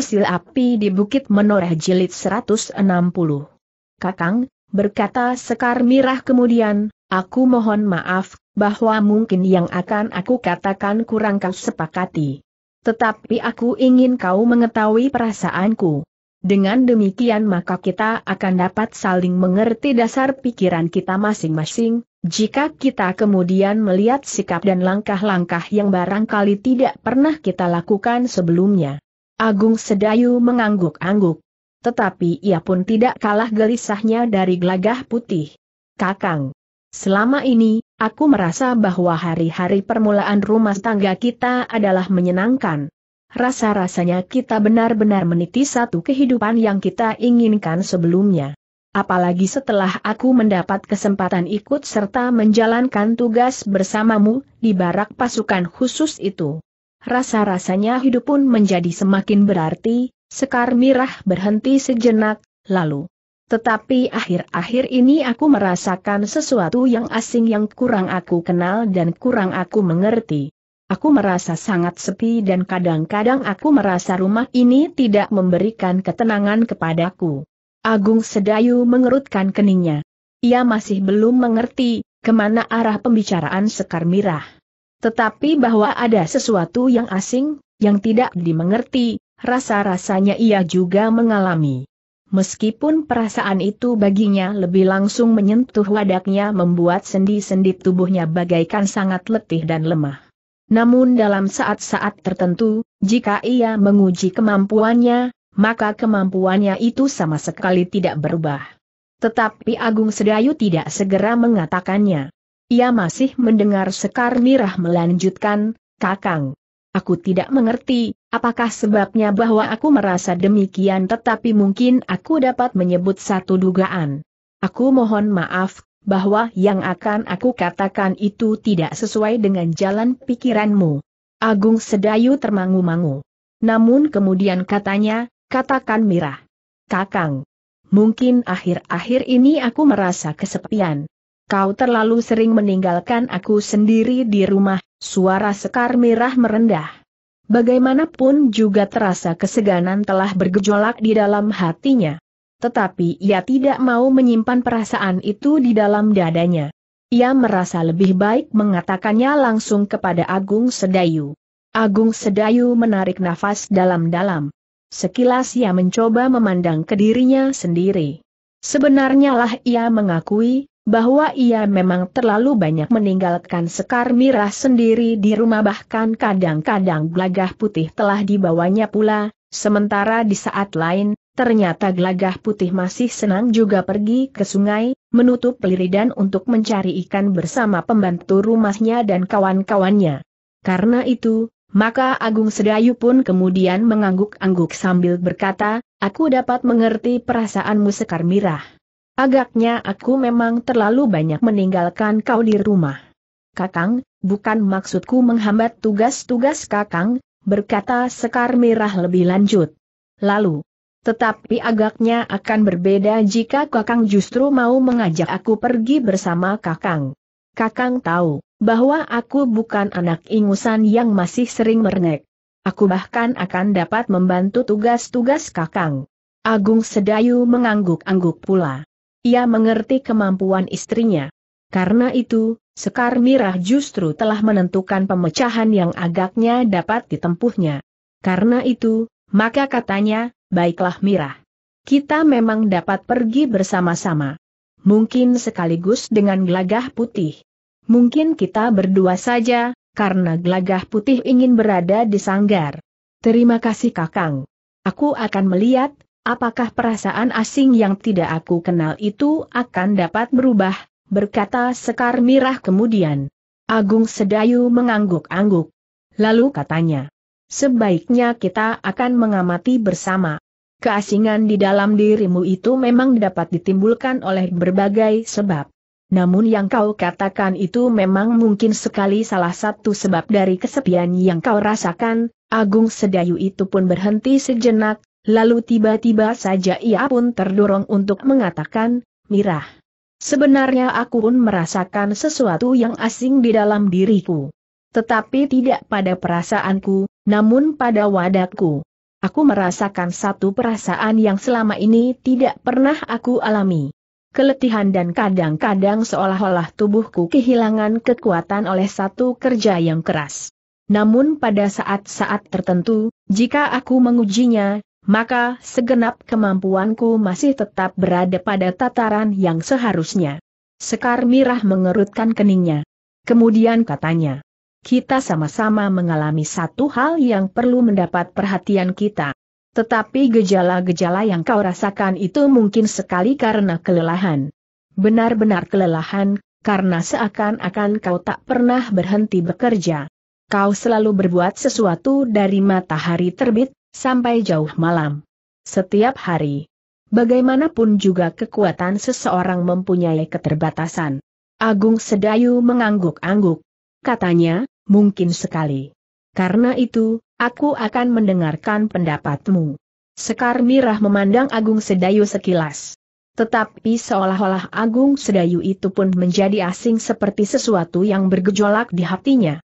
Sil Api di Bukit Menoreh Jilid 160. Kakang, berkata Sekar Mirah kemudian, aku mohon maaf, bahwa mungkin yang akan aku katakan kurang kau sepakati. Tetapi aku ingin kau mengetahui perasaanku. Dengan demikian maka kita akan dapat saling mengerti dasar pikiran kita masing-masing, jika kita kemudian melihat sikap dan langkah-langkah yang barangkali tidak pernah kita lakukan sebelumnya. Agung Sedayu mengangguk-angguk. Tetapi ia pun tidak kalah gelisahnya dari gelagah putih. Kakang, selama ini, aku merasa bahwa hari-hari permulaan rumah tangga kita adalah menyenangkan. Rasa-rasanya kita benar-benar meniti satu kehidupan yang kita inginkan sebelumnya. Apalagi setelah aku mendapat kesempatan ikut serta menjalankan tugas bersamamu di barak pasukan khusus itu. Rasa-rasanya hidup pun menjadi semakin berarti, Sekar Mirah berhenti sejenak, lalu. Tetapi akhir-akhir ini aku merasakan sesuatu yang asing yang kurang aku kenal dan kurang aku mengerti. Aku merasa sangat sepi dan kadang-kadang aku merasa rumah ini tidak memberikan ketenangan kepadaku. Agung Sedayu mengerutkan keningnya. Ia masih belum mengerti, kemana arah pembicaraan Sekar Mirah. Tetapi bahwa ada sesuatu yang asing, yang tidak dimengerti, rasa-rasanya ia juga mengalami. Meskipun perasaan itu baginya lebih langsung menyentuh wadaknya membuat sendi-sendi tubuhnya bagaikan sangat letih dan lemah. Namun dalam saat-saat tertentu, jika ia menguji kemampuannya, maka kemampuannya itu sama sekali tidak berubah. Tetapi Agung Sedayu tidak segera mengatakannya. Ia masih mendengar Sekar Mirah melanjutkan, Kakang. Aku tidak mengerti, apakah sebabnya bahwa aku merasa demikian tetapi mungkin aku dapat menyebut satu dugaan. Aku mohon maaf, bahwa yang akan aku katakan itu tidak sesuai dengan jalan pikiranmu. Agung Sedayu termangu-mangu. Namun kemudian katanya, katakan Mirah. Kakang. Mungkin akhir-akhir ini aku merasa kesepian. Kau terlalu sering meninggalkan aku sendiri di rumah, suara Sekar merah merendah. Bagaimanapun juga terasa keseganan telah bergejolak di dalam hatinya. Tetapi ia tidak mau menyimpan perasaan itu di dalam dadanya. Ia merasa lebih baik mengatakannya langsung kepada Agung Sedayu. Agung Sedayu menarik nafas dalam-dalam. Sekilas ia mencoba memandang ke dirinya sendiri. Sebenarnya lah ia mengakui, bahwa ia memang terlalu banyak meninggalkan sekar mirah sendiri di rumah bahkan kadang-kadang gelagah putih telah dibawanya pula, sementara di saat lain, ternyata gelagah putih masih senang juga pergi ke sungai, menutup liridan untuk mencari ikan bersama pembantu rumahnya dan kawan-kawannya. Karena itu, maka Agung Sedayu pun kemudian mengangguk-angguk sambil berkata, aku dapat mengerti perasaanmu sekar mirah. Agaknya aku memang terlalu banyak meninggalkan kau di rumah. Kakang, bukan maksudku menghambat tugas-tugas kakang, berkata Sekar Mirah lebih lanjut. Lalu, tetapi agaknya akan berbeda jika kakang justru mau mengajak aku pergi bersama kakang. Kakang tahu, bahwa aku bukan anak ingusan yang masih sering merengek. Aku bahkan akan dapat membantu tugas-tugas kakang. Agung Sedayu mengangguk-angguk pula. Ia mengerti kemampuan istrinya. Karena itu, Sekar Mirah justru telah menentukan pemecahan yang agaknya dapat ditempuhnya. Karena itu, maka katanya, baiklah Mirah. Kita memang dapat pergi bersama-sama. Mungkin sekaligus dengan gelagah putih. Mungkin kita berdua saja, karena gelagah putih ingin berada di sanggar. Terima kasih Kakang. Aku akan melihat, Apakah perasaan asing yang tidak aku kenal itu akan dapat berubah, berkata Sekar Mirah kemudian. Agung Sedayu mengangguk-angguk. Lalu katanya, sebaiknya kita akan mengamati bersama. Keasingan di dalam dirimu itu memang dapat ditimbulkan oleh berbagai sebab. Namun yang kau katakan itu memang mungkin sekali salah satu sebab dari kesepian yang kau rasakan, Agung Sedayu itu pun berhenti sejenak, Lalu tiba-tiba saja ia pun terdorong untuk mengatakan, Mirah. Sebenarnya aku pun merasakan sesuatu yang asing di dalam diriku. Tetapi tidak pada perasaanku, namun pada wadaku. Aku merasakan satu perasaan yang selama ini tidak pernah aku alami. Keletihan dan kadang-kadang seolah-olah tubuhku kehilangan kekuatan oleh satu kerja yang keras. Namun pada saat-saat tertentu, jika aku mengujinya, maka segenap kemampuanku masih tetap berada pada tataran yang seharusnya. Sekar Mirah mengerutkan keningnya. Kemudian katanya, kita sama-sama mengalami satu hal yang perlu mendapat perhatian kita. Tetapi gejala-gejala yang kau rasakan itu mungkin sekali karena kelelahan. Benar-benar kelelahan, karena seakan-akan kau tak pernah berhenti bekerja. Kau selalu berbuat sesuatu dari matahari terbit, sampai jauh malam. Setiap hari. Bagaimanapun juga kekuatan seseorang mempunyai keterbatasan. Agung Sedayu mengangguk-angguk. Katanya, mungkin sekali. Karena itu, aku akan mendengarkan pendapatmu. Sekar Mirah memandang Agung Sedayu sekilas. Tetapi seolah-olah Agung Sedayu itu pun menjadi asing seperti sesuatu yang bergejolak di hatinya.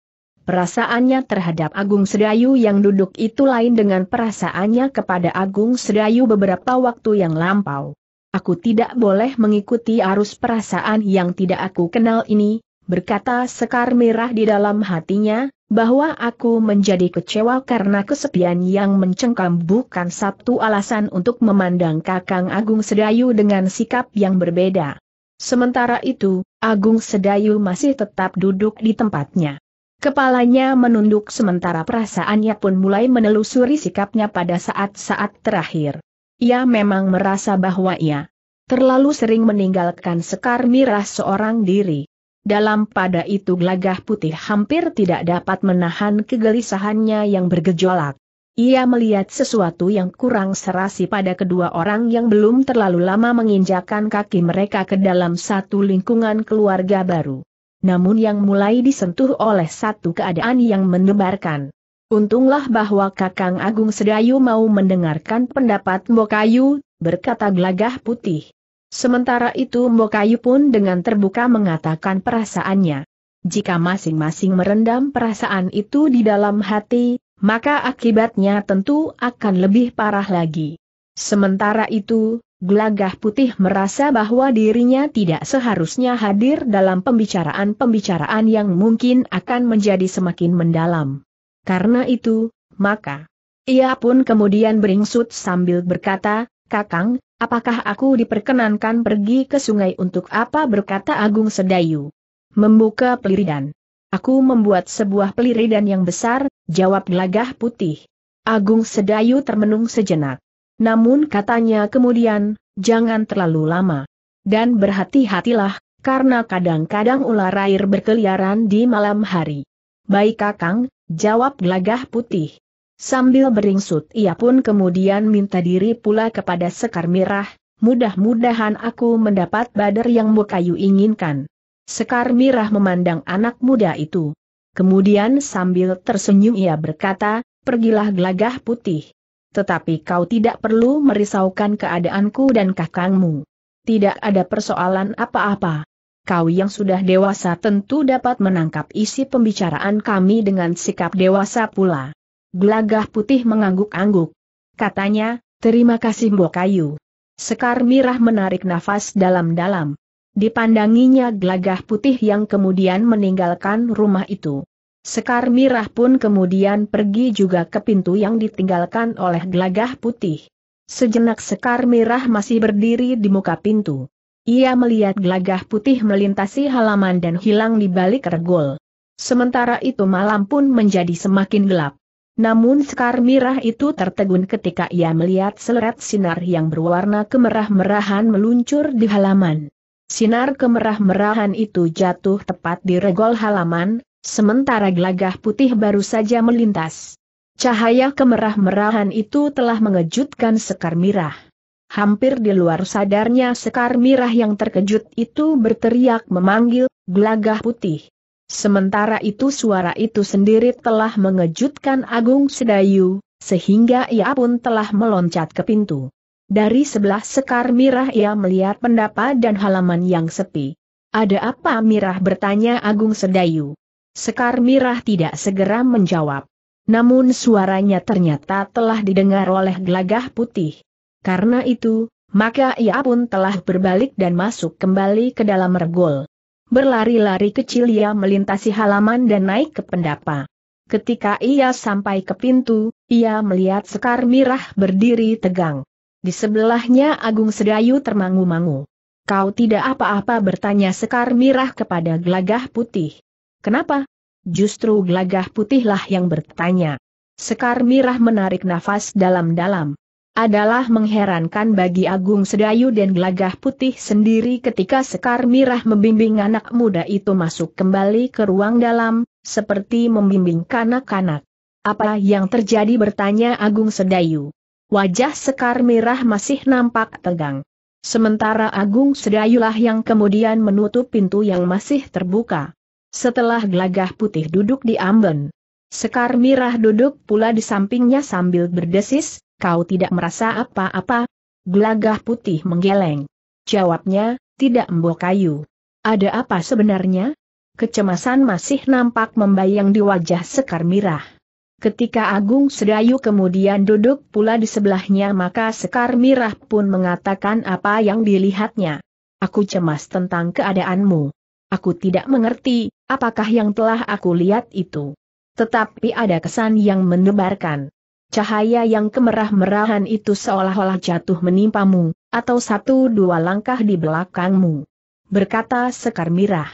Perasaannya terhadap Agung Sedayu yang duduk itu lain dengan perasaannya kepada Agung Sedayu beberapa waktu yang lampau. Aku tidak boleh mengikuti arus perasaan yang tidak aku kenal ini, berkata Sekar Merah di dalam hatinya, bahwa aku menjadi kecewa karena kesepian yang mencengkam bukan satu alasan untuk memandang Kakang Agung Sedayu dengan sikap yang berbeda. Sementara itu, Agung Sedayu masih tetap duduk di tempatnya. Kepalanya menunduk sementara perasaannya pun mulai menelusuri sikapnya pada saat-saat terakhir. Ia memang merasa bahwa ia terlalu sering meninggalkan Sekar Mirah seorang diri. Dalam pada itu gelagah putih hampir tidak dapat menahan kegelisahannya yang bergejolak. Ia melihat sesuatu yang kurang serasi pada kedua orang yang belum terlalu lama menginjakan kaki mereka ke dalam satu lingkungan keluarga baru namun yang mulai disentuh oleh satu keadaan yang mendebarkan. Untunglah bahwa Kakang Agung Sedayu mau mendengarkan pendapat Mbokayu, berkata gelagah putih. Sementara itu Mbokayu pun dengan terbuka mengatakan perasaannya. Jika masing-masing merendam perasaan itu di dalam hati, maka akibatnya tentu akan lebih parah lagi. Sementara itu, Gelagah putih merasa bahwa dirinya tidak seharusnya hadir dalam pembicaraan-pembicaraan yang mungkin akan menjadi semakin mendalam. Karena itu, maka, ia pun kemudian beringsut sambil berkata, Kakang, apakah aku diperkenankan pergi ke sungai untuk apa berkata Agung Sedayu? Membuka peliridan. Aku membuat sebuah peliridan yang besar, jawab gelagah putih. Agung Sedayu termenung sejenak. Namun katanya kemudian, jangan terlalu lama. Dan berhati-hatilah, karena kadang-kadang ular air berkeliaran di malam hari. Baik kakang, jawab gelagah putih. Sambil beringsut ia pun kemudian minta diri pula kepada Sekar Mirah, mudah-mudahan aku mendapat badar yang Mukayu inginkan. Sekar Mirah memandang anak muda itu. Kemudian sambil tersenyum ia berkata, pergilah gelagah putih. Tetapi kau tidak perlu merisaukan keadaanku dan kakangmu. Tidak ada persoalan apa-apa. Kau yang sudah dewasa tentu dapat menangkap isi pembicaraan kami dengan sikap dewasa pula. Gelagah putih mengangguk-angguk. Katanya, terima kasih Kayu. Sekar Mirah menarik nafas dalam-dalam. Dipandanginya gelagah putih yang kemudian meninggalkan rumah itu. Sekar Mirah pun kemudian pergi juga ke pintu yang ditinggalkan oleh gelagah putih. Sejenak Sekar Mirah masih berdiri di muka pintu. Ia melihat gelagah putih melintasi halaman dan hilang di balik regol. Sementara itu malam pun menjadi semakin gelap. Namun Sekar Mirah itu tertegun ketika ia melihat seleret sinar yang berwarna kemerah-merahan meluncur di halaman. Sinar kemerah-merahan itu jatuh tepat di regol halaman, Sementara gelagah putih baru saja melintas. Cahaya kemerah-merahan itu telah mengejutkan Sekar Mirah. Hampir di luar sadarnya Sekar Mirah yang terkejut itu berteriak memanggil, gelagah putih. Sementara itu suara itu sendiri telah mengejutkan Agung Sedayu, sehingga ia pun telah meloncat ke pintu. Dari sebelah Sekar Mirah ia melihat pendapa dan halaman yang sepi. Ada apa Mirah bertanya Agung Sedayu. Sekar Mirah tidak segera menjawab. Namun suaranya ternyata telah didengar oleh Glagah putih. Karena itu, maka ia pun telah berbalik dan masuk kembali ke dalam regol. Berlari-lari kecil ia melintasi halaman dan naik ke pendapa. Ketika ia sampai ke pintu, ia melihat Sekar Mirah berdiri tegang. Di sebelahnya Agung Sedayu termangu-mangu. Kau tidak apa-apa bertanya Sekar Mirah kepada Glagah putih. Kenapa? Justru gelagah putihlah yang bertanya. Sekar Mirah menarik nafas dalam-dalam. Adalah mengherankan bagi Agung Sedayu dan gelagah putih sendiri ketika Sekar Mirah membimbing anak muda itu masuk kembali ke ruang dalam, seperti membimbing kanak-kanak. Apa yang terjadi bertanya Agung Sedayu. Wajah Sekar Mirah masih nampak tegang. Sementara Agung Sedayulah yang kemudian menutup pintu yang masih terbuka. Setelah gelagah putih duduk di amben. Sekar Mirah duduk pula di sampingnya sambil berdesis, kau tidak merasa apa-apa? Gelagah putih menggeleng. Jawabnya, tidak mbok kayu. Ada apa sebenarnya? Kecemasan masih nampak membayang di wajah Sekar Mirah. Ketika Agung Sedayu kemudian duduk pula di sebelahnya maka Sekar Mirah pun mengatakan apa yang dilihatnya. Aku cemas tentang keadaanmu. Aku tidak mengerti, apakah yang telah aku lihat itu. Tetapi ada kesan yang menebarkan. Cahaya yang kemerah-merahan itu seolah-olah jatuh menimpamu, atau satu dua langkah di belakangmu. Berkata Sekar Mirah.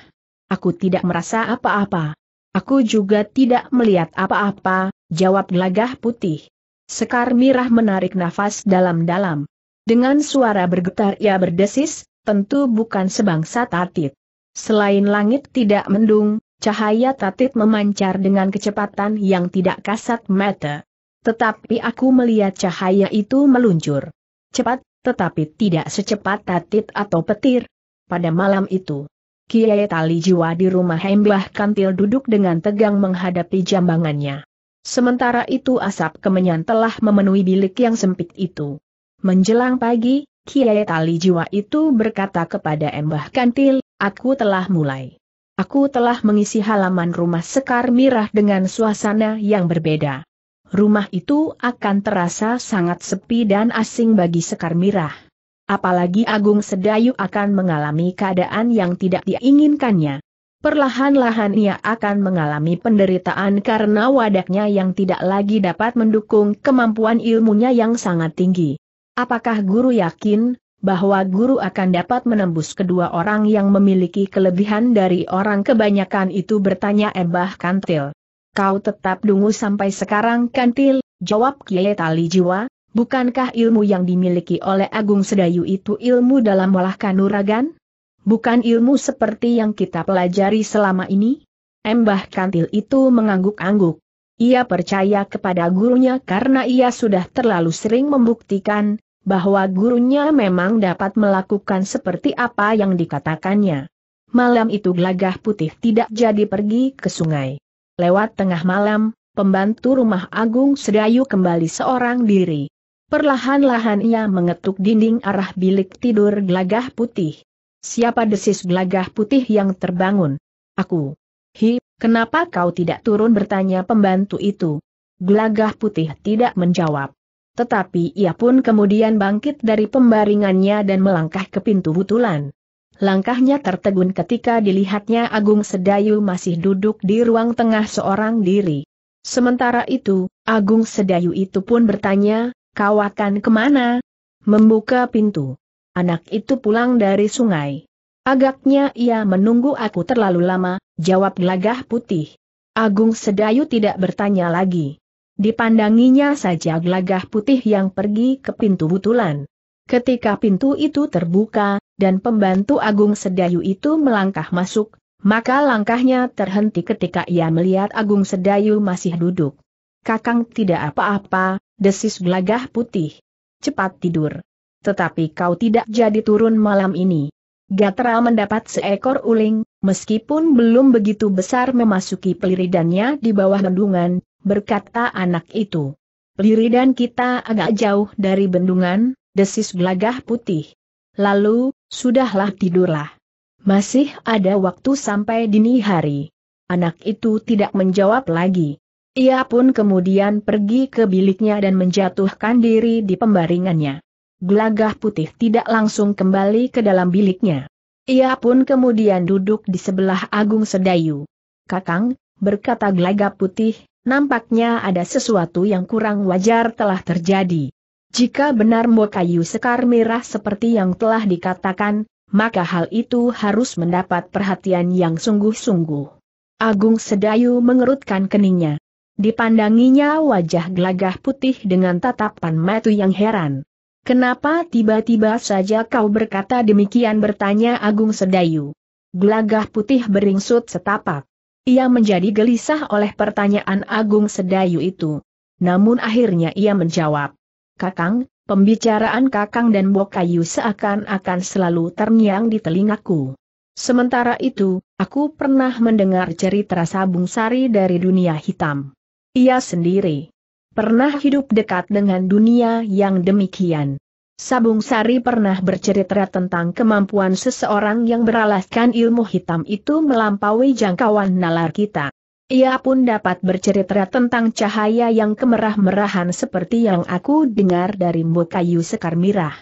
Aku tidak merasa apa-apa. Aku juga tidak melihat apa-apa, jawab Lagah putih. Sekar Mirah menarik nafas dalam-dalam. Dengan suara bergetar ia berdesis, tentu bukan sebangsa tatit. Selain langit tidak mendung, cahaya tatit memancar dengan kecepatan yang tidak kasat mata. Tetapi aku melihat cahaya itu meluncur. Cepat, tetapi tidak secepat tatit atau petir. Pada malam itu, Kiai Tali Jiwa di rumah Hembah Kantil duduk dengan tegang menghadapi jambangannya. Sementara itu asap kemenyan telah memenuhi bilik yang sempit itu. Menjelang pagi, Kiai Tali Jiwa itu berkata kepada Embah Kantil, Aku telah mulai. Aku telah mengisi halaman rumah Sekar Mirah dengan suasana yang berbeda. Rumah itu akan terasa sangat sepi dan asing bagi Sekar Mirah. Apalagi Agung Sedayu akan mengalami keadaan yang tidak diinginkannya. Perlahan-lahan ia akan mengalami penderitaan karena wadaknya yang tidak lagi dapat mendukung kemampuan ilmunya yang sangat tinggi. Apakah guru yakin bahwa guru akan dapat menembus kedua orang yang memiliki kelebihan dari orang kebanyakan itu bertanya Ebah Kantil. Kau tetap dungu sampai sekarang Kantil, jawab Kiai Tali Jiwa, bukankah ilmu yang dimiliki oleh Agung Sedayu itu ilmu dalam olah kanuragan? Bukan ilmu seperti yang kita pelajari selama ini? Embah Kantil itu mengangguk-angguk. Ia percaya kepada gurunya karena ia sudah terlalu sering membuktikan, bahwa gurunya memang dapat melakukan seperti apa yang dikatakannya. Malam itu Glagah putih tidak jadi pergi ke sungai. Lewat tengah malam, pembantu rumah Agung Sedayu kembali seorang diri. Perlahan-lahan ia mengetuk dinding arah bilik tidur Glagah putih. Siapa desis Glagah putih yang terbangun? Aku. Hi, kenapa kau tidak turun bertanya pembantu itu? Glagah putih tidak menjawab. Tetapi ia pun kemudian bangkit dari pembaringannya dan melangkah ke pintu butulan. Langkahnya tertegun ketika dilihatnya Agung Sedayu masih duduk di ruang tengah seorang diri. Sementara itu, Agung Sedayu itu pun bertanya, kau akan kemana? Membuka pintu. Anak itu pulang dari sungai. Agaknya ia menunggu aku terlalu lama, jawab gelagah putih. Agung Sedayu tidak bertanya lagi. Dipandanginya saja gelagah putih yang pergi ke pintu butulan. Ketika pintu itu terbuka, dan pembantu Agung Sedayu itu melangkah masuk, maka langkahnya terhenti ketika ia melihat Agung Sedayu masih duduk. Kakang tidak apa-apa, desis gelagah putih. Cepat tidur. Tetapi kau tidak jadi turun malam ini. Gatra mendapat seekor uling, meskipun belum begitu besar memasuki peliridannya di bawah bendungan, berkata anak itu. Liri dan kita agak jauh dari bendungan, desis gelagah putih. Lalu, sudahlah tidurlah. Masih ada waktu sampai dini hari. Anak itu tidak menjawab lagi. Ia pun kemudian pergi ke biliknya dan menjatuhkan diri di pembaringannya. Gelagah putih tidak langsung kembali ke dalam biliknya. Ia pun kemudian duduk di sebelah Agung Sedayu. Kakang, berkata gelagah putih, Nampaknya ada sesuatu yang kurang wajar telah terjadi. Jika benar Mo kayu sekar merah seperti yang telah dikatakan, maka hal itu harus mendapat perhatian yang sungguh-sungguh. Agung Sedayu mengerutkan keningnya. Dipandanginya wajah gelagah putih dengan tatapan mata yang heran. Kenapa tiba-tiba saja kau berkata demikian bertanya Agung Sedayu. Gelagah putih beringsut setapak. Ia menjadi gelisah oleh pertanyaan Agung Sedayu itu. Namun akhirnya ia menjawab. Kakang, pembicaraan Kakang dan Bokayu seakan-akan selalu terngiang di telingaku. Sementara itu, aku pernah mendengar cerita Sabung Sari dari dunia hitam. Ia sendiri pernah hidup dekat dengan dunia yang demikian. Sabung Sari pernah bercerita tentang kemampuan seseorang yang beralaskan ilmu hitam itu melampaui jangkauan nalar kita. Ia pun dapat bercerita tentang cahaya yang kemerah-merahan seperti yang aku dengar dari Mbok Kayu Sekar Mirah.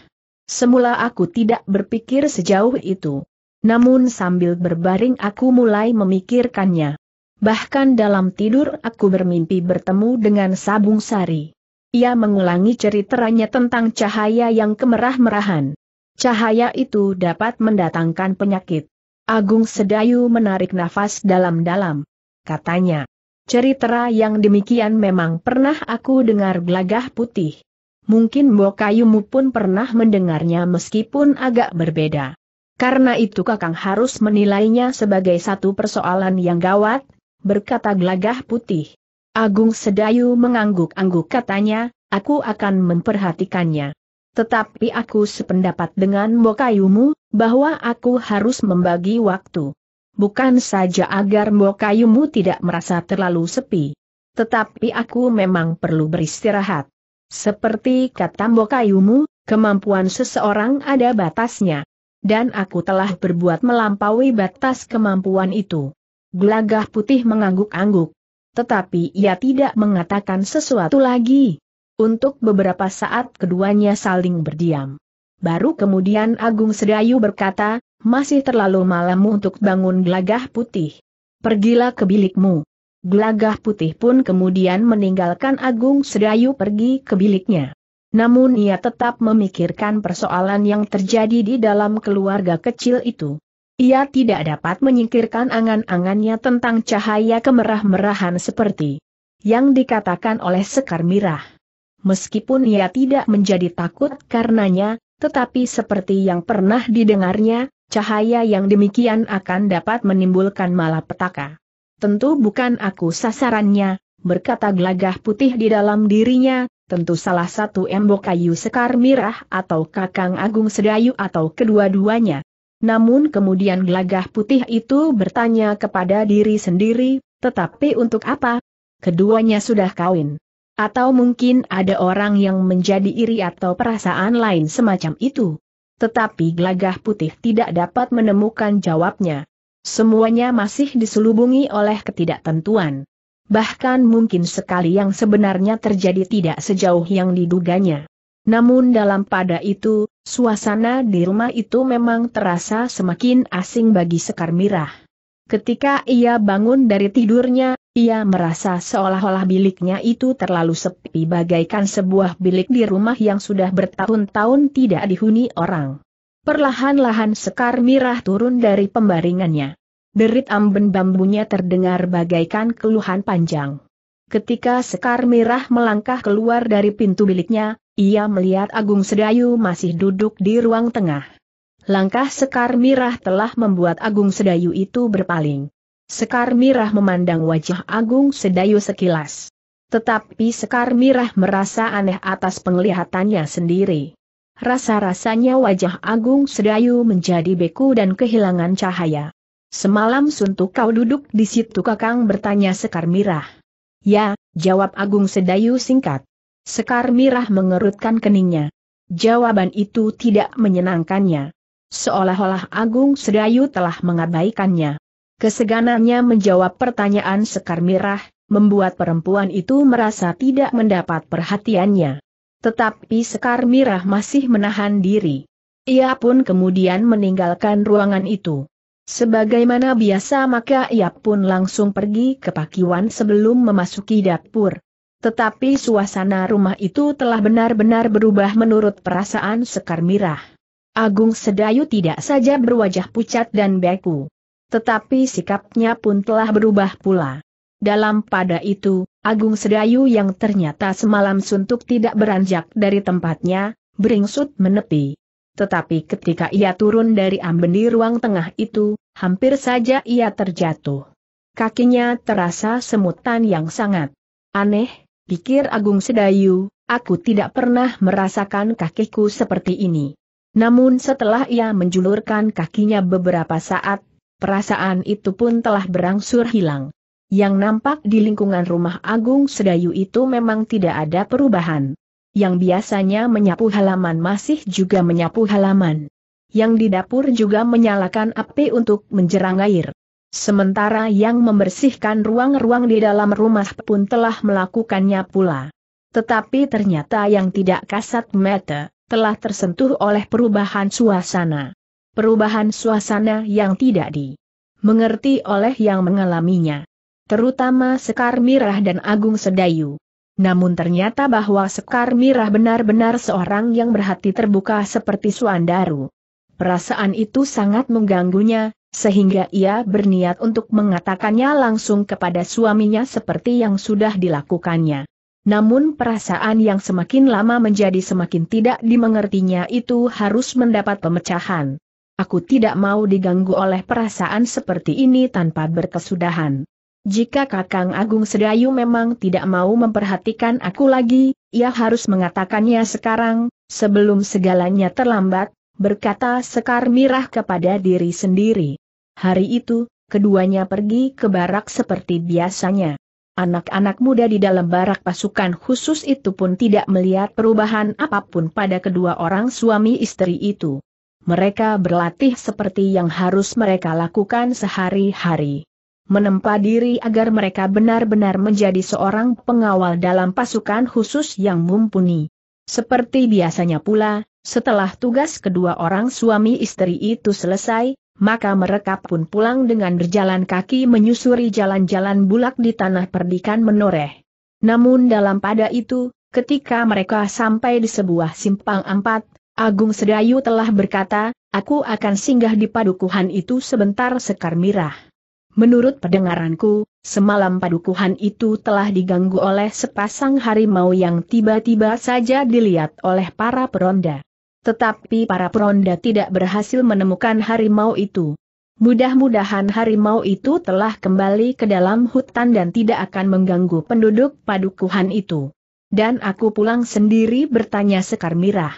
Semula aku tidak berpikir sejauh itu. Namun sambil berbaring aku mulai memikirkannya. Bahkan dalam tidur aku bermimpi bertemu dengan Sabung Sari. Ia mengulangi ceritanya tentang cahaya yang kemerah-merahan. Cahaya itu dapat mendatangkan penyakit. Agung Sedayu menarik nafas dalam-dalam. Katanya, cerita yang demikian memang pernah aku dengar gelagah putih. Mungkin Bokayumu pun pernah mendengarnya meskipun agak berbeda. Karena itu Kakang harus menilainya sebagai satu persoalan yang gawat, berkata gelagah putih. Agung Sedayu mengangguk-angguk katanya, aku akan memperhatikannya. Tetapi aku sependapat dengan Mbokayumu, bahwa aku harus membagi waktu. Bukan saja agar Mbokayumu tidak merasa terlalu sepi. Tetapi aku memang perlu beristirahat. Seperti kata Mbokayumu, kemampuan seseorang ada batasnya. Dan aku telah berbuat melampaui batas kemampuan itu. Gelagah putih mengangguk-angguk tetapi ia tidak mengatakan sesuatu lagi. Untuk beberapa saat keduanya saling berdiam. Baru kemudian Agung Sedayu berkata, masih terlalu malam untuk bangun gelagah putih. Pergilah ke bilikmu. Gelagah putih pun kemudian meninggalkan Agung Sedayu pergi ke biliknya. Namun ia tetap memikirkan persoalan yang terjadi di dalam keluarga kecil itu. Ia tidak dapat menyingkirkan angan-angannya tentang cahaya kemerah-merahan seperti yang dikatakan oleh Sekar Mirah. Meskipun ia tidak menjadi takut karenanya, tetapi seperti yang pernah didengarnya, cahaya yang demikian akan dapat menimbulkan malapetaka. Tentu bukan aku sasarannya, berkata gelagah putih di dalam dirinya, tentu salah satu embok kayu sekar mirah atau kakang agung sedayu atau kedua-duanya. Namun kemudian gelagah putih itu bertanya kepada diri sendiri, tetapi untuk apa? Keduanya sudah kawin. Atau mungkin ada orang yang menjadi iri atau perasaan lain semacam itu. Tetapi gelagah putih tidak dapat menemukan jawabnya. Semuanya masih diselubungi oleh ketidaktentuan. Bahkan mungkin sekali yang sebenarnya terjadi tidak sejauh yang diduganya. Namun dalam pada itu, suasana di rumah itu memang terasa semakin asing bagi Sekar Mirah. Ketika ia bangun dari tidurnya, ia merasa seolah-olah biliknya itu terlalu sepi bagaikan sebuah bilik di rumah yang sudah bertahun-tahun tidak dihuni orang. Perlahan-lahan Sekar Mirah turun dari pembaringannya. Derit amben bambunya terdengar bagaikan keluhan panjang. Ketika Sekar Mirah melangkah keluar dari pintu biliknya, ia melihat Agung Sedayu masih duduk di ruang tengah. Langkah Sekar Mirah telah membuat Agung Sedayu itu berpaling. Sekar Mirah memandang wajah Agung Sedayu sekilas. Tetapi Sekar Mirah merasa aneh atas penglihatannya sendiri. Rasa-rasanya wajah Agung Sedayu menjadi beku dan kehilangan cahaya. Semalam suntuk kau duduk di situ kakang bertanya Sekar Mirah. Ya, jawab Agung Sedayu singkat. Sekar Mirah mengerutkan keningnya. Jawaban itu tidak menyenangkannya. Seolah-olah Agung Sedayu telah mengabaikannya. Keseganannya menjawab pertanyaan Sekar Mirah, membuat perempuan itu merasa tidak mendapat perhatiannya. Tetapi Sekar Mirah masih menahan diri. Ia pun kemudian meninggalkan ruangan itu. Sebagaimana biasa maka ia pun langsung pergi ke pakiwan sebelum memasuki dapur. Tetapi suasana rumah itu telah benar-benar berubah menurut perasaan Sekar Mirah. Agung Sedayu tidak saja berwajah pucat dan beku. Tetapi sikapnya pun telah berubah pula. Dalam pada itu, Agung Sedayu yang ternyata semalam suntuk tidak beranjak dari tempatnya, beringsut menepi. Tetapi ketika ia turun dari amben ruang tengah itu, hampir saja ia terjatuh. Kakinya terasa semutan yang sangat aneh, pikir Agung Sedayu, aku tidak pernah merasakan kakiku seperti ini. Namun setelah ia menjulurkan kakinya beberapa saat, perasaan itu pun telah berangsur hilang. Yang nampak di lingkungan rumah Agung Sedayu itu memang tidak ada perubahan. Yang biasanya menyapu halaman masih juga menyapu halaman. Yang di dapur juga menyalakan api untuk menjerang air. Sementara yang membersihkan ruang-ruang di dalam rumah pun telah melakukannya pula. Tetapi ternyata yang tidak kasat mata, telah tersentuh oleh perubahan suasana. Perubahan suasana yang tidak di mengerti oleh yang mengalaminya. Terutama Sekar Mirah dan Agung Sedayu. Namun ternyata bahwa Sekar Mirah benar-benar seorang yang berhati terbuka seperti Suandaru. Perasaan itu sangat mengganggunya, sehingga ia berniat untuk mengatakannya langsung kepada suaminya seperti yang sudah dilakukannya. Namun perasaan yang semakin lama menjadi semakin tidak dimengertinya itu harus mendapat pemecahan. Aku tidak mau diganggu oleh perasaan seperti ini tanpa berkesudahan. Jika Kakang Agung Sedayu memang tidak mau memperhatikan aku lagi, ia harus mengatakannya sekarang, sebelum segalanya terlambat, berkata Sekar Mirah kepada diri sendiri. Hari itu, keduanya pergi ke barak seperti biasanya. Anak-anak muda di dalam barak pasukan khusus itu pun tidak melihat perubahan apapun pada kedua orang suami istri itu. Mereka berlatih seperti yang harus mereka lakukan sehari-hari. Menempa diri agar mereka benar-benar menjadi seorang pengawal dalam pasukan khusus yang mumpuni. Seperti biasanya pula, setelah tugas kedua orang suami istri itu selesai, maka mereka pun pulang dengan berjalan kaki menyusuri jalan-jalan bulak di tanah perdikan menoreh. Namun dalam pada itu, ketika mereka sampai di sebuah simpang empat, Agung Sedayu telah berkata, aku akan singgah di padukuhan itu sebentar sekar mirah. Menurut pendengaranku, semalam padukuhan itu telah diganggu oleh sepasang harimau yang tiba-tiba saja dilihat oleh para peronda. Tetapi para peronda tidak berhasil menemukan harimau itu. Mudah-mudahan harimau itu telah kembali ke dalam hutan dan tidak akan mengganggu penduduk padukuhan itu. Dan aku pulang sendiri bertanya Sekar Mirah.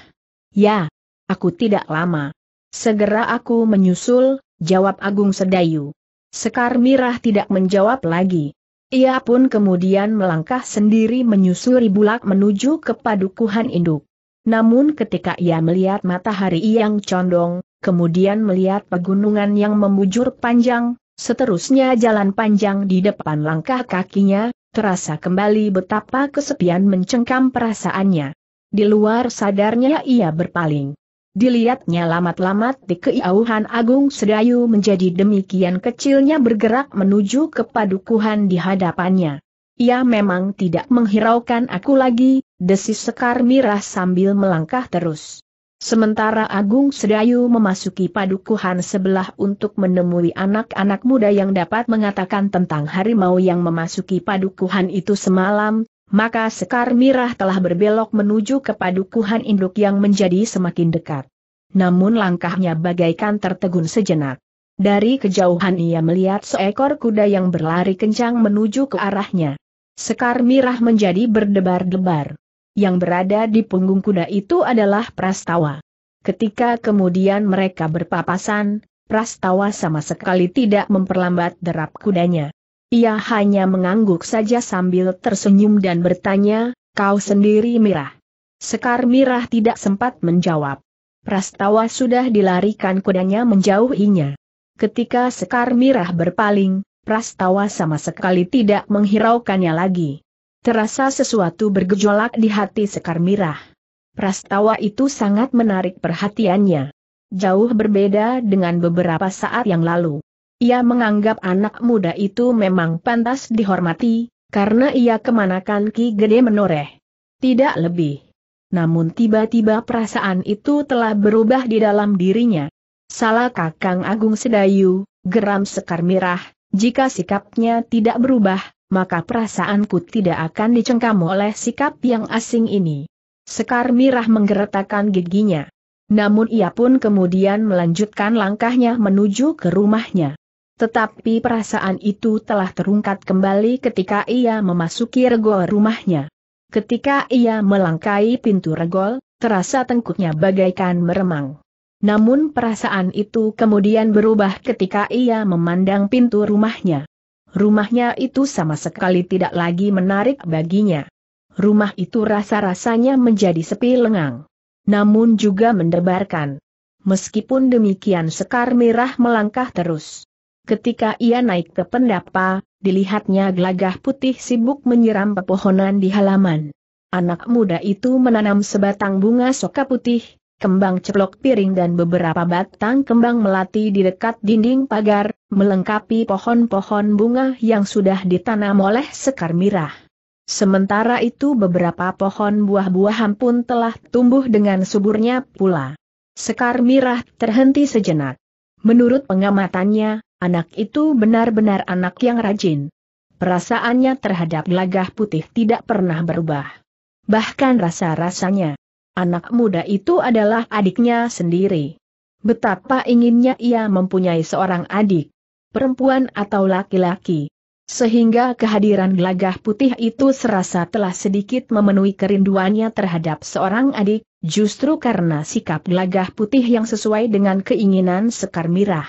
Ya, aku tidak lama. Segera aku menyusul, jawab Agung Sedayu. Sekar Mirah tidak menjawab lagi. Ia pun kemudian melangkah sendiri menyusuri bulak menuju ke padukuhan induk. Namun ketika ia melihat matahari yang condong, kemudian melihat pegunungan yang membujur panjang, seterusnya jalan panjang di depan langkah kakinya, terasa kembali betapa kesepian mencengkam perasaannya. Di luar sadarnya ia berpaling. Dilihatnya lamat-lamat di keiauhan Agung Sedayu menjadi demikian kecilnya bergerak menuju ke padukuhan di hadapannya. Ia memang tidak menghiraukan aku lagi, desis Sekar Mirah sambil melangkah terus. Sementara Agung Sedayu memasuki padukuhan sebelah untuk menemui anak-anak muda yang dapat mengatakan tentang harimau yang memasuki padukuhan itu semalam, maka Sekar Mirah telah berbelok menuju ke padukuhan induk yang menjadi semakin dekat. Namun langkahnya bagaikan tertegun sejenak. Dari kejauhan ia melihat seekor kuda yang berlari kencang menuju ke arahnya. Sekar Mirah menjadi berdebar-debar yang berada di punggung kuda itu adalah Prastawa. Ketika kemudian mereka berpapasan, Prastawa sama sekali tidak memperlambat derap kudanya. Ia hanya mengangguk saja sambil tersenyum dan bertanya, kau sendiri Mirah. Sekar Mirah tidak sempat menjawab. Prastawa sudah dilarikan kudanya menjauhinya. Ketika Sekar Mirah berpaling, Prastawa sama sekali tidak menghiraukannya lagi. Terasa sesuatu bergejolak di hati Sekar Mirah. Prastawa itu sangat menarik perhatiannya. Jauh berbeda dengan beberapa saat yang lalu. Ia menganggap anak muda itu memang pantas dihormati, karena ia kemanakan Ki Gede menoreh. Tidak lebih. Namun tiba-tiba perasaan itu telah berubah di dalam dirinya. Salah Kakang Agung Sedayu, geram Sekar Mirah, jika sikapnya tidak berubah, maka perasaanku tidak akan dicengkam oleh sikap yang asing ini. Sekar Mirah menggeretakkan giginya. Namun ia pun kemudian melanjutkan langkahnya menuju ke rumahnya. Tetapi perasaan itu telah terungkat kembali ketika ia memasuki regol rumahnya. Ketika ia melangkai pintu regol, terasa tengkuknya bagaikan meremang. Namun perasaan itu kemudian berubah ketika ia memandang pintu rumahnya rumahnya itu sama sekali tidak lagi menarik baginya. Rumah itu rasa-rasanya menjadi sepi lengang. Namun juga mendebarkan. Meskipun demikian Sekar merah melangkah terus. Ketika ia naik ke pendapa, dilihatnya gelagah putih sibuk menyiram pepohonan di halaman. Anak muda itu menanam sebatang bunga soka putih, kembang ceplok piring dan beberapa batang kembang melati di dekat dinding pagar, melengkapi pohon-pohon bunga yang sudah ditanam oleh sekar mirah. Sementara itu beberapa pohon buah-buahan pun telah tumbuh dengan suburnya pula. Sekar mirah terhenti sejenak. Menurut pengamatannya, anak itu benar-benar anak yang rajin. Perasaannya terhadap gelagah putih tidak pernah berubah. Bahkan rasa-rasanya Anak muda itu adalah adiknya sendiri. Betapa inginnya ia mempunyai seorang adik, perempuan atau laki-laki. Sehingga kehadiran gelagah putih itu serasa telah sedikit memenuhi kerinduannya terhadap seorang adik, justru karena sikap gelagah putih yang sesuai dengan keinginan sekar mirah.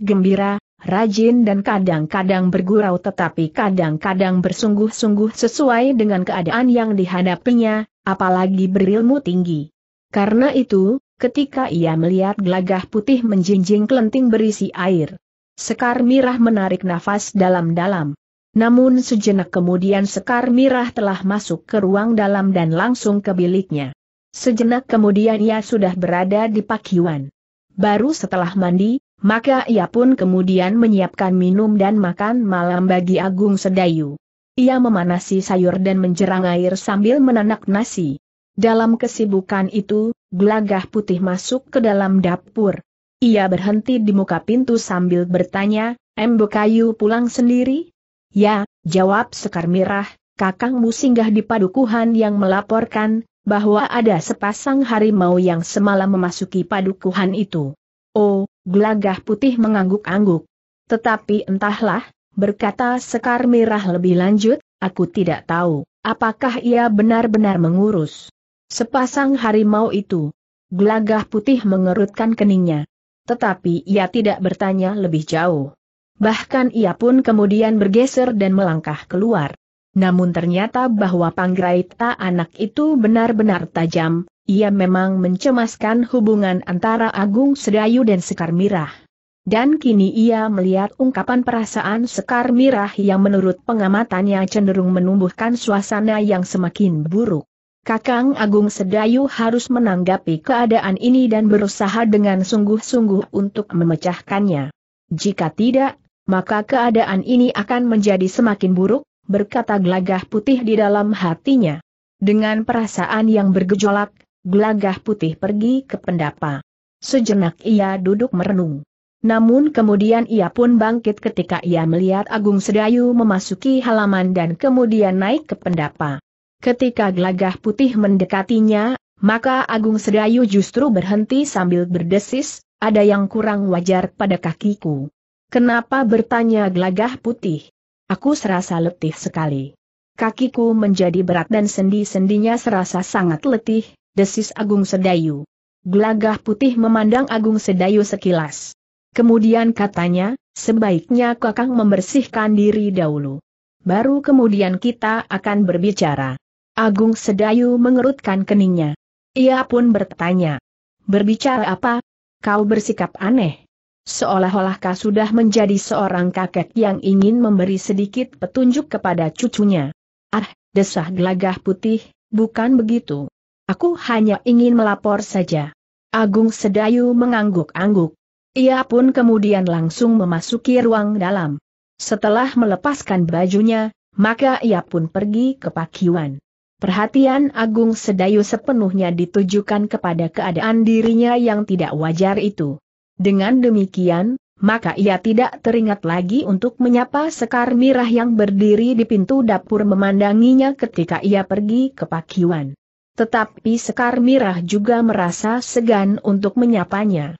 Gembira, rajin dan kadang-kadang bergurau tetapi kadang-kadang bersungguh-sungguh sesuai dengan keadaan yang dihadapinya, apalagi berilmu tinggi. Karena itu, ketika ia melihat gelagah putih menjinjing kelenting berisi air, Sekar Mirah menarik nafas dalam-dalam. Namun sejenak kemudian Sekar Mirah telah masuk ke ruang dalam dan langsung ke biliknya. Sejenak kemudian ia sudah berada di pakiwan. Baru setelah mandi, maka ia pun kemudian menyiapkan minum dan makan malam bagi Agung Sedayu. Ia memanasi sayur dan menjerang air sambil menanak nasi. Dalam kesibukan itu, gelagah putih masuk ke dalam dapur. Ia berhenti di muka pintu sambil bertanya, Embo Kayu pulang sendiri? Ya, jawab Sekar Mirah, kakangmu singgah di padukuhan yang melaporkan, bahwa ada sepasang harimau yang semalam memasuki padukuhan itu. Oh, gelagah putih mengangguk-angguk. Tetapi entahlah, berkata Sekar Mirah lebih lanjut, aku tidak tahu, apakah ia benar-benar mengurus sepasang harimau itu. Gelagah putih mengerutkan keningnya. Tetapi ia tidak bertanya lebih jauh. Bahkan ia pun kemudian bergeser dan melangkah keluar. Namun ternyata bahwa Panggraita anak itu benar-benar tajam, ia memang mencemaskan hubungan antara Agung Sedayu dan Sekar Mirah. Dan kini ia melihat ungkapan perasaan Sekar Mirah yang menurut pengamatannya cenderung menumbuhkan suasana yang semakin buruk. Kakang Agung Sedayu harus menanggapi keadaan ini dan berusaha dengan sungguh-sungguh untuk memecahkannya. Jika tidak, maka keadaan ini akan menjadi semakin buruk, berkata Glagah putih di dalam hatinya. Dengan perasaan yang bergejolak, Glagah putih pergi ke pendapa. Sejenak ia duduk merenung. Namun kemudian ia pun bangkit ketika ia melihat Agung Sedayu memasuki halaman dan kemudian naik ke pendapa. Ketika Glagah putih mendekatinya, maka Agung Sedayu justru berhenti sambil berdesis, ada yang kurang wajar pada kakiku. Kenapa bertanya Glagah putih? Aku serasa letih sekali. Kakiku menjadi berat dan sendi-sendinya serasa sangat letih, desis Agung Sedayu. Glagah putih memandang Agung Sedayu sekilas. Kemudian katanya, sebaiknya kakang membersihkan diri dahulu. Baru kemudian kita akan berbicara. Agung Sedayu mengerutkan keningnya. Ia pun bertanya. Berbicara apa? Kau bersikap aneh. Seolah-olah kau sudah menjadi seorang kakek yang ingin memberi sedikit petunjuk kepada cucunya. Ah, desah gelagah putih, bukan begitu. Aku hanya ingin melapor saja. Agung Sedayu mengangguk-angguk. Ia pun kemudian langsung memasuki ruang dalam. Setelah melepaskan bajunya, maka ia pun pergi ke pakiwan. Perhatian Agung Sedayu sepenuhnya ditujukan kepada keadaan dirinya yang tidak wajar itu. Dengan demikian, maka ia tidak teringat lagi untuk menyapa Sekar Mirah yang berdiri di pintu dapur memandanginya ketika ia pergi ke pakiwan. Tetapi Sekar Mirah juga merasa segan untuk menyapanya.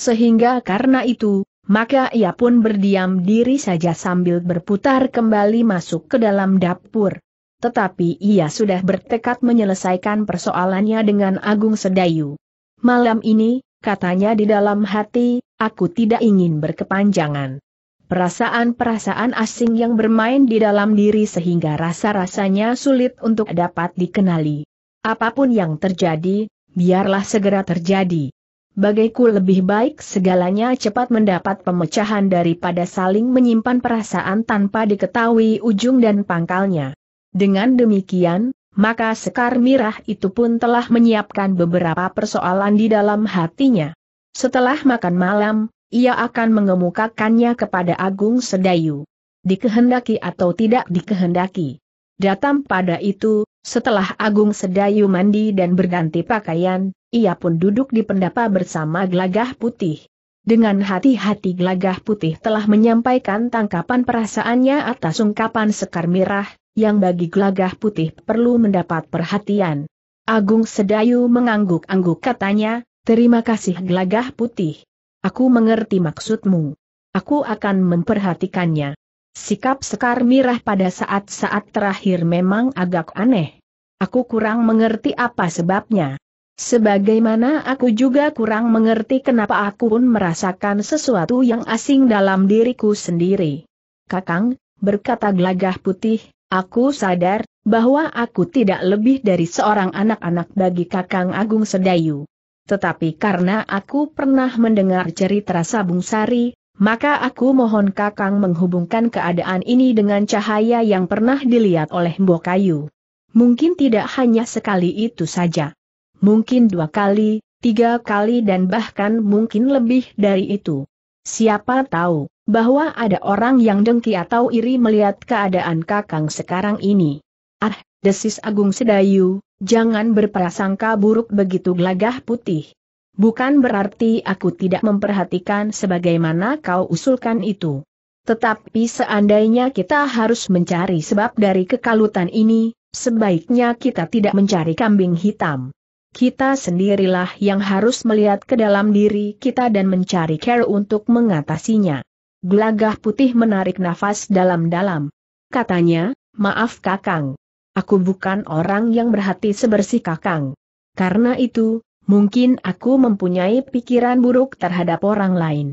Sehingga karena itu, maka ia pun berdiam diri saja sambil berputar kembali masuk ke dalam dapur. Tetapi ia sudah bertekad menyelesaikan persoalannya dengan Agung Sedayu. Malam ini, katanya di dalam hati, aku tidak ingin berkepanjangan. Perasaan-perasaan asing yang bermain di dalam diri sehingga rasa-rasanya sulit untuk dapat dikenali. Apapun yang terjadi, biarlah segera terjadi. Bagaiku lebih baik segalanya cepat mendapat pemecahan daripada saling menyimpan perasaan tanpa diketahui ujung dan pangkalnya. Dengan demikian, maka Sekar Mirah itu pun telah menyiapkan beberapa persoalan di dalam hatinya. Setelah makan malam, ia akan mengemukakannya kepada Agung Sedayu. Dikehendaki atau tidak dikehendaki. Datang pada itu, setelah Agung Sedayu mandi dan berganti pakaian, ia pun duduk di pendapa bersama gelagah putih. Dengan hati-hati gelagah putih telah menyampaikan tangkapan perasaannya atas ungkapan Sekar Mirah, yang bagi gelagah putih perlu mendapat perhatian. Agung Sedayu mengangguk-angguk katanya, terima kasih gelagah putih. Aku mengerti maksudmu. Aku akan memperhatikannya. Sikap Sekar Mirah pada saat-saat terakhir memang agak aneh. Aku kurang mengerti apa sebabnya. Sebagaimana aku juga kurang mengerti kenapa aku pun merasakan sesuatu yang asing dalam diriku sendiri. Kakang, berkata gelagah putih, aku sadar, bahwa aku tidak lebih dari seorang anak-anak bagi Kakang Agung Sedayu. Tetapi karena aku pernah mendengar cerita Sabung Sari, maka aku mohon Kakang menghubungkan keadaan ini dengan cahaya yang pernah dilihat oleh Mbok Kayu. Mungkin tidak hanya sekali itu saja. Mungkin dua kali, tiga kali dan bahkan mungkin lebih dari itu. Siapa tahu, bahwa ada orang yang dengki atau iri melihat keadaan kakang sekarang ini. Ah, desis Agung Sedayu, jangan berprasangka buruk begitu gelagah putih. Bukan berarti aku tidak memperhatikan sebagaimana kau usulkan itu. Tetapi seandainya kita harus mencari sebab dari kekalutan ini, sebaiknya kita tidak mencari kambing hitam. Kita sendirilah yang harus melihat ke dalam diri kita dan mencari care untuk mengatasinya. Gelagah putih menarik nafas dalam-dalam. Katanya, maaf kakang. Aku bukan orang yang berhati sebersih kakang. Karena itu, Mungkin aku mempunyai pikiran buruk terhadap orang lain.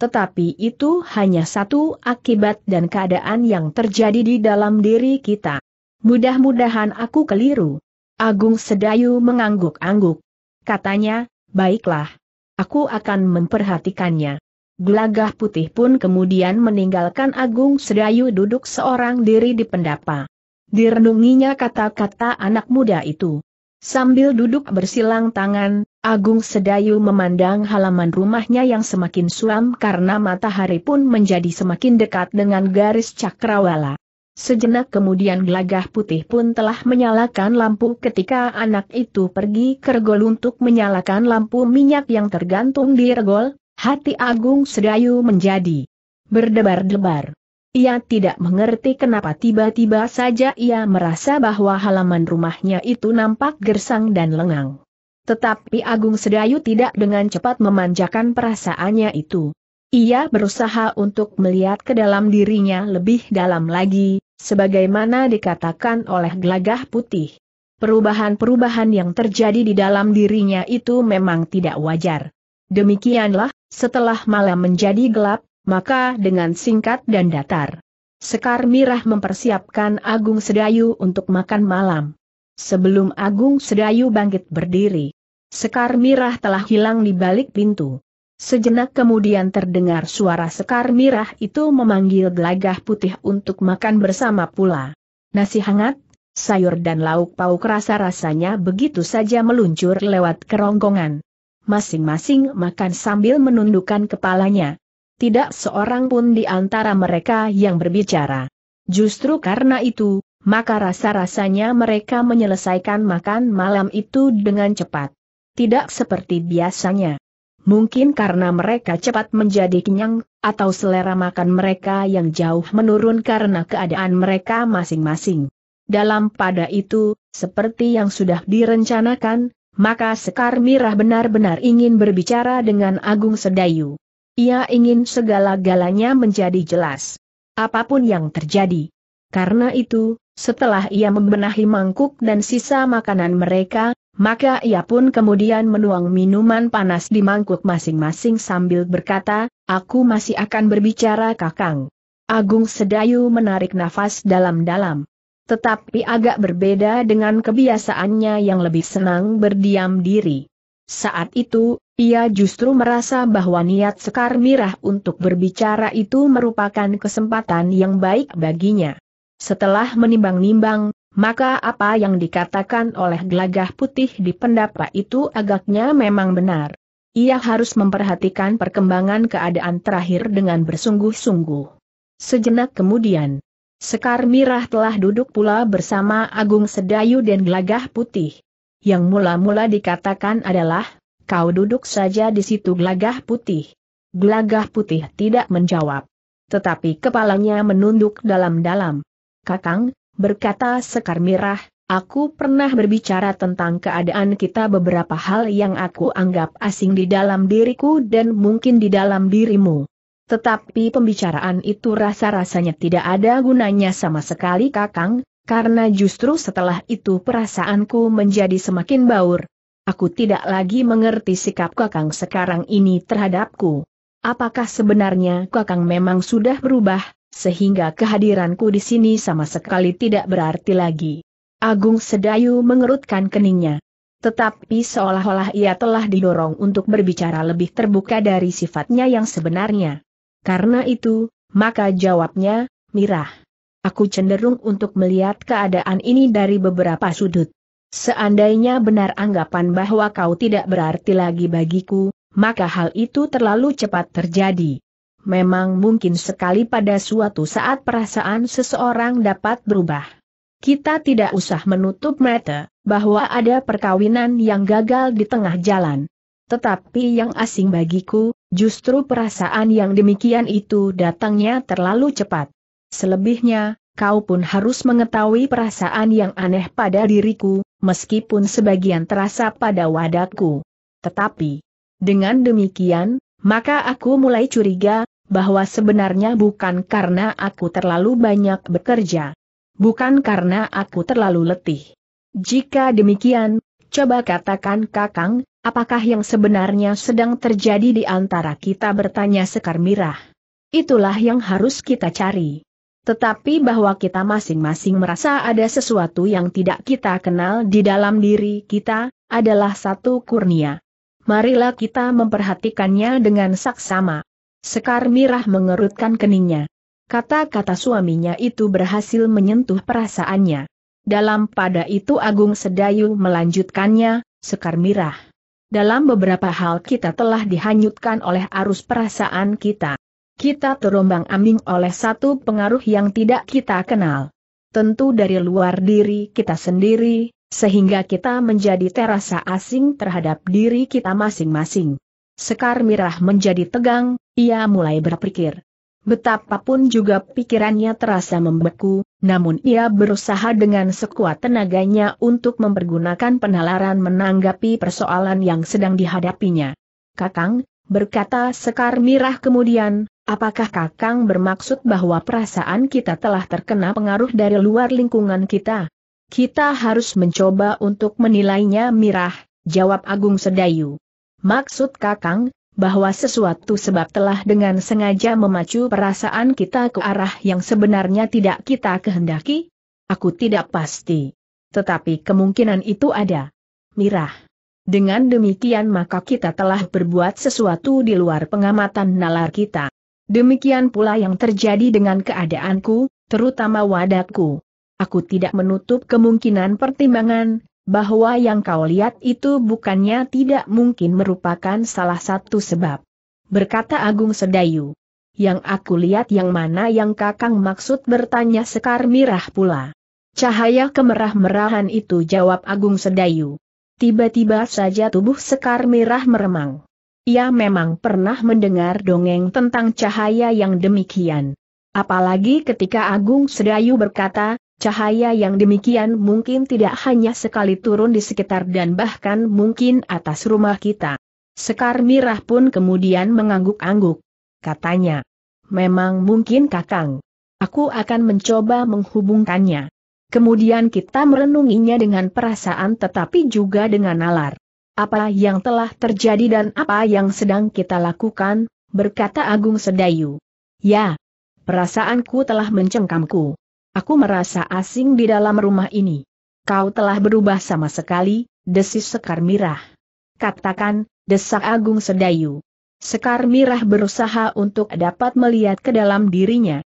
Tetapi itu hanya satu akibat dan keadaan yang terjadi di dalam diri kita. Mudah-mudahan aku keliru. Agung Sedayu mengangguk-angguk. Katanya, baiklah. Aku akan memperhatikannya. Gelagah putih pun kemudian meninggalkan Agung Sedayu duduk seorang diri di pendapa. Direnunginya kata-kata anak muda itu. Sambil duduk bersilang tangan, Agung Sedayu memandang halaman rumahnya yang semakin suam karena matahari pun menjadi semakin dekat dengan garis cakrawala. Sejenak kemudian gelagah putih pun telah menyalakan lampu ketika anak itu pergi ke regol untuk menyalakan lampu minyak yang tergantung di regol, hati Agung Sedayu menjadi berdebar-debar. Ia tidak mengerti kenapa tiba-tiba saja ia merasa bahwa halaman rumahnya itu nampak gersang dan lengang. Tetapi Agung Sedayu tidak dengan cepat memanjakan perasaannya itu. Ia berusaha untuk melihat ke dalam dirinya lebih dalam lagi, sebagaimana dikatakan oleh gelagah putih. Perubahan-perubahan yang terjadi di dalam dirinya itu memang tidak wajar. Demikianlah, setelah malam menjadi gelap, maka dengan singkat dan datar. Sekar Mirah mempersiapkan Agung Sedayu untuk makan malam. Sebelum Agung Sedayu bangkit berdiri, Sekar Mirah telah hilang di balik pintu. Sejenak kemudian terdengar suara Sekar Mirah itu memanggil gelagah putih untuk makan bersama pula. Nasi hangat, sayur dan lauk pauk rasa-rasanya begitu saja meluncur lewat kerongkongan. Masing-masing makan sambil menundukkan kepalanya tidak seorang pun di antara mereka yang berbicara. Justru karena itu, maka rasa-rasanya mereka menyelesaikan makan malam itu dengan cepat. Tidak seperti biasanya. Mungkin karena mereka cepat menjadi kenyang, atau selera makan mereka yang jauh menurun karena keadaan mereka masing-masing. Dalam pada itu, seperti yang sudah direncanakan, maka Sekar Mirah benar-benar ingin berbicara dengan Agung Sedayu. Ia ingin segala-galanya menjadi jelas. Apapun yang terjadi. Karena itu, setelah ia membenahi mangkuk dan sisa makanan mereka, maka ia pun kemudian menuang minuman panas di mangkuk masing-masing sambil berkata, aku masih akan berbicara kakang. Agung Sedayu menarik nafas dalam-dalam. Tetapi agak berbeda dengan kebiasaannya yang lebih senang berdiam diri. Saat itu, ia justru merasa bahwa niat Sekar Mirah untuk berbicara itu merupakan kesempatan yang baik baginya. Setelah menimbang-nimbang, maka apa yang dikatakan oleh gelagah putih di pendapa itu agaknya memang benar. Ia harus memperhatikan perkembangan keadaan terakhir dengan bersungguh-sungguh. Sejenak kemudian, Sekar Mirah telah duduk pula bersama Agung Sedayu dan Gelagah Putih. Yang mula-mula dikatakan adalah Kau duduk saja di situ gelagah putih. Gelagah putih tidak menjawab. Tetapi kepalanya menunduk dalam-dalam. Kakang, berkata Sekar Mirah, aku pernah berbicara tentang keadaan kita beberapa hal yang aku anggap asing di dalam diriku dan mungkin di dalam dirimu. Tetapi pembicaraan itu rasa-rasanya tidak ada gunanya sama sekali Kakang, karena justru setelah itu perasaanku menjadi semakin baur, Aku tidak lagi mengerti sikap Kakang sekarang ini terhadapku. Apakah sebenarnya Kakang memang sudah berubah, sehingga kehadiranku di sini sama sekali tidak berarti lagi? Agung Sedayu mengerutkan keningnya. Tetapi seolah-olah ia telah didorong untuk berbicara lebih terbuka dari sifatnya yang sebenarnya. Karena itu, maka jawabnya, mirah. Aku cenderung untuk melihat keadaan ini dari beberapa sudut. Seandainya benar anggapan bahwa kau tidak berarti lagi bagiku, maka hal itu terlalu cepat terjadi. Memang mungkin sekali pada suatu saat perasaan seseorang dapat berubah. Kita tidak usah menutup mata bahwa ada perkawinan yang gagal di tengah jalan. Tetapi yang asing bagiku, justru perasaan yang demikian itu datangnya terlalu cepat. Selebihnya, kau pun harus mengetahui perasaan yang aneh pada diriku, meskipun sebagian terasa pada wadaku, Tetapi, dengan demikian, maka aku mulai curiga, bahwa sebenarnya bukan karena aku terlalu banyak bekerja. Bukan karena aku terlalu letih. Jika demikian, coba katakan kakang, apakah yang sebenarnya sedang terjadi di antara kita bertanya Sekar Mirah. Itulah yang harus kita cari. Tetapi bahwa kita masing-masing merasa ada sesuatu yang tidak kita kenal di dalam diri kita, adalah satu kurnia. Marilah kita memperhatikannya dengan saksama. Sekar Mirah mengerutkan keningnya. Kata-kata suaminya itu berhasil menyentuh perasaannya. Dalam pada itu Agung Sedayu melanjutkannya, Sekar Mirah. Dalam beberapa hal kita telah dihanyutkan oleh arus perasaan kita. Kita terombang-ambing oleh satu pengaruh yang tidak kita kenal. Tentu dari luar diri kita sendiri, sehingga kita menjadi terasa asing terhadap diri kita masing-masing. Sekar Mirah menjadi tegang, ia mulai berpikir. Betapapun juga pikirannya terasa membeku, namun ia berusaha dengan sekuat tenaganya untuk mempergunakan penalaran menanggapi persoalan yang sedang dihadapinya. Kakang, berkata Sekar Mirah kemudian, apakah Kakang bermaksud bahwa perasaan kita telah terkena pengaruh dari luar lingkungan kita? Kita harus mencoba untuk menilainya Mirah, jawab Agung Sedayu. Maksud Kakang, bahwa sesuatu sebab telah dengan sengaja memacu perasaan kita ke arah yang sebenarnya tidak kita kehendaki? Aku tidak pasti. Tetapi kemungkinan itu ada. Mirah. Dengan demikian maka kita telah berbuat sesuatu di luar pengamatan nalar kita. Demikian pula yang terjadi dengan keadaanku, terutama wadaku. Aku tidak menutup kemungkinan pertimbangan, bahwa yang kau lihat itu bukannya tidak mungkin merupakan salah satu sebab. Berkata Agung Sedayu. Yang aku lihat yang mana yang kakang maksud bertanya Sekar Mirah pula. Cahaya kemerah-merahan itu jawab Agung Sedayu. Tiba-tiba saja tubuh Sekar Merah meremang. Ia memang pernah mendengar dongeng tentang cahaya yang demikian. Apalagi ketika Agung Sedayu berkata, cahaya yang demikian mungkin tidak hanya sekali turun di sekitar dan bahkan mungkin atas rumah kita. Sekar Mirah pun kemudian mengangguk-angguk. Katanya, memang mungkin kakang. Aku akan mencoba menghubungkannya. Kemudian kita merenunginya dengan perasaan tetapi juga dengan nalar. Apa yang telah terjadi dan apa yang sedang kita lakukan, berkata Agung Sedayu. Ya, perasaanku telah mencengkamku. Aku merasa asing di dalam rumah ini. Kau telah berubah sama sekali, desis Sekar Mirah. Katakan, desak Agung Sedayu. Sekar Mirah berusaha untuk dapat melihat ke dalam dirinya,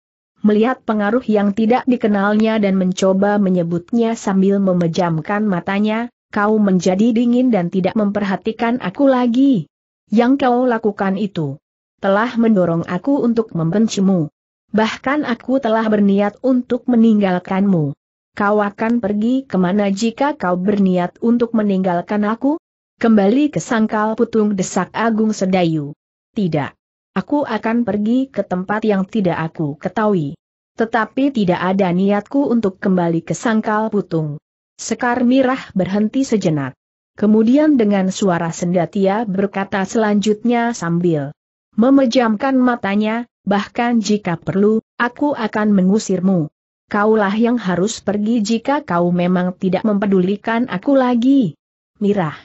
melihat pengaruh yang tidak dikenalnya dan mencoba menyebutnya sambil memejamkan matanya, kau menjadi dingin dan tidak memperhatikan aku lagi. Yang kau lakukan itu telah mendorong aku untuk membencimu. Bahkan aku telah berniat untuk meninggalkanmu. Kau akan pergi kemana jika kau berniat untuk meninggalkan aku? Kembali ke sangkal putung desak Agung Sedayu. Tidak. Aku akan pergi ke tempat yang tidak aku ketahui. Tetapi tidak ada niatku untuk kembali ke sangkal putung. Sekar Mirah berhenti sejenak. Kemudian dengan suara sendatia berkata selanjutnya sambil memejamkan matanya, bahkan jika perlu, aku akan mengusirmu. Kaulah yang harus pergi jika kau memang tidak mempedulikan aku lagi. Mirah.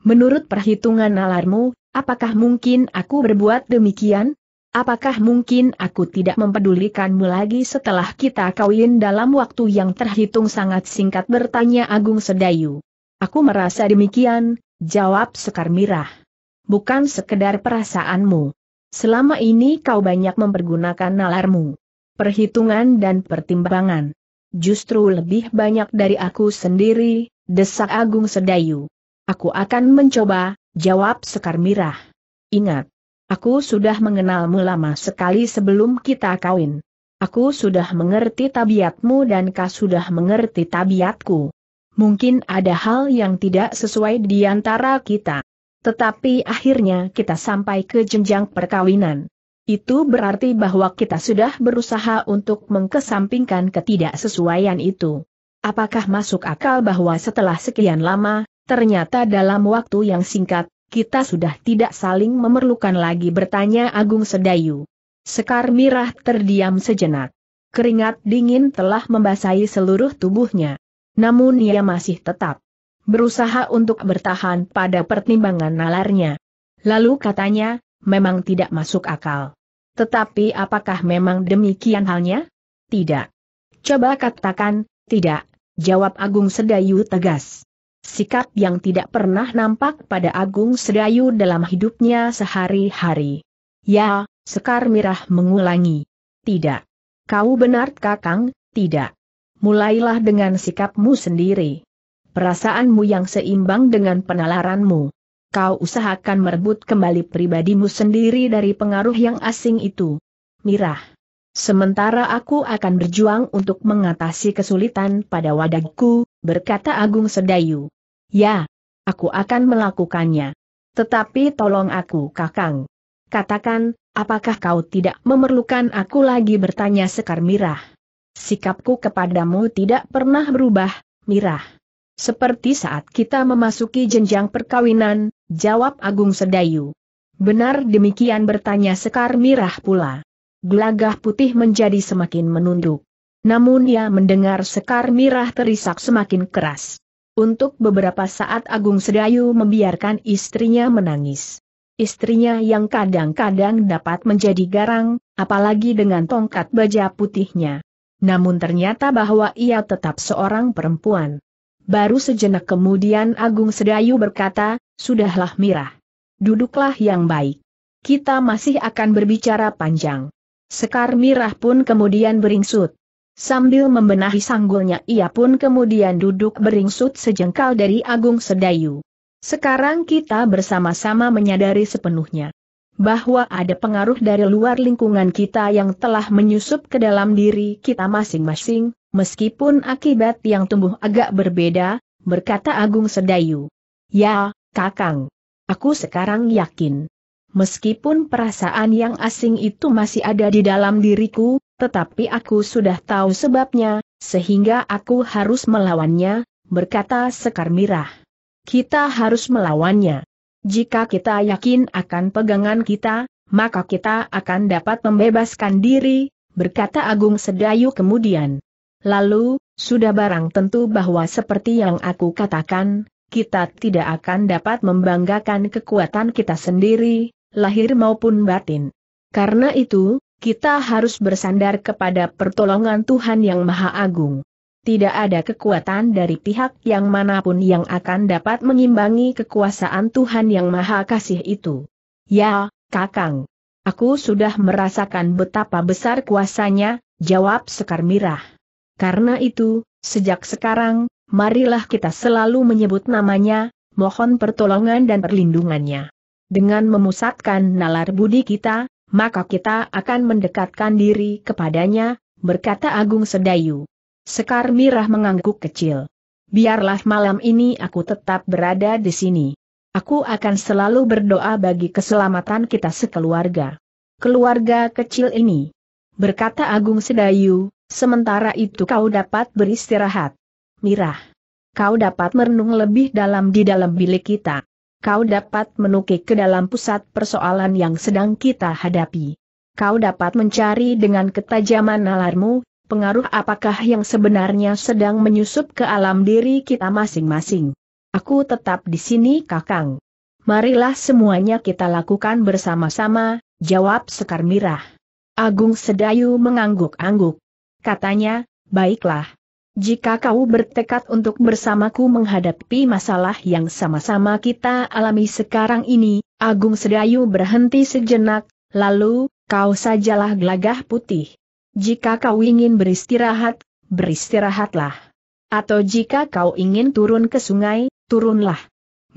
Menurut perhitungan nalarmu, Apakah mungkin aku berbuat demikian? Apakah mungkin aku tidak mempedulikanmu lagi setelah kita kawin dalam waktu yang terhitung sangat singkat bertanya Agung Sedayu. Aku merasa demikian, jawab Sekar Mirah. Bukan sekedar perasaanmu. Selama ini kau banyak mempergunakan nalarmu. Perhitungan dan pertimbangan. Justru lebih banyak dari aku sendiri, desak Agung Sedayu. Aku akan mencoba, Jawab Sekar Mirah. Ingat, aku sudah mengenalmu lama sekali sebelum kita kawin. Aku sudah mengerti tabiatmu dan kau sudah mengerti tabiatku. Mungkin ada hal yang tidak sesuai di antara kita. Tetapi akhirnya kita sampai ke jenjang perkawinan. Itu berarti bahwa kita sudah berusaha untuk mengkesampingkan ketidaksesuaian itu. Apakah masuk akal bahwa setelah sekian lama, Ternyata dalam waktu yang singkat, kita sudah tidak saling memerlukan lagi bertanya Agung Sedayu. Sekar Mirah terdiam sejenak. Keringat dingin telah membasahi seluruh tubuhnya. Namun ia masih tetap berusaha untuk bertahan pada pertimbangan nalarnya. Lalu katanya, memang tidak masuk akal. Tetapi apakah memang demikian halnya? Tidak. Coba katakan, tidak, jawab Agung Sedayu tegas sikap yang tidak pernah nampak pada Agung Sedayu dalam hidupnya sehari-hari. Ya, Sekar Mirah mengulangi. Tidak. Kau benar kakang, tidak. Mulailah dengan sikapmu sendiri. Perasaanmu yang seimbang dengan penalaranmu. Kau usahakan merebut kembali pribadimu sendiri dari pengaruh yang asing itu. Mirah. Sementara aku akan berjuang untuk mengatasi kesulitan pada wadagku, berkata Agung Sedayu. Ya, aku akan melakukannya. Tetapi tolong aku kakang. Katakan, apakah kau tidak memerlukan aku lagi bertanya Sekar Mirah? Sikapku kepadamu tidak pernah berubah, Mirah. Seperti saat kita memasuki jenjang perkawinan, jawab Agung Sedayu. Benar demikian bertanya Sekar Mirah pula. Gelagah putih menjadi semakin menunduk. Namun ia mendengar Sekar Mirah terisak semakin keras. Untuk beberapa saat Agung Sedayu membiarkan istrinya menangis. Istrinya yang kadang-kadang dapat menjadi garang, apalagi dengan tongkat baja putihnya. Namun ternyata bahwa ia tetap seorang perempuan. Baru sejenak kemudian Agung Sedayu berkata, Sudahlah Mirah. Duduklah yang baik. Kita masih akan berbicara panjang. Sekar Mirah pun kemudian beringsut. Sambil membenahi sanggulnya ia pun kemudian duduk beringsut sejengkal dari Agung Sedayu. Sekarang kita bersama-sama menyadari sepenuhnya bahwa ada pengaruh dari luar lingkungan kita yang telah menyusup ke dalam diri kita masing-masing, meskipun akibat yang tumbuh agak berbeda, berkata Agung Sedayu. Ya, Kakang. Aku sekarang yakin. Meskipun perasaan yang asing itu masih ada di dalam diriku, tetapi aku sudah tahu sebabnya, sehingga aku harus melawannya, berkata Sekar Mirah. Kita harus melawannya. Jika kita yakin akan pegangan kita, maka kita akan dapat membebaskan diri, berkata Agung Sedayu kemudian. Lalu, sudah barang tentu bahwa seperti yang aku katakan, kita tidak akan dapat membanggakan kekuatan kita sendiri, lahir maupun batin. Karena itu, kita harus bersandar kepada pertolongan Tuhan Yang Maha Agung. Tidak ada kekuatan dari pihak yang manapun yang akan dapat mengimbangi kekuasaan Tuhan Yang Maha Kasih itu. Ya, Kakang. Aku sudah merasakan betapa besar kuasanya, jawab Sekar Mirah. Karena itu, sejak sekarang, marilah kita selalu menyebut namanya, mohon pertolongan dan perlindungannya. Dengan memusatkan nalar budi kita, maka kita akan mendekatkan diri kepadanya, berkata Agung Sedayu. Sekar Mirah mengangguk kecil. Biarlah malam ini aku tetap berada di sini. Aku akan selalu berdoa bagi keselamatan kita sekeluarga. Keluarga kecil ini. Berkata Agung Sedayu, sementara itu kau dapat beristirahat. Mirah. Kau dapat merenung lebih dalam di dalam bilik kita kau dapat menukik ke dalam pusat persoalan yang sedang kita hadapi. Kau dapat mencari dengan ketajaman nalarmu, pengaruh apakah yang sebenarnya sedang menyusup ke alam diri kita masing-masing. Aku tetap di sini kakang. Marilah semuanya kita lakukan bersama-sama, jawab Sekar Mirah. Agung Sedayu mengangguk-angguk. Katanya, baiklah, jika kau bertekad untuk bersamaku menghadapi masalah yang sama-sama kita alami sekarang ini, Agung Sedayu berhenti sejenak, lalu, kau sajalah gelagah putih. Jika kau ingin beristirahat, beristirahatlah. Atau jika kau ingin turun ke sungai, turunlah.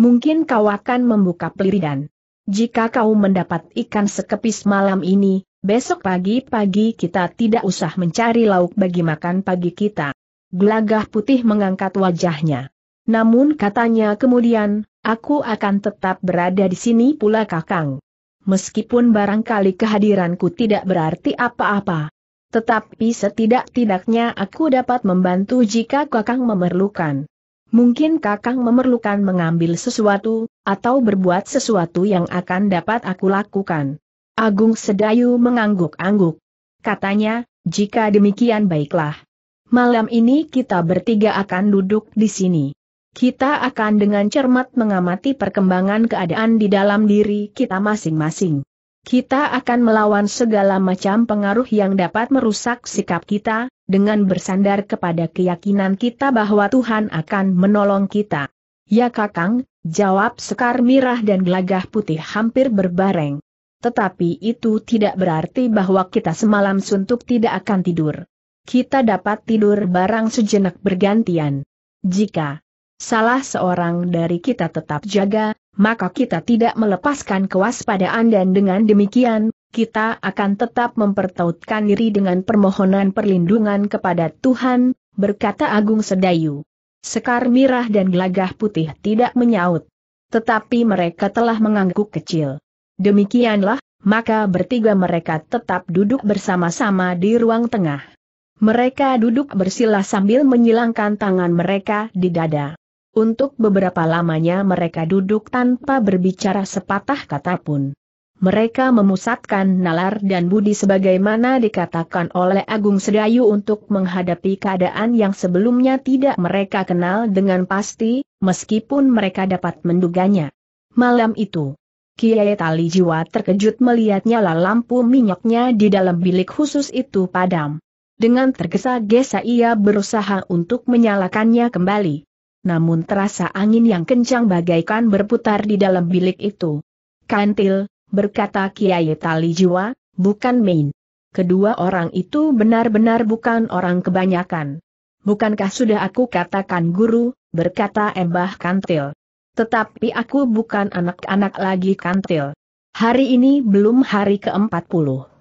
Mungkin kau akan membuka peliridan. Jika kau mendapat ikan sekepis malam ini, besok pagi-pagi kita tidak usah mencari lauk bagi makan pagi kita. Gelagah putih mengangkat wajahnya. Namun katanya kemudian, aku akan tetap berada di sini pula kakang. Meskipun barangkali kehadiranku tidak berarti apa-apa. Tetapi setidak-tidaknya aku dapat membantu jika kakang memerlukan. Mungkin kakang memerlukan mengambil sesuatu, atau berbuat sesuatu yang akan dapat aku lakukan. Agung Sedayu mengangguk-angguk. Katanya, jika demikian baiklah. Malam ini kita bertiga akan duduk di sini. Kita akan dengan cermat mengamati perkembangan keadaan di dalam diri kita masing-masing. Kita akan melawan segala macam pengaruh yang dapat merusak sikap kita, dengan bersandar kepada keyakinan kita bahwa Tuhan akan menolong kita. Ya kakang, jawab Sekar Mirah dan Gelagah Putih hampir berbareng. Tetapi itu tidak berarti bahwa kita semalam suntuk tidak akan tidur kita dapat tidur barang sejenak bergantian. Jika salah seorang dari kita tetap jaga, maka kita tidak melepaskan kewaspadaan dan dengan demikian, kita akan tetap mempertautkan diri dengan permohonan perlindungan kepada Tuhan, berkata Agung Sedayu. Sekar Mirah dan Gelagah Putih tidak menyaut. Tetapi mereka telah mengangguk kecil. Demikianlah, maka bertiga mereka tetap duduk bersama-sama di ruang tengah. Mereka duduk bersila sambil menyilangkan tangan mereka di dada. Untuk beberapa lamanya mereka duduk tanpa berbicara sepatah kata pun. Mereka memusatkan nalar dan budi sebagaimana dikatakan oleh Agung Sedayu untuk menghadapi keadaan yang sebelumnya tidak mereka kenal dengan pasti, meskipun mereka dapat menduganya. Malam itu, Kiai Tali Jiwa terkejut melihat nyala lampu minyaknya di dalam bilik khusus itu padam. Dengan tergesa-gesa ia berusaha untuk menyalakannya kembali. Namun terasa angin yang kencang bagaikan berputar di dalam bilik itu. Kantil, berkata Kiai Tali Jiwa, bukan main. Kedua orang itu benar-benar bukan orang kebanyakan. Bukankah sudah aku katakan guru, berkata Embah Kantil. Tetapi aku bukan anak-anak lagi Kantil. Hari ini belum hari ke-40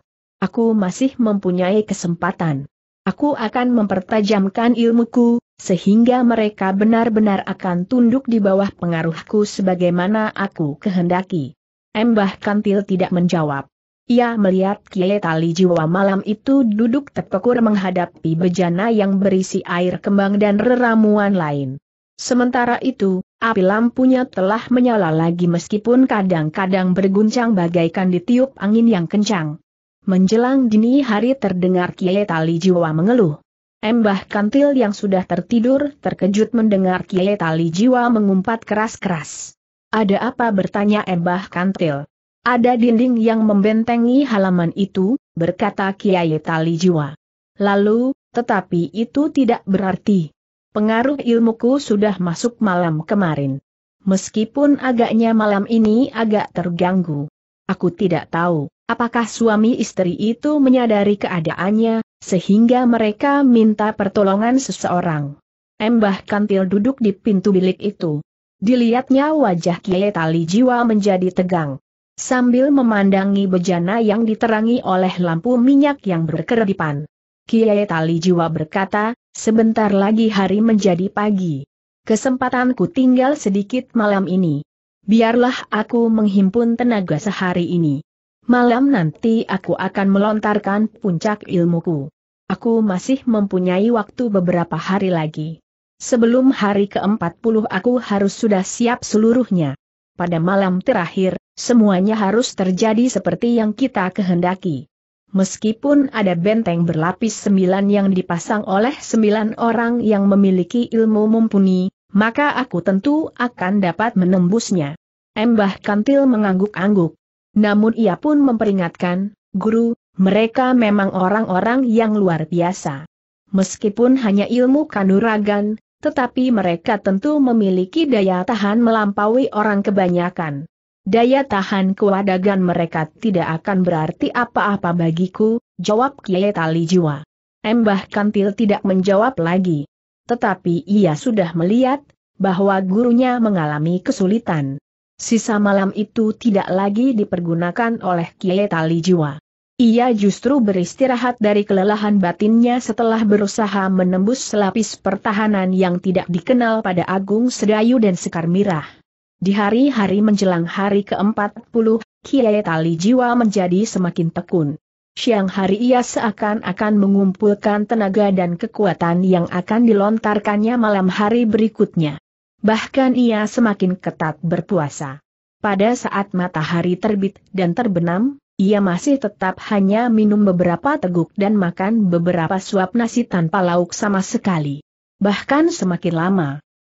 aku masih mempunyai kesempatan. Aku akan mempertajamkan ilmuku, sehingga mereka benar-benar akan tunduk di bawah pengaruhku sebagaimana aku kehendaki. Embah Kantil tidak menjawab. Ia melihat Kiai Tali Jiwa malam itu duduk terpekur menghadapi bejana yang berisi air kembang dan reramuan lain. Sementara itu, api lampunya telah menyala lagi meskipun kadang-kadang berguncang bagaikan ditiup angin yang kencang. Menjelang dini hari terdengar Kiai Tali Jiwa mengeluh. Embah kantil yang sudah tertidur terkejut mendengar Kiai Tali Jiwa mengumpat keras-keras. Ada apa bertanya Embah kantil? Ada dinding yang membentengi halaman itu, berkata Kiai Tali Jiwa. Lalu, tetapi itu tidak berarti. Pengaruh ilmuku sudah masuk malam kemarin. Meskipun agaknya malam ini agak terganggu. Aku tidak tahu Apakah suami istri itu menyadari keadaannya, sehingga mereka minta pertolongan seseorang? Embah kantil duduk di pintu bilik itu. Dilihatnya wajah Kiai Tali Jiwa menjadi tegang. Sambil memandangi bejana yang diterangi oleh lampu minyak yang berkedipan. Kiai Tali Jiwa berkata, sebentar lagi hari menjadi pagi. Kesempatanku tinggal sedikit malam ini. Biarlah aku menghimpun tenaga sehari ini. Malam nanti aku akan melontarkan puncak ilmuku. Aku masih mempunyai waktu beberapa hari lagi. Sebelum hari ke-40 aku harus sudah siap seluruhnya. Pada malam terakhir, semuanya harus terjadi seperti yang kita kehendaki. Meskipun ada benteng berlapis sembilan yang dipasang oleh sembilan orang yang memiliki ilmu mumpuni, maka aku tentu akan dapat menembusnya. Embah Kantil mengangguk-angguk. Namun ia pun memperingatkan, Guru, mereka memang orang-orang yang luar biasa. Meskipun hanya ilmu kanuragan, tetapi mereka tentu memiliki daya tahan melampaui orang kebanyakan. Daya tahan kewadagan mereka tidak akan berarti apa-apa bagiku, jawab Kiai Tali Jiwa. Mbah Kantil tidak menjawab lagi. Tetapi ia sudah melihat, bahwa gurunya mengalami kesulitan. Sisa malam itu tidak lagi dipergunakan oleh Kiai Tali Jiwa. Ia justru beristirahat dari kelelahan batinnya setelah berusaha menembus selapis pertahanan yang tidak dikenal pada Agung Sedayu dan Sekar Mirah. Di hari-hari menjelang hari ke-40, Kiai Tali Jiwa menjadi semakin tekun. Siang hari ia seakan-akan mengumpulkan tenaga dan kekuatan yang akan dilontarkannya malam hari berikutnya. Bahkan ia semakin ketat berpuasa. Pada saat matahari terbit dan terbenam, ia masih tetap hanya minum beberapa teguk dan makan beberapa suap nasi tanpa lauk sama sekali. Bahkan semakin lama,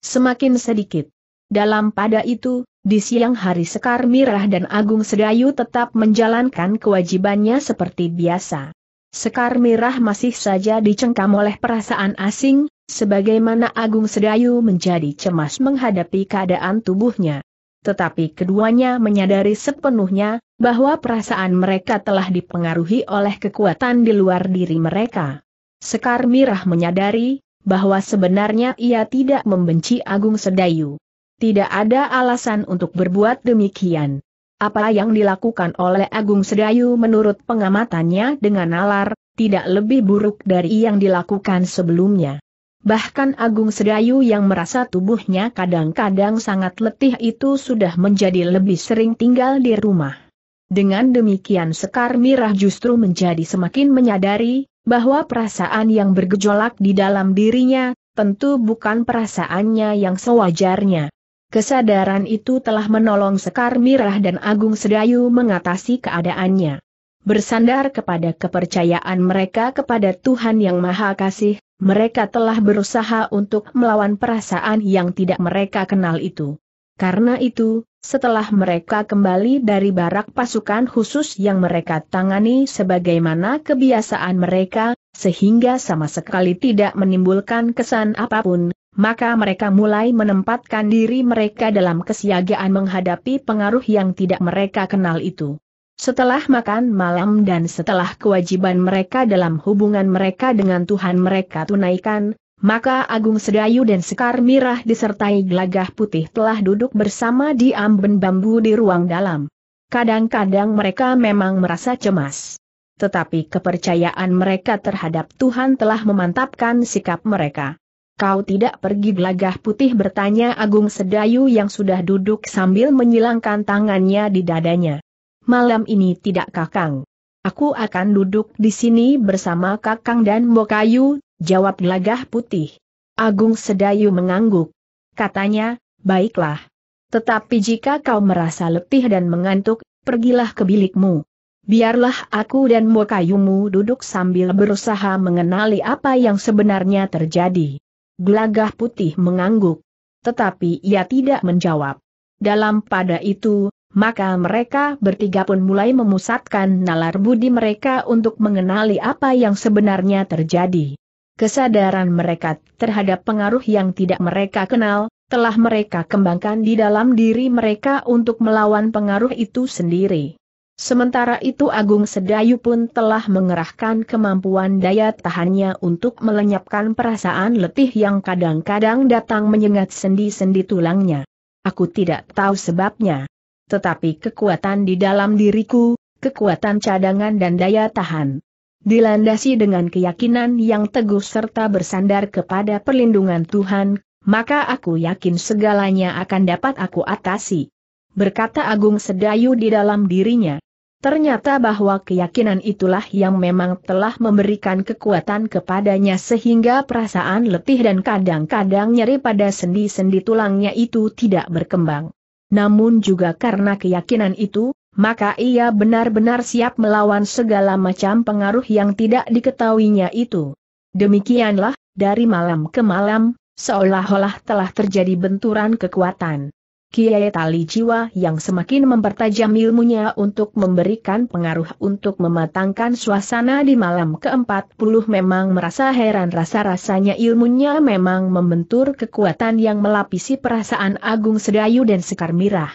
semakin sedikit. Dalam pada itu, di siang hari Sekar Mirah dan Agung Sedayu tetap menjalankan kewajibannya seperti biasa. Sekar Mirah masih saja dicengkam oleh perasaan asing, sebagaimana Agung Sedayu menjadi cemas menghadapi keadaan tubuhnya. Tetapi keduanya menyadari sepenuhnya, bahwa perasaan mereka telah dipengaruhi oleh kekuatan di luar diri mereka. Sekar Mirah menyadari, bahwa sebenarnya ia tidak membenci Agung Sedayu. Tidak ada alasan untuk berbuat demikian. Apa yang dilakukan oleh Agung Sedayu menurut pengamatannya dengan nalar, tidak lebih buruk dari yang dilakukan sebelumnya. Bahkan Agung Sedayu yang merasa tubuhnya kadang-kadang sangat letih itu sudah menjadi lebih sering tinggal di rumah. Dengan demikian Sekar Mirah justru menjadi semakin menyadari, bahwa perasaan yang bergejolak di dalam dirinya, tentu bukan perasaannya yang sewajarnya. Kesadaran itu telah menolong Sekar Mirah dan Agung Sedayu mengatasi keadaannya. Bersandar kepada kepercayaan mereka kepada Tuhan Yang Maha Kasih, mereka telah berusaha untuk melawan perasaan yang tidak mereka kenal itu. Karena itu, setelah mereka kembali dari barak pasukan khusus yang mereka tangani sebagaimana kebiasaan mereka, sehingga sama sekali tidak menimbulkan kesan apapun, maka mereka mulai menempatkan diri mereka dalam kesiagaan menghadapi pengaruh yang tidak mereka kenal itu. Setelah makan malam dan setelah kewajiban mereka dalam hubungan mereka dengan Tuhan mereka tunaikan, maka Agung Sedayu dan Sekar Mirah disertai gelagah putih telah duduk bersama di amben bambu di ruang dalam. Kadang-kadang mereka memang merasa cemas. Tetapi kepercayaan mereka terhadap Tuhan telah memantapkan sikap mereka. Kau tidak pergi belagah putih bertanya Agung Sedayu yang sudah duduk sambil menyilangkan tangannya di dadanya. Malam ini tidak kakang. Aku akan duduk di sini bersama kakang dan Bokayu, jawab gelagah putih. Agung Sedayu mengangguk. Katanya, baiklah. Tetapi jika kau merasa letih dan mengantuk, pergilah ke bilikmu. Biarlah aku dan Bokayumu duduk sambil berusaha mengenali apa yang sebenarnya terjadi. Gelagah putih mengangguk. Tetapi ia tidak menjawab. Dalam pada itu, maka mereka bertiga pun mulai memusatkan nalar budi mereka untuk mengenali apa yang sebenarnya terjadi. Kesadaran mereka terhadap pengaruh yang tidak mereka kenal, telah mereka kembangkan di dalam diri mereka untuk melawan pengaruh itu sendiri. Sementara itu Agung Sedayu pun telah mengerahkan kemampuan daya tahannya untuk melenyapkan perasaan letih yang kadang-kadang datang menyengat sendi-sendi tulangnya. Aku tidak tahu sebabnya. Tetapi kekuatan di dalam diriku, kekuatan cadangan dan daya tahan. Dilandasi dengan keyakinan yang teguh serta bersandar kepada perlindungan Tuhan, maka aku yakin segalanya akan dapat aku atasi. Berkata Agung Sedayu di dalam dirinya. Ternyata bahwa keyakinan itulah yang memang telah memberikan kekuatan kepadanya sehingga perasaan letih dan kadang-kadang nyeri pada sendi-sendi tulangnya itu tidak berkembang. Namun juga karena keyakinan itu, maka ia benar-benar siap melawan segala macam pengaruh yang tidak diketahuinya itu. Demikianlah, dari malam ke malam, seolah-olah telah terjadi benturan kekuatan. Kiai Tali Jiwa yang semakin mempertajam ilmunya untuk memberikan pengaruh untuk mematangkan suasana di malam ke-40 memang merasa heran rasa-rasanya ilmunya memang membentur kekuatan yang melapisi perasaan Agung Sedayu dan Sekar Mirah.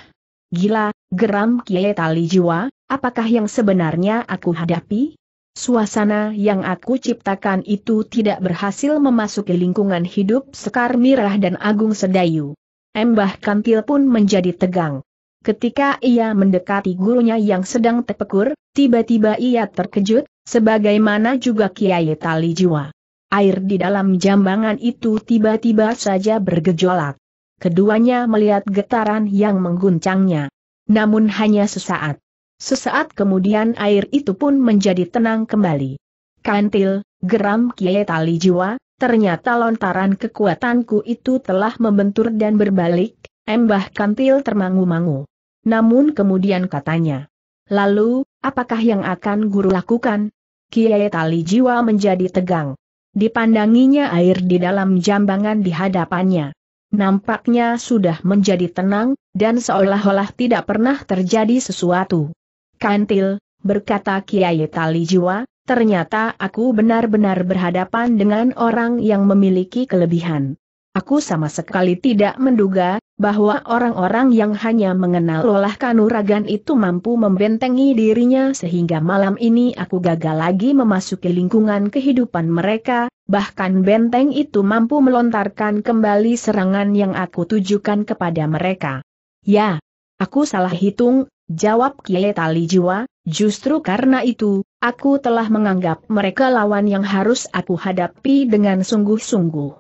Gila, geram Kiai Tali Jiwa, apakah yang sebenarnya aku hadapi? Suasana yang aku ciptakan itu tidak berhasil memasuki lingkungan hidup Sekar Mirah dan Agung Sedayu. Embah kantil pun menjadi tegang. Ketika ia mendekati gurunya yang sedang tepekur, tiba-tiba ia terkejut, sebagaimana juga Kiai Tali Jiwa. Air di dalam jambangan itu tiba-tiba saja bergejolak. Keduanya melihat getaran yang mengguncangnya. Namun hanya sesaat. Sesaat kemudian air itu pun menjadi tenang kembali. Kantil, geram Kiai Tali Jiwa, Ternyata lontaran kekuatanku itu telah membentur dan berbalik, embah kantil termangu-mangu. Namun kemudian katanya, Lalu, apakah yang akan guru lakukan? Kiai tali jiwa menjadi tegang. Dipandanginya air di dalam jambangan di hadapannya. Nampaknya sudah menjadi tenang, dan seolah-olah tidak pernah terjadi sesuatu. Kantil, berkata Kiai Tali Jiwa, ternyata aku benar-benar berhadapan dengan orang yang memiliki kelebihan. Aku sama sekali tidak menduga bahwa orang-orang yang hanya mengenal olah kanuragan itu mampu membentengi dirinya sehingga malam ini aku gagal lagi memasuki lingkungan kehidupan mereka, bahkan benteng itu mampu melontarkan kembali serangan yang aku tujukan kepada mereka. Ya, aku salah hitung, jawab Kiai Tali Jiwa, justru karena itu, Aku telah menganggap mereka lawan yang harus aku hadapi dengan sungguh-sungguh.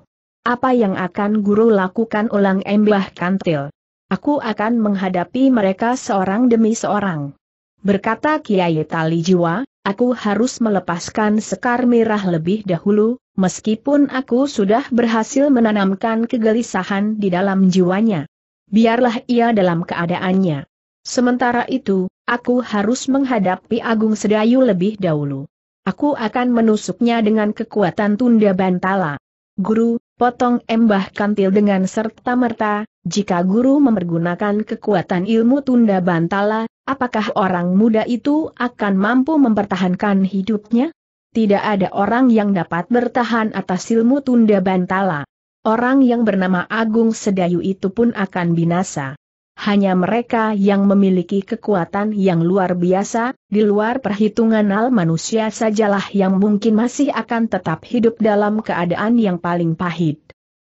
Apa yang akan guru lakukan ulang embah kantil? Aku akan menghadapi mereka seorang demi seorang. Berkata Kiai Tali Jiwa, aku harus melepaskan sekar merah lebih dahulu, meskipun aku sudah berhasil menanamkan kegelisahan di dalam jiwanya. Biarlah ia dalam keadaannya. Sementara itu, Aku harus menghadapi Agung Sedayu lebih dahulu. Aku akan menusuknya dengan kekuatan tunda bantala. Guru, potong embah kantil dengan serta-merta, jika guru mempergunakan kekuatan ilmu tunda bantala, apakah orang muda itu akan mampu mempertahankan hidupnya? Tidak ada orang yang dapat bertahan atas ilmu tunda bantala. Orang yang bernama Agung Sedayu itu pun akan binasa. Hanya mereka yang memiliki kekuatan yang luar biasa, di luar perhitungan al manusia sajalah yang mungkin masih akan tetap hidup dalam keadaan yang paling pahit.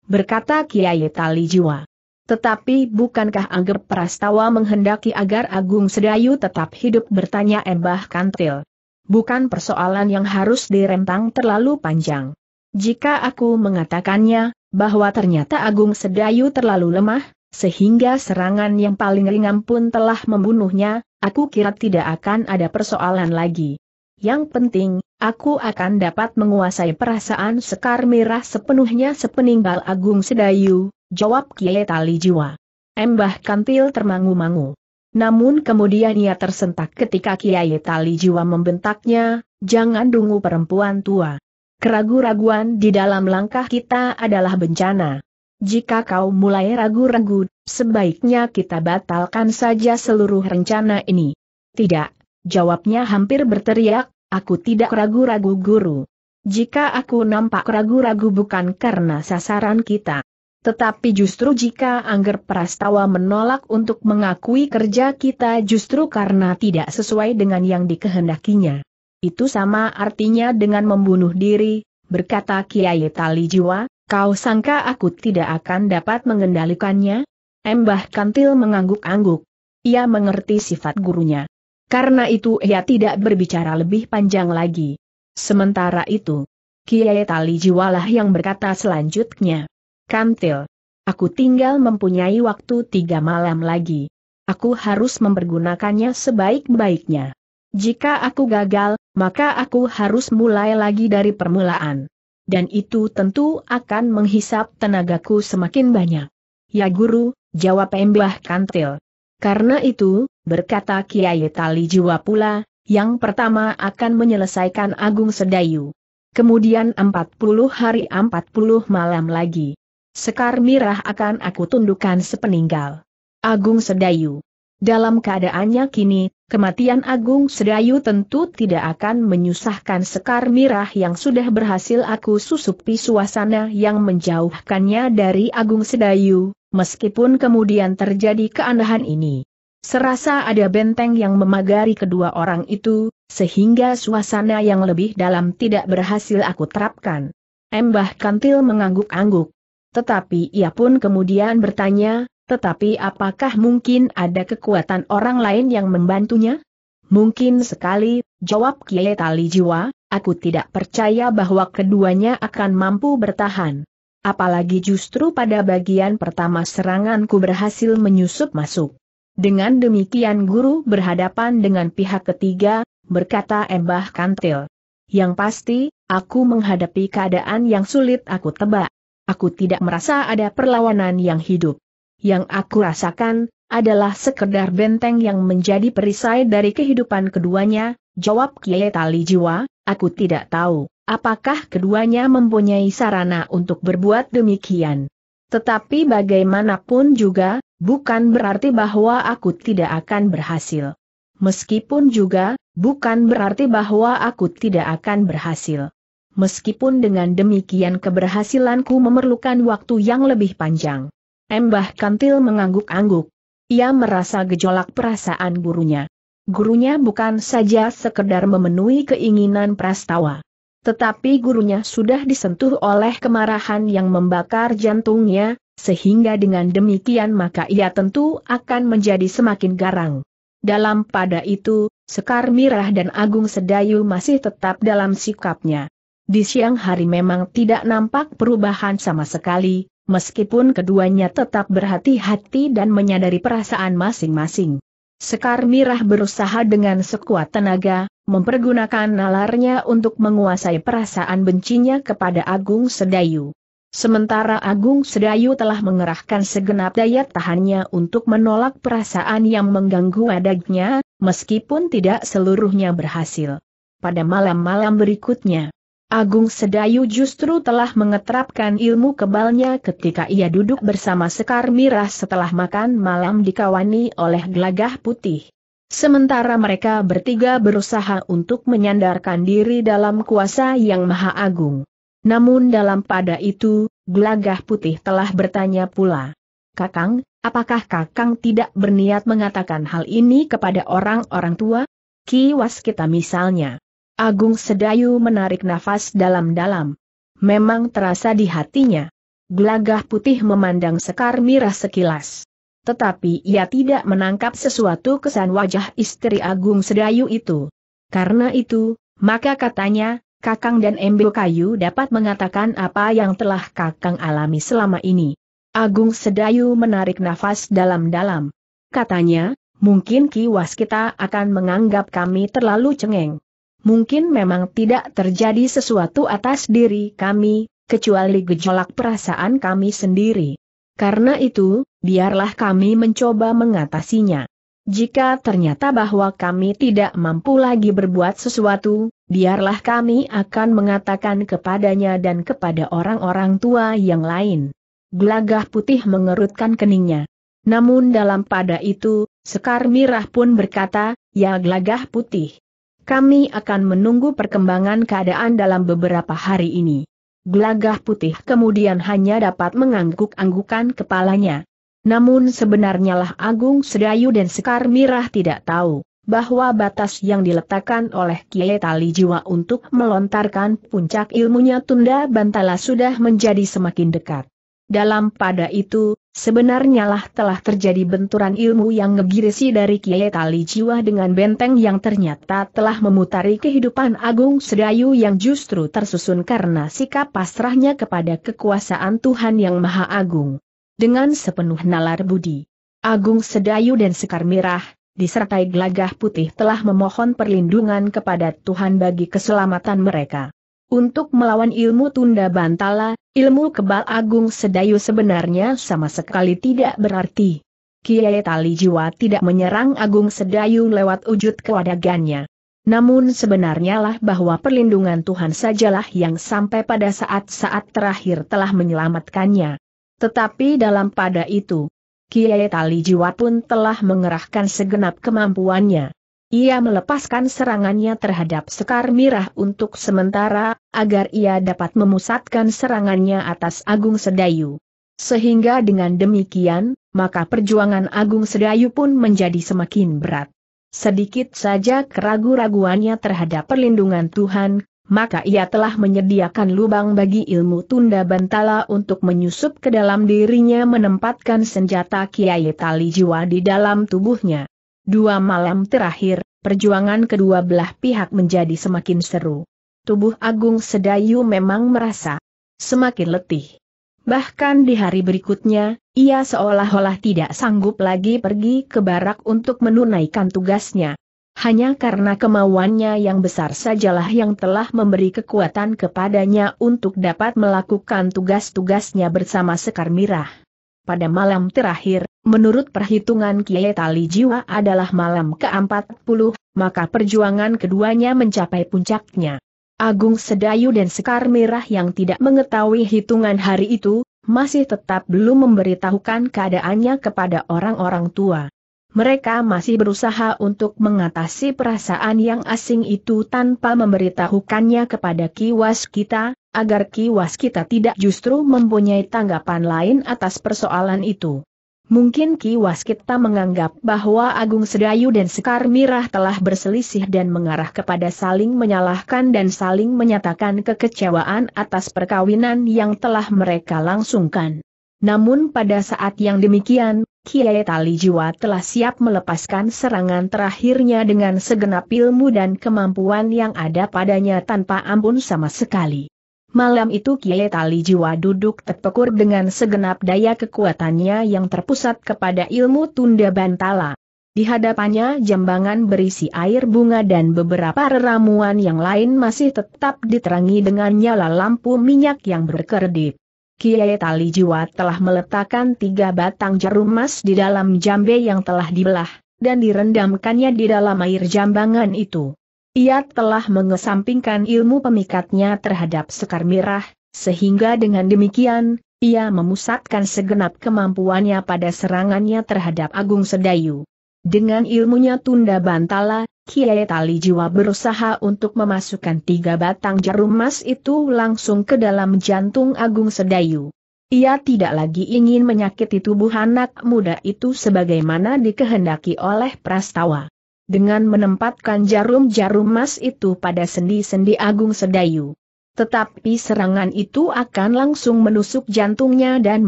Berkata Kiai Tali Jiwa. Tetapi bukankah Anggap Prastawa menghendaki agar Agung Sedayu tetap hidup bertanya Embah Kantil? Bukan persoalan yang harus direntang terlalu panjang. Jika aku mengatakannya, bahwa ternyata Agung Sedayu terlalu lemah, sehingga serangan yang paling ringan pun telah membunuhnya, aku kira tidak akan ada persoalan lagi. Yang penting, aku akan dapat menguasai perasaan sekar merah sepenuhnya sepeninggal Agung Sedayu, jawab Kiai Tali Jiwa. Embah kantil termangu-mangu. Namun kemudian ia tersentak ketika Kiai Tali Jiwa membentaknya, jangan dungu perempuan tua. Keragu-raguan di dalam langkah kita adalah bencana. Jika kau mulai ragu-ragu, sebaiknya kita batalkan saja seluruh rencana ini. Tidak, jawabnya hampir berteriak, aku tidak ragu-ragu guru. Jika aku nampak ragu-ragu bukan karena sasaran kita. Tetapi justru jika Angger Prastawa menolak untuk mengakui kerja kita justru karena tidak sesuai dengan yang dikehendakinya. Itu sama artinya dengan membunuh diri, berkata Kiai Tali Jiwa, Kau sangka aku tidak akan dapat mengendalikannya? Embah Kantil mengangguk-angguk. Ia mengerti sifat gurunya. Karena itu ia tidak berbicara lebih panjang lagi. Sementara itu, Kiai Tali Jiwalah yang berkata selanjutnya. Kantil, aku tinggal mempunyai waktu tiga malam lagi. Aku harus mempergunakannya sebaik-baiknya. Jika aku gagal, maka aku harus mulai lagi dari permulaan dan itu tentu akan menghisap tenagaku semakin banyak. Ya guru, jawab Mbah Kantil. Karena itu, berkata Kiai Tali Jiwa pula, yang pertama akan menyelesaikan Agung Sedayu. Kemudian 40 hari 40 malam lagi. Sekar Mirah akan aku tundukkan sepeninggal. Agung Sedayu. Dalam keadaannya kini, kematian Agung Sedayu tentu tidak akan menyusahkan Sekar Mirah yang sudah berhasil aku susupi suasana yang menjauhkannya dari Agung Sedayu, meskipun kemudian terjadi keanehan ini. Serasa ada benteng yang memagari kedua orang itu, sehingga suasana yang lebih dalam tidak berhasil aku terapkan. Embah Kantil mengangguk-angguk. Tetapi ia pun kemudian bertanya, tetapi apakah mungkin ada kekuatan orang lain yang membantunya? Mungkin sekali, jawab Kiai Tali Jiwa, aku tidak percaya bahwa keduanya akan mampu bertahan. Apalagi justru pada bagian pertama seranganku berhasil menyusup masuk. Dengan demikian guru berhadapan dengan pihak ketiga, berkata Embah Kantil. Yang pasti, aku menghadapi keadaan yang sulit aku tebak. Aku tidak merasa ada perlawanan yang hidup yang aku rasakan, adalah sekedar benteng yang menjadi perisai dari kehidupan keduanya, jawab Kiai Tali Jiwa, aku tidak tahu, apakah keduanya mempunyai sarana untuk berbuat demikian. Tetapi bagaimanapun juga, bukan berarti bahwa aku tidak akan berhasil. Meskipun juga, bukan berarti bahwa aku tidak akan berhasil. Meskipun dengan demikian keberhasilanku memerlukan waktu yang lebih panjang. Embah Kantil mengangguk-angguk. Ia merasa gejolak perasaan gurunya. Gurunya bukan saja sekedar memenuhi keinginan prastawa. Tetapi gurunya sudah disentuh oleh kemarahan yang membakar jantungnya, sehingga dengan demikian maka ia tentu akan menjadi semakin garang. Dalam pada itu, Sekar Mirah dan Agung Sedayu masih tetap dalam sikapnya. Di siang hari memang tidak nampak perubahan sama sekali, meskipun keduanya tetap berhati-hati dan menyadari perasaan masing-masing. Sekar Mirah berusaha dengan sekuat tenaga, mempergunakan nalarnya untuk menguasai perasaan bencinya kepada Agung Sedayu. Sementara Agung Sedayu telah mengerahkan segenap daya tahannya untuk menolak perasaan yang mengganggu adagnya, meskipun tidak seluruhnya berhasil. Pada malam-malam berikutnya, Agung Sedayu justru telah mengetrapkan ilmu kebalnya ketika ia duduk bersama Sekar Mirah setelah makan malam dikawani oleh Glagah putih. Sementara mereka bertiga berusaha untuk menyandarkan diri dalam kuasa yang maha agung. Namun dalam pada itu, Glagah putih telah bertanya pula. Kakang, apakah kakang tidak berniat mengatakan hal ini kepada orang-orang tua? Kiwas kita misalnya. Agung Sedayu menarik nafas dalam-dalam. Memang terasa di hatinya. Gelagah putih memandang Sekar Mirah sekilas. Tetapi ia tidak menangkap sesuatu kesan wajah istri Agung Sedayu itu. Karena itu, maka katanya, Kakang dan Embel Kayu dapat mengatakan apa yang telah Kakang alami selama ini. Agung Sedayu menarik nafas dalam-dalam. Katanya, mungkin kiwas kita akan menganggap kami terlalu cengeng mungkin memang tidak terjadi sesuatu atas diri kami, kecuali gejolak perasaan kami sendiri. Karena itu, biarlah kami mencoba mengatasinya. Jika ternyata bahwa kami tidak mampu lagi berbuat sesuatu, biarlah kami akan mengatakan kepadanya dan kepada orang-orang tua yang lain. Gelagah putih mengerutkan keningnya. Namun dalam pada itu, Sekar Mirah pun berkata, ya gelagah putih. Kami akan menunggu perkembangan keadaan dalam beberapa hari ini. Gelagah putih kemudian hanya dapat mengangguk-anggukan kepalanya. Namun sebenarnya lah Agung Sedayu dan Sekar Mirah tidak tahu bahwa batas yang diletakkan oleh Kiai Tali Jiwa untuk melontarkan puncak ilmunya Tunda Bantala sudah menjadi semakin dekat. Dalam pada itu, sebenarnya lah telah terjadi benturan ilmu yang ngegirisi dari Kiai Tali Jiwa dengan benteng yang ternyata telah memutari kehidupan Agung Sedayu yang justru tersusun karena sikap pasrahnya kepada kekuasaan Tuhan yang Maha Agung. Dengan sepenuh nalar budi, Agung Sedayu dan Sekar Mirah, disertai gelagah putih telah memohon perlindungan kepada Tuhan bagi keselamatan mereka. Untuk melawan ilmu tunda bantala, ilmu kebal agung sedayu sebenarnya sama sekali tidak berarti. Kiai Tali Jiwa tidak menyerang agung sedayu lewat wujud kewadagannya. Namun sebenarnya lah bahwa perlindungan Tuhan sajalah yang sampai pada saat-saat terakhir telah menyelamatkannya. Tetapi dalam pada itu, Kiai Tali Jiwa pun telah mengerahkan segenap kemampuannya. Ia melepaskan serangannya terhadap Sekar Mirah untuk sementara, agar ia dapat memusatkan serangannya atas Agung Sedayu. Sehingga dengan demikian, maka perjuangan Agung Sedayu pun menjadi semakin berat. Sedikit saja keragu-raguannya terhadap perlindungan Tuhan, maka ia telah menyediakan lubang bagi ilmu tunda bantala untuk menyusup ke dalam dirinya menempatkan senjata Kiai Tali Jiwa di dalam tubuhnya. Dua malam terakhir, perjuangan kedua belah pihak menjadi semakin seru. Tubuh Agung Sedayu memang merasa semakin letih. Bahkan di hari berikutnya, ia seolah-olah tidak sanggup lagi pergi ke barak untuk menunaikan tugasnya. Hanya karena kemauannya yang besar sajalah yang telah memberi kekuatan kepadanya untuk dapat melakukan tugas-tugasnya bersama Sekar Mirah pada malam terakhir, menurut perhitungan Kiai Tali Jiwa adalah malam ke-40, maka perjuangan keduanya mencapai puncaknya. Agung Sedayu dan Sekar Merah yang tidak mengetahui hitungan hari itu, masih tetap belum memberitahukan keadaannya kepada orang-orang tua mereka masih berusaha untuk mengatasi perasaan yang asing itu tanpa memberitahukannya kepada kiwas kita, agar kiwas kita tidak justru mempunyai tanggapan lain atas persoalan itu. Mungkin kiwas kita menganggap bahwa Agung Sedayu dan Sekar Mirah telah berselisih dan mengarah kepada saling menyalahkan dan saling menyatakan kekecewaan atas perkawinan yang telah mereka langsungkan. Namun pada saat yang demikian, Kiai Tali Jiwa telah siap melepaskan serangan terakhirnya dengan segenap ilmu dan kemampuan yang ada padanya tanpa ampun sama sekali. Malam itu Kiai Tali Jiwa duduk terpekur dengan segenap daya kekuatannya yang terpusat kepada ilmu tunda bantala. Di hadapannya jambangan berisi air bunga dan beberapa ramuan yang lain masih tetap diterangi dengan nyala lampu minyak yang berkedip. Kiai Tali Jiwa telah meletakkan tiga batang jarum emas di dalam jambe yang telah dibelah, dan direndamkannya di dalam air jambangan itu. Ia telah mengesampingkan ilmu pemikatnya terhadap sekar mirah, sehingga dengan demikian, ia memusatkan segenap kemampuannya pada serangannya terhadap Agung Sedayu. Dengan ilmunya tunda bantala, Kiai Tali Jiwa berusaha untuk memasukkan tiga batang jarum emas itu langsung ke dalam jantung Agung Sedayu. Ia tidak lagi ingin menyakiti tubuh anak muda itu sebagaimana dikehendaki oleh Prastawa. Dengan menempatkan jarum-jarum emas itu pada sendi-sendi Agung Sedayu. Tetapi serangan itu akan langsung menusuk jantungnya dan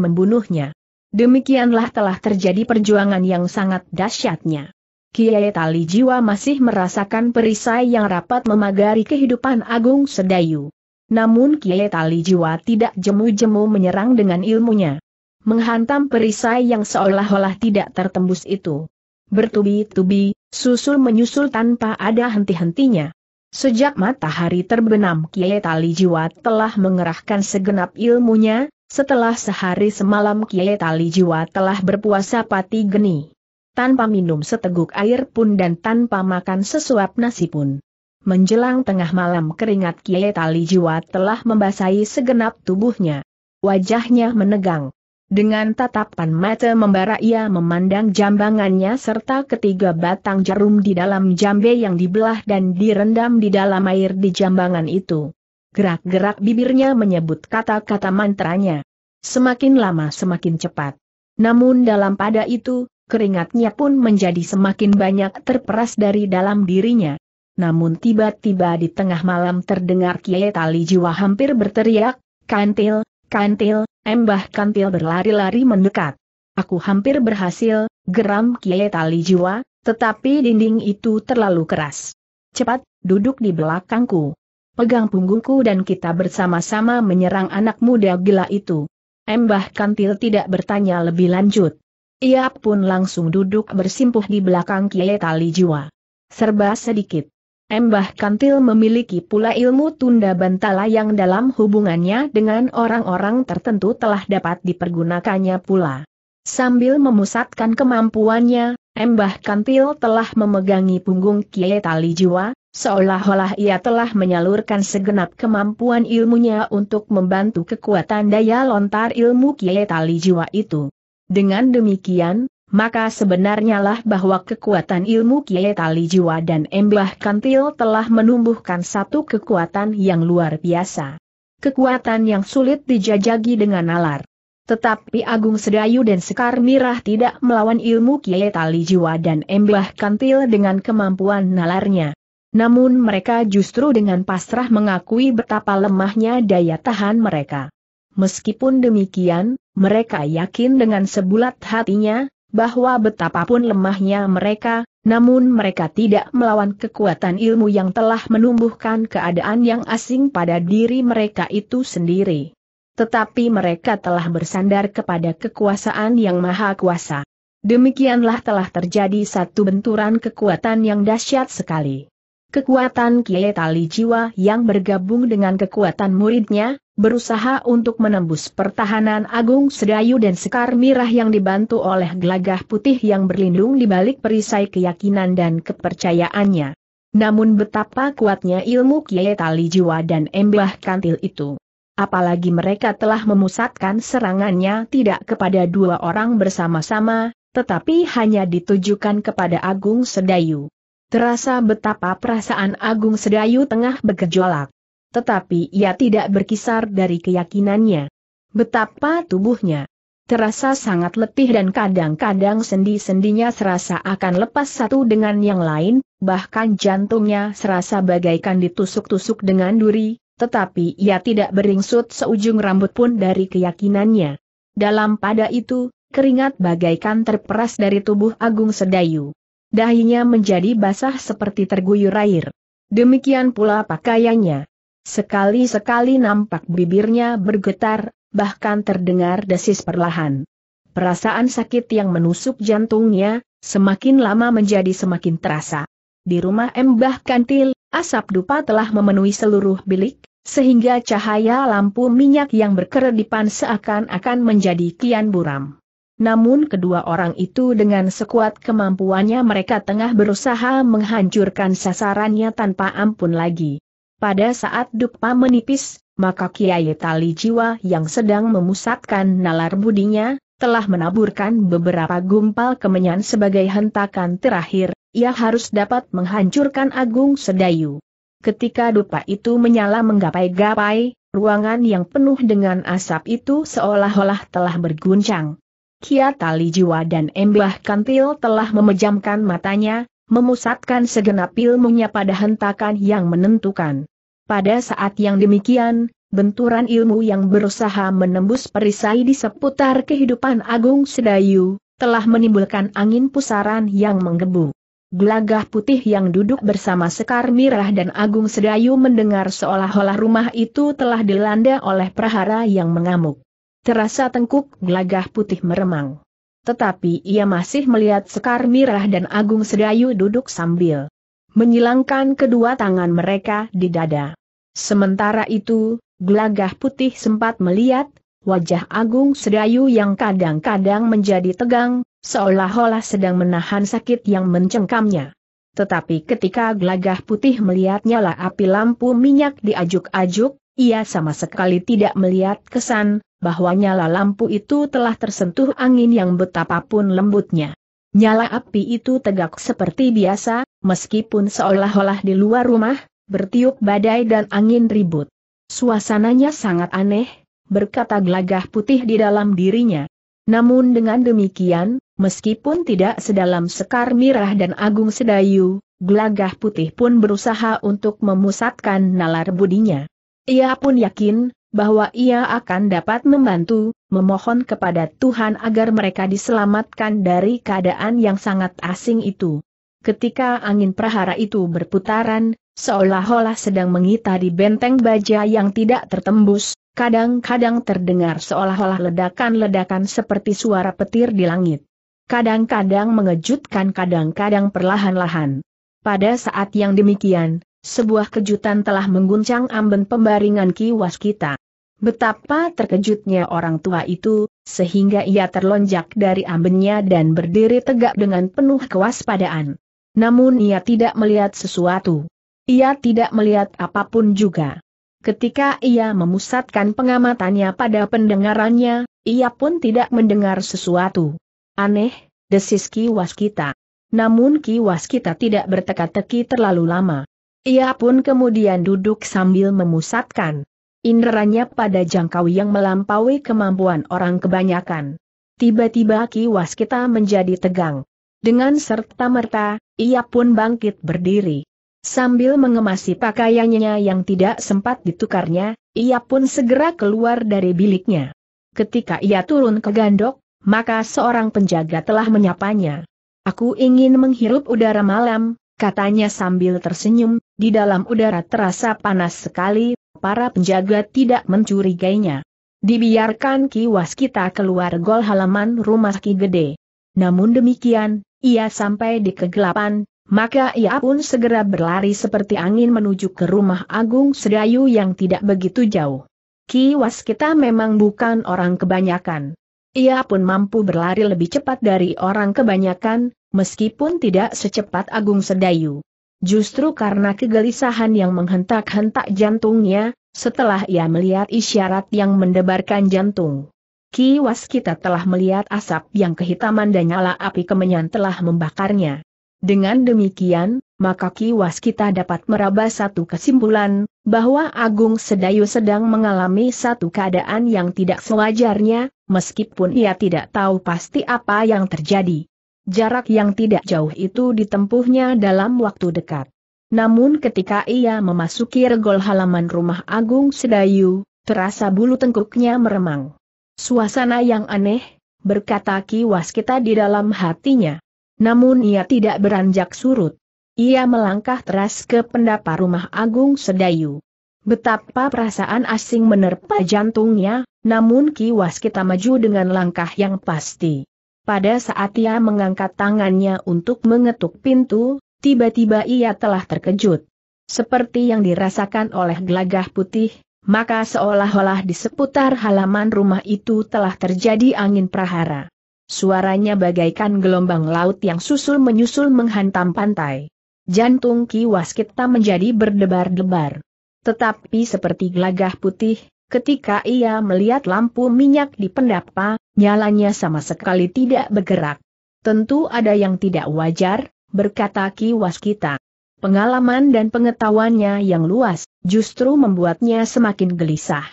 membunuhnya. Demikianlah telah terjadi perjuangan yang sangat dahsyatnya. Kiai Tali Jiwa masih merasakan perisai yang rapat memagari kehidupan Agung Sedayu. Namun Kiai Tali Jiwa tidak jemu-jemu menyerang dengan ilmunya. Menghantam perisai yang seolah-olah tidak tertembus itu. Bertubi-tubi, susul menyusul tanpa ada henti-hentinya. Sejak matahari terbenam Kiai Tali Jiwa telah mengerahkan segenap ilmunya, setelah sehari semalam Kiai Tali Jiwa telah berpuasa pati geni. Tanpa minum seteguk air pun dan tanpa makan sesuap nasi pun. Menjelang tengah malam keringat Kiai Tali Jiwa telah membasahi segenap tubuhnya. Wajahnya menegang. Dengan tatapan mata membara ia memandang jambangannya serta ketiga batang jarum di dalam jambe yang dibelah dan direndam di dalam air di jambangan itu. Gerak-gerak bibirnya menyebut kata-kata mantranya. Semakin lama semakin cepat. Namun dalam pada itu, keringatnya pun menjadi semakin banyak terperas dari dalam dirinya. Namun tiba-tiba di tengah malam terdengar Kiai Tali Jiwa hampir berteriak, Kantil, Kantil, Embah Kantil berlari-lari mendekat. Aku hampir berhasil, geram Kiai Tali Jiwa, tetapi dinding itu terlalu keras. Cepat, duduk di belakangku pegang punggungku dan kita bersama-sama menyerang anak muda gila itu. Embah Kantil tidak bertanya lebih lanjut. Ia pun langsung duduk bersimpuh di belakang Kiai Tali Jiwa. Serba sedikit. Embah Kantil memiliki pula ilmu tunda bantala yang dalam hubungannya dengan orang-orang tertentu telah dapat dipergunakannya pula. Sambil memusatkan kemampuannya, Embah Kantil telah memegangi punggung Kiai Tali Jiwa, Seolah-olah ia telah menyalurkan segenap kemampuan ilmunya untuk membantu kekuatan daya lontar ilmu Kiai Tali Jiwa itu. Dengan demikian, maka sebenarnya lah bahwa kekuatan ilmu Kiai Tali Jiwa dan Embah Kantil telah menumbuhkan satu kekuatan yang luar biasa. Kekuatan yang sulit dijajagi dengan nalar. Tetapi Agung Sedayu dan Sekar Mirah tidak melawan ilmu Kiai Tali Jiwa dan Embah Kantil dengan kemampuan nalarnya. Namun mereka justru dengan pasrah mengakui betapa lemahnya daya tahan mereka. Meskipun demikian, mereka yakin dengan sebulat hatinya, bahwa betapapun lemahnya mereka, namun mereka tidak melawan kekuatan ilmu yang telah menumbuhkan keadaan yang asing pada diri mereka itu sendiri. Tetapi mereka telah bersandar kepada kekuasaan yang maha kuasa. Demikianlah telah terjadi satu benturan kekuatan yang dahsyat sekali. Kekuatan Kiai Tali Jiwa yang bergabung dengan kekuatan muridnya, berusaha untuk menembus pertahanan Agung Sedayu dan Sekar Mirah yang dibantu oleh gelagah putih yang berlindung di balik perisai keyakinan dan kepercayaannya. Namun betapa kuatnya ilmu Kiai Tali Jiwa dan Embah Kantil itu. Apalagi mereka telah memusatkan serangannya tidak kepada dua orang bersama-sama, tetapi hanya ditujukan kepada Agung Sedayu. Terasa betapa perasaan Agung Sedayu tengah bergejolak. Tetapi ia tidak berkisar dari keyakinannya. Betapa tubuhnya terasa sangat letih dan kadang-kadang sendi-sendinya serasa akan lepas satu dengan yang lain, bahkan jantungnya serasa bagaikan ditusuk-tusuk dengan duri, tetapi ia tidak beringsut seujung rambut pun dari keyakinannya. Dalam pada itu, keringat bagaikan terperas dari tubuh Agung Sedayu. Dahinya menjadi basah seperti terguyur air. Demikian pula pakaiannya. Sekali-sekali nampak bibirnya bergetar, bahkan terdengar desis perlahan. Perasaan sakit yang menusuk jantungnya, semakin lama menjadi semakin terasa. Di rumah Mbah Kantil, asap dupa telah memenuhi seluruh bilik, sehingga cahaya lampu minyak yang berkeredipan seakan-akan menjadi kian buram. Namun kedua orang itu dengan sekuat kemampuannya mereka tengah berusaha menghancurkan sasarannya tanpa ampun lagi. Pada saat dupa menipis, maka Kiai Tali Jiwa yang sedang memusatkan nalar budinya, telah menaburkan beberapa gumpal kemenyan sebagai hentakan terakhir, ia harus dapat menghancurkan Agung Sedayu. Ketika dupa itu menyala menggapai-gapai, ruangan yang penuh dengan asap itu seolah-olah telah berguncang. Kia Tali Jiwa dan Embah Kantil telah memejamkan matanya, memusatkan segenap ilmunya pada hentakan yang menentukan. Pada saat yang demikian, benturan ilmu yang berusaha menembus perisai di seputar kehidupan Agung Sedayu, telah menimbulkan angin pusaran yang menggebu. Gelagah putih yang duduk bersama Sekar Mirah dan Agung Sedayu mendengar seolah-olah rumah itu telah dilanda oleh prahara yang mengamuk terasa tengkuk gelagah putih meremang. Tetapi ia masih melihat Sekar Mirah dan Agung Sedayu duduk sambil menyilangkan kedua tangan mereka di dada. Sementara itu, gelagah putih sempat melihat wajah Agung Sedayu yang kadang-kadang menjadi tegang, seolah-olah sedang menahan sakit yang mencengkamnya. Tetapi ketika gelagah putih melihat nyala api lampu minyak diajuk-ajuk, ia sama sekali tidak melihat kesan, bahwa nyala lampu itu telah tersentuh angin yang betapapun lembutnya. Nyala api itu tegak seperti biasa, meskipun seolah-olah di luar rumah, bertiup badai dan angin ribut. Suasananya sangat aneh, berkata gelagah putih di dalam dirinya. Namun dengan demikian, meskipun tidak sedalam Sekar Mirah dan Agung Sedayu, gelagah putih pun berusaha untuk memusatkan nalar budinya. Ia pun yakin, bahwa ia akan dapat membantu, memohon kepada Tuhan agar mereka diselamatkan dari keadaan yang sangat asing itu. Ketika angin prahara itu berputaran, seolah-olah sedang mengitari benteng baja yang tidak tertembus, kadang-kadang terdengar seolah-olah ledakan-ledakan seperti suara petir di langit. Kadang-kadang mengejutkan kadang-kadang perlahan-lahan. Pada saat yang demikian, sebuah kejutan telah mengguncang amben pembaringan kiwas kita. Betapa terkejutnya orang tua itu, sehingga ia terlonjak dari ambennya dan berdiri tegak dengan penuh kewaspadaan. Namun ia tidak melihat sesuatu. Ia tidak melihat apapun juga. Ketika ia memusatkan pengamatannya pada pendengarannya, ia pun tidak mendengar sesuatu. Aneh, desis kiwas kita. Namun kiwas kita tidak berteka-teki terlalu lama. Ia pun kemudian duduk sambil memusatkan inderanya pada jangkau yang melampaui kemampuan orang kebanyakan. Tiba-tiba kiwas kita menjadi tegang. Dengan serta-merta, ia pun bangkit berdiri. Sambil mengemasi pakaiannya yang tidak sempat ditukarnya, ia pun segera keluar dari biliknya. Ketika ia turun ke gandok, maka seorang penjaga telah menyapanya. Aku ingin menghirup udara malam, katanya sambil tersenyum, di dalam udara terasa panas sekali, para penjaga tidak mencurigainya. Dibiarkan Ki Waskita keluar gol halaman rumah Ki Gede. Namun demikian, ia sampai di kegelapan, maka ia pun segera berlari seperti angin menuju ke rumah Agung Sedayu yang tidak begitu jauh. Ki Waskita memang bukan orang kebanyakan. Ia pun mampu berlari lebih cepat dari orang kebanyakan, meskipun tidak secepat Agung Sedayu. Justru karena kegelisahan yang menghentak-hentak jantungnya, setelah ia melihat isyarat yang mendebarkan jantung. Kiwas kita telah melihat asap yang kehitaman dan nyala api kemenyan telah membakarnya. Dengan demikian, maka kiwas kita dapat meraba satu kesimpulan, bahwa Agung Sedayu sedang mengalami satu keadaan yang tidak sewajarnya, meskipun ia tidak tahu pasti apa yang terjadi. Jarak yang tidak jauh itu ditempuhnya dalam waktu dekat. Namun ketika ia memasuki regol halaman rumah Agung Sedayu, terasa bulu tengkuknya meremang. Suasana yang aneh, berkata Ki Waskita di dalam hatinya. Namun ia tidak beranjak surut. Ia melangkah teras ke pendapa rumah Agung Sedayu. Betapa perasaan asing menerpa jantungnya, namun Ki Waskita maju dengan langkah yang pasti. Pada saat ia mengangkat tangannya untuk mengetuk pintu, tiba-tiba ia telah terkejut. Seperti yang dirasakan oleh gelagah putih, maka seolah-olah di seputar halaman rumah itu telah terjadi angin prahara. Suaranya bagaikan gelombang laut yang susul-menyusul menghantam pantai. Jantung Ki kita menjadi berdebar-debar. Tetapi seperti gelagah putih, Ketika ia melihat lampu minyak di pendapa, nyalanya sama sekali tidak bergerak. Tentu ada yang tidak wajar, berkata Ki Waskita. Pengalaman dan pengetahuannya yang luas, justru membuatnya semakin gelisah.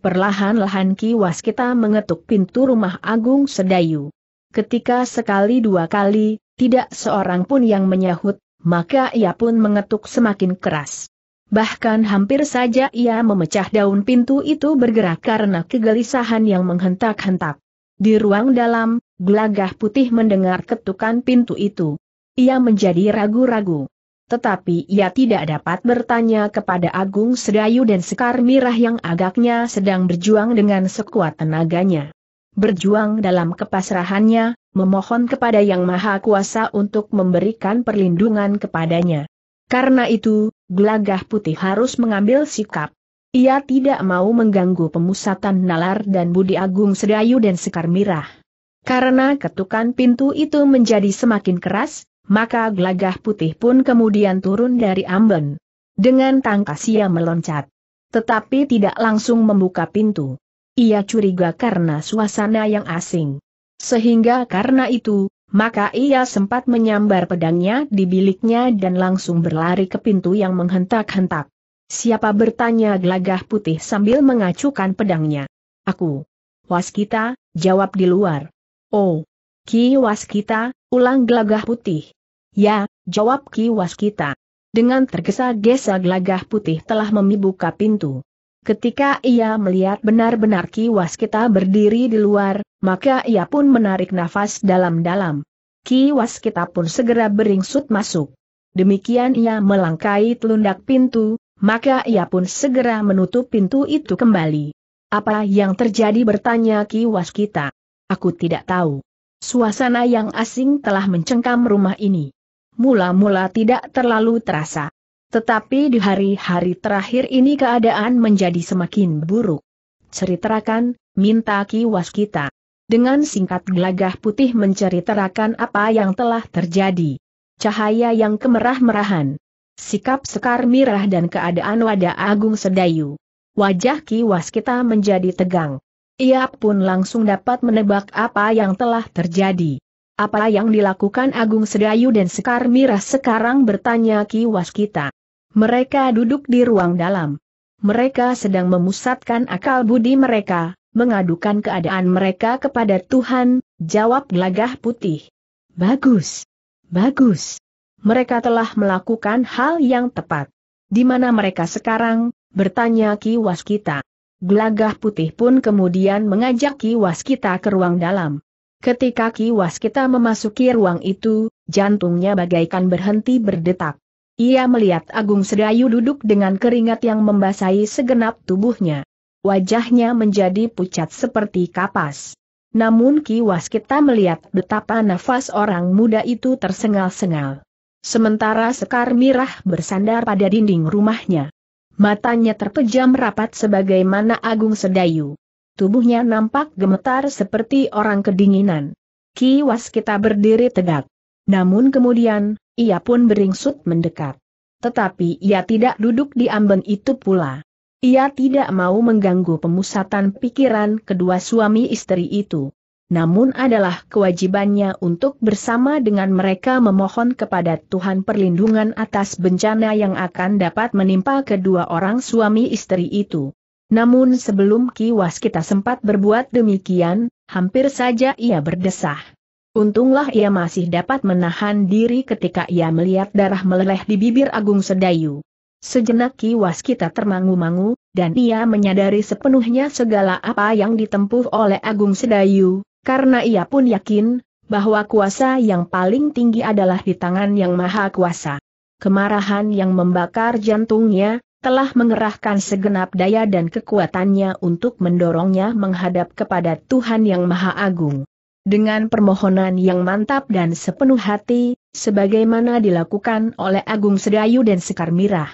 Perlahan-lahan Ki Waskita mengetuk pintu rumah Agung Sedayu. Ketika sekali dua kali, tidak seorang pun yang menyahut, maka ia pun mengetuk semakin keras bahkan hampir saja ia memecah daun pintu itu bergerak karena kegelisahan yang menghentak-hentak. Di ruang dalam, gelagah putih mendengar ketukan pintu itu. Ia menjadi ragu-ragu. Tetapi ia tidak dapat bertanya kepada Agung Sedayu dan Sekar Mirah yang agaknya sedang berjuang dengan sekuat tenaganya. Berjuang dalam kepasrahannya, memohon kepada Yang Maha Kuasa untuk memberikan perlindungan kepadanya. Karena itu, Gelagah putih harus mengambil sikap. Ia tidak mau mengganggu pemusatan nalar dan budi agung sedayu dan sekar mirah. Karena ketukan pintu itu menjadi semakin keras, maka gelagah putih pun kemudian turun dari amben. Dengan tangkas ia meloncat. Tetapi tidak langsung membuka pintu. Ia curiga karena suasana yang asing. Sehingga karena itu, maka ia sempat menyambar pedangnya di biliknya dan langsung berlari ke pintu yang menghentak-hentak. Siapa bertanya gelagah putih sambil mengacukan pedangnya. Aku. Waskita, jawab di luar. Oh. Ki Waskita, ulang gelagah putih. Ya, jawab Ki Waskita. Dengan tergesa-gesa gelagah putih telah membuka pintu. Ketika ia melihat benar-benar Ki Waskita berdiri di luar, maka ia pun menarik nafas dalam-dalam. Ki Waskita pun segera beringsut masuk. Demikian ia melangkai telundak pintu, maka ia pun segera menutup pintu itu kembali. Apa yang terjadi bertanya Ki Waskita. Aku tidak tahu. Suasana yang asing telah mencengkam rumah ini. Mula-mula tidak terlalu terasa. Tetapi di hari-hari terakhir ini keadaan menjadi semakin buruk. Ceritakan, minta Ki Waskita. Dengan singkat gelagah putih menceritakan apa yang telah terjadi. Cahaya yang kemerah-merahan. Sikap sekar mirah dan keadaan Wada agung sedayu. Wajah Ki Waskita menjadi tegang. Ia pun langsung dapat menebak apa yang telah terjadi. Apa yang dilakukan Agung Sedayu dan Sekar Mirah sekarang bertanya Ki Waskita. Mereka duduk di ruang dalam. Mereka sedang memusatkan akal budi mereka, mengadukan keadaan mereka kepada Tuhan, jawab gelagah putih. Bagus. Bagus. Mereka telah melakukan hal yang tepat. Di mana mereka sekarang, bertanya Ki Waskita. Gelagah putih pun kemudian mengajak Ki Waskita ke ruang dalam. Ketika Ki Waskita memasuki ruang itu, jantungnya bagaikan berhenti berdetak. Ia melihat Agung Sedayu duduk dengan keringat yang membasahi segenap tubuhnya. Wajahnya menjadi pucat seperti kapas. Namun Ki Waskita melihat betapa nafas orang muda itu tersengal-sengal. Sementara Sekar Mirah bersandar pada dinding rumahnya. Matanya terpejam rapat sebagaimana Agung Sedayu. Tubuhnya nampak gemetar seperti orang kedinginan. Ki Waskita berdiri tegak. Namun kemudian, ia pun beringsut mendekat. Tetapi ia tidak duduk di amben itu pula. Ia tidak mau mengganggu pemusatan pikiran kedua suami istri itu. Namun adalah kewajibannya untuk bersama dengan mereka memohon kepada Tuhan perlindungan atas bencana yang akan dapat menimpa kedua orang suami istri itu. Namun sebelum kiwas kita sempat berbuat demikian, hampir saja ia berdesah. Untunglah ia masih dapat menahan diri ketika ia melihat darah meleleh di bibir Agung Sedayu. Sejenak kiwas kita termangu-mangu, dan ia menyadari sepenuhnya segala apa yang ditempuh oleh Agung Sedayu, karena ia pun yakin, bahwa kuasa yang paling tinggi adalah di tangan yang maha kuasa. Kemarahan yang membakar jantungnya, telah mengerahkan segenap daya dan kekuatannya untuk mendorongnya menghadap kepada Tuhan yang Maha Agung. Dengan permohonan yang mantap dan sepenuh hati, sebagaimana dilakukan oleh Agung Sedayu dan Sekar Mirah.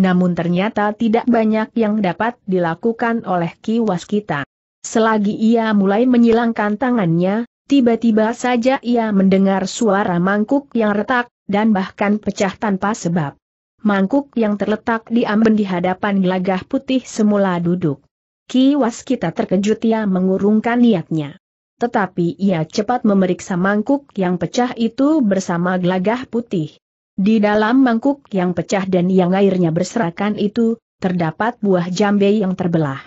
Namun ternyata tidak banyak yang dapat dilakukan oleh Ki Waskita. Selagi ia mulai menyilangkan tangannya, tiba-tiba saja ia mendengar suara mangkuk yang retak, dan bahkan pecah tanpa sebab. Mangkuk yang terletak di amben di hadapan gelagah putih semula duduk. Ki Waskita terkejut ia mengurungkan niatnya tetapi ia cepat memeriksa mangkuk yang pecah itu bersama gelagah putih. Di dalam mangkuk yang pecah dan yang airnya berserakan itu, terdapat buah jambe yang terbelah.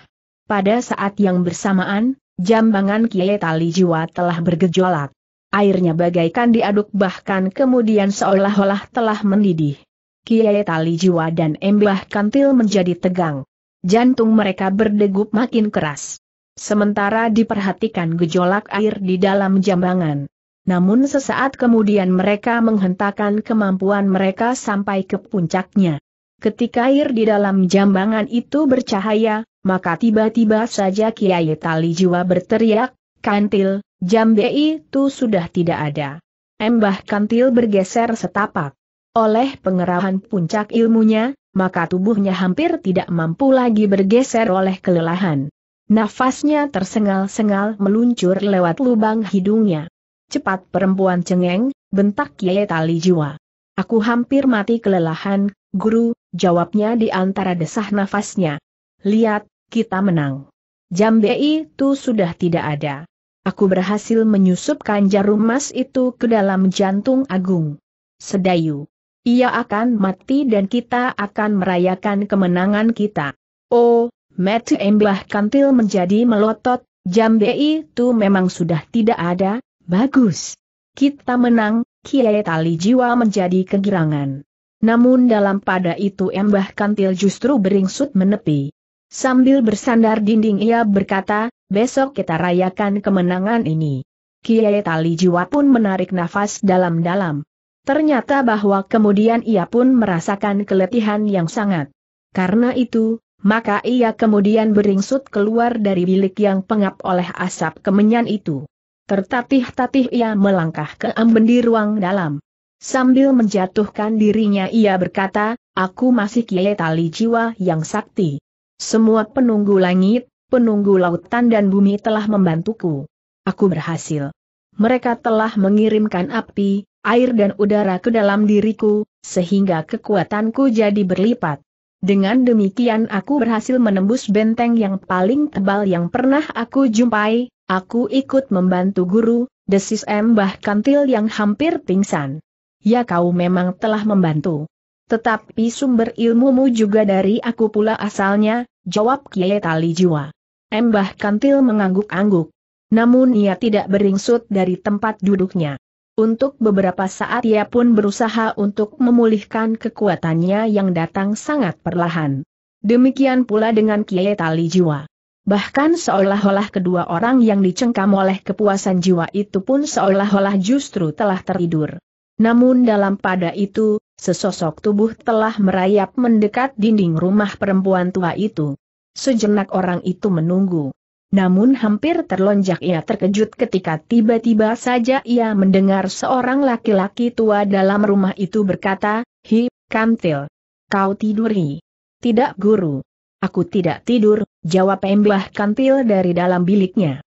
Pada saat yang bersamaan, jambangan kiai tali jiwa telah bergejolak. Airnya bagaikan diaduk bahkan kemudian seolah-olah telah mendidih. Kiai tali jiwa dan embah kantil menjadi tegang. Jantung mereka berdegup makin keras sementara diperhatikan gejolak air di dalam jambangan. Namun sesaat kemudian mereka menghentakkan kemampuan mereka sampai ke puncaknya. Ketika air di dalam jambangan itu bercahaya, maka tiba-tiba saja Kiai Tali Jiwa berteriak, Kantil, jambe itu sudah tidak ada. Embah Kantil bergeser setapak. Oleh pengerahan puncak ilmunya, maka tubuhnya hampir tidak mampu lagi bergeser oleh kelelahan. Nafasnya tersengal-sengal meluncur lewat lubang hidungnya. Cepat perempuan cengeng, bentak Yaya Tali Jiwa. Aku hampir mati kelelahan, guru, jawabnya di antara desah nafasnya. Lihat, kita menang. Jam BI itu sudah tidak ada. Aku berhasil menyusupkan jarum emas itu ke dalam jantung agung. Sedayu. Ia akan mati dan kita akan merayakan kemenangan kita. Oh, Mati Emblah kantil menjadi melotot, jam BI itu memang sudah tidak ada, bagus. Kita menang, kiai tali jiwa menjadi kegirangan. Namun dalam pada itu Embah kantil justru beringsut menepi. Sambil bersandar dinding ia berkata, besok kita rayakan kemenangan ini. Kiai tali jiwa pun menarik nafas dalam-dalam. Ternyata bahwa kemudian ia pun merasakan keletihan yang sangat. Karena itu, maka ia kemudian beringsut keluar dari bilik yang pengap oleh asap kemenyan itu. Tertatih-tatih ia melangkah ke amben di ruang dalam. Sambil menjatuhkan dirinya ia berkata, aku masih kiai tali jiwa yang sakti. Semua penunggu langit, penunggu lautan dan bumi telah membantuku. Aku berhasil. Mereka telah mengirimkan api, air dan udara ke dalam diriku, sehingga kekuatanku jadi berlipat. Dengan demikian aku berhasil menembus benteng yang paling tebal yang pernah aku jumpai, aku ikut membantu guru, desis M bahkan til yang hampir pingsan. Ya kau memang telah membantu. Tetapi sumber ilmumu juga dari aku pula asalnya, jawab Kiai Tali Jiwa. Mbah Kantil mengangguk-angguk. Namun ia tidak beringsut dari tempat duduknya. Untuk beberapa saat ia pun berusaha untuk memulihkan kekuatannya yang datang sangat perlahan. Demikian pula dengan Kiai Tali Jiwa. Bahkan seolah-olah kedua orang yang dicengkam oleh kepuasan jiwa itu pun seolah-olah justru telah tertidur. Namun dalam pada itu, sesosok tubuh telah merayap mendekat dinding rumah perempuan tua itu. Sejenak orang itu menunggu. Namun hampir terlonjak ia terkejut ketika tiba-tiba saja ia mendengar seorang laki-laki tua dalam rumah itu berkata, Hi, kantil. Kau tiduri? Tidak guru. Aku tidak tidur, jawab embah kantil dari dalam biliknya.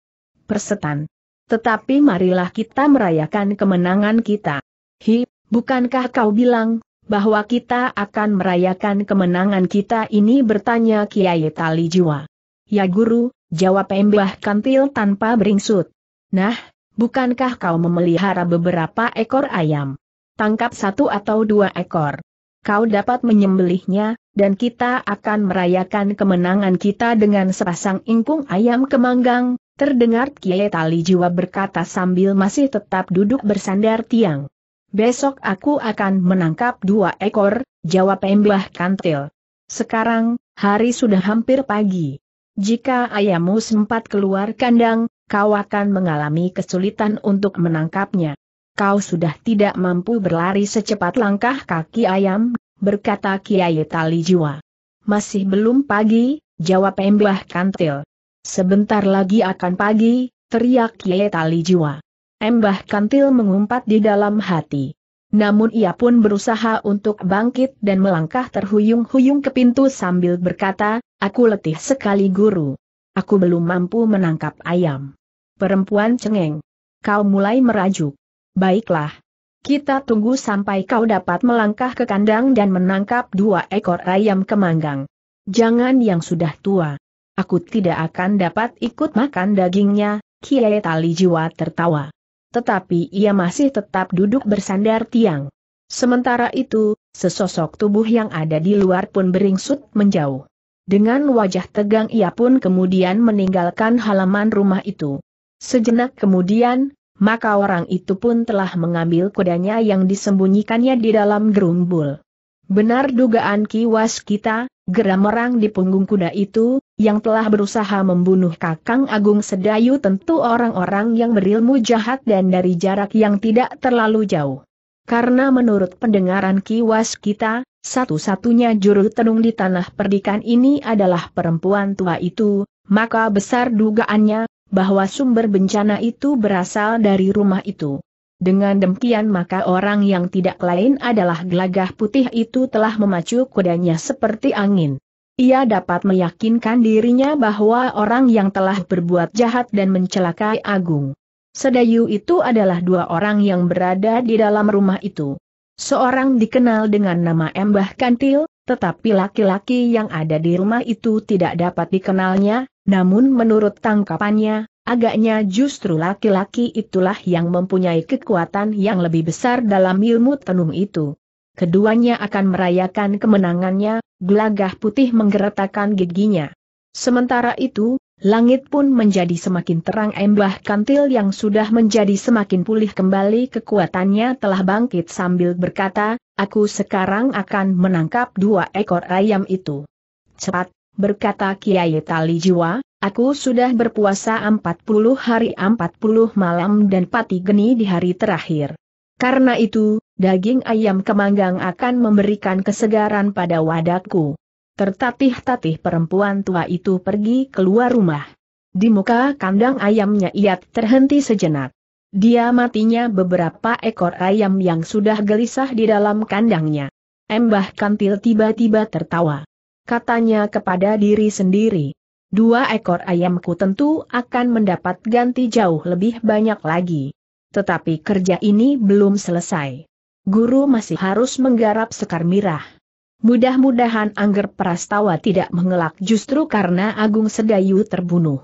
Persetan. Tetapi marilah kita merayakan kemenangan kita. Hi, bukankah kau bilang, bahwa kita akan merayakan kemenangan kita ini bertanya Kiai Tali Jiwa. Ya guru, jawab Embah Kantil tanpa beringsut. Nah, bukankah kau memelihara beberapa ekor ayam? Tangkap satu atau dua ekor. Kau dapat menyembelihnya, dan kita akan merayakan kemenangan kita dengan sepasang ingkung ayam kemanggang, terdengar Kiai Tali Jiwa berkata sambil masih tetap duduk bersandar tiang. Besok aku akan menangkap dua ekor, jawab Embah Kantil. Sekarang, hari sudah hampir pagi. Jika ayammu sempat keluar kandang, kau akan mengalami kesulitan untuk menangkapnya. Kau sudah tidak mampu berlari secepat langkah kaki ayam, berkata Kiai Tali Jiwa. Masih belum pagi, jawab Embah Kantil. Sebentar lagi akan pagi, teriak Kiai Tali Jiwa. Embah Kantil mengumpat di dalam hati. Namun ia pun berusaha untuk bangkit dan melangkah terhuyung-huyung ke pintu sambil berkata, Aku letih sekali guru. Aku belum mampu menangkap ayam. Perempuan cengeng. Kau mulai merajuk. Baiklah. Kita tunggu sampai kau dapat melangkah ke kandang dan menangkap dua ekor ayam kemanggang. Jangan yang sudah tua. Aku tidak akan dapat ikut makan dagingnya, Kiai Tali Jiwa tertawa. Tetapi ia masih tetap duduk bersandar tiang. Sementara itu, sesosok tubuh yang ada di luar pun beringsut menjauh. Dengan wajah tegang ia pun kemudian meninggalkan halaman rumah itu. Sejenak kemudian, maka orang itu pun telah mengambil kudanya yang disembunyikannya di dalam gerumbul. Benar dugaan kiwas kita, geram orang di punggung kuda itu, yang telah berusaha membunuh Kakang Agung Sedayu tentu orang-orang yang berilmu jahat dan dari jarak yang tidak terlalu jauh. Karena menurut pendengaran kiwas kita, satu-satunya juru tenung di tanah perdikan ini adalah perempuan tua itu, maka besar dugaannya, bahwa sumber bencana itu berasal dari rumah itu. Dengan demikian maka orang yang tidak lain adalah gelagah putih itu telah memacu kudanya seperti angin. Ia dapat meyakinkan dirinya bahwa orang yang telah berbuat jahat dan mencelakai Agung Sedayu itu adalah dua orang yang berada di dalam rumah itu. Seorang dikenal dengan nama Embah Kantil, tetapi laki-laki yang ada di rumah itu tidak dapat dikenalnya, namun menurut tangkapannya, agaknya justru laki-laki itulah yang mempunyai kekuatan yang lebih besar dalam ilmu tenung itu. Keduanya akan merayakan kemenangannya, gelagah putih menggeretakkan giginya. Sementara itu, langit pun menjadi semakin terang embah kantil yang sudah menjadi semakin pulih kembali kekuatannya telah bangkit sambil berkata, aku sekarang akan menangkap dua ekor ayam itu. Cepat, berkata Kiai Tali Jiwa, aku sudah berpuasa 40 hari 40 malam dan pati geni di hari terakhir. Karena itu, daging ayam kemanggang akan memberikan kesegaran pada wadaku. Tertatih-tatih perempuan tua itu pergi keluar rumah. Di muka kandang ayamnya ia terhenti sejenak. Dia matinya beberapa ekor ayam yang sudah gelisah di dalam kandangnya. Embah kantil tiba-tiba tertawa. Katanya kepada diri sendiri. Dua ekor ayamku tentu akan mendapat ganti jauh lebih banyak lagi. Tetapi kerja ini belum selesai. Guru masih harus menggarap sekar mirah. Mudah-mudahan Angger Prastawa tidak mengelak justru karena Agung Sedayu terbunuh.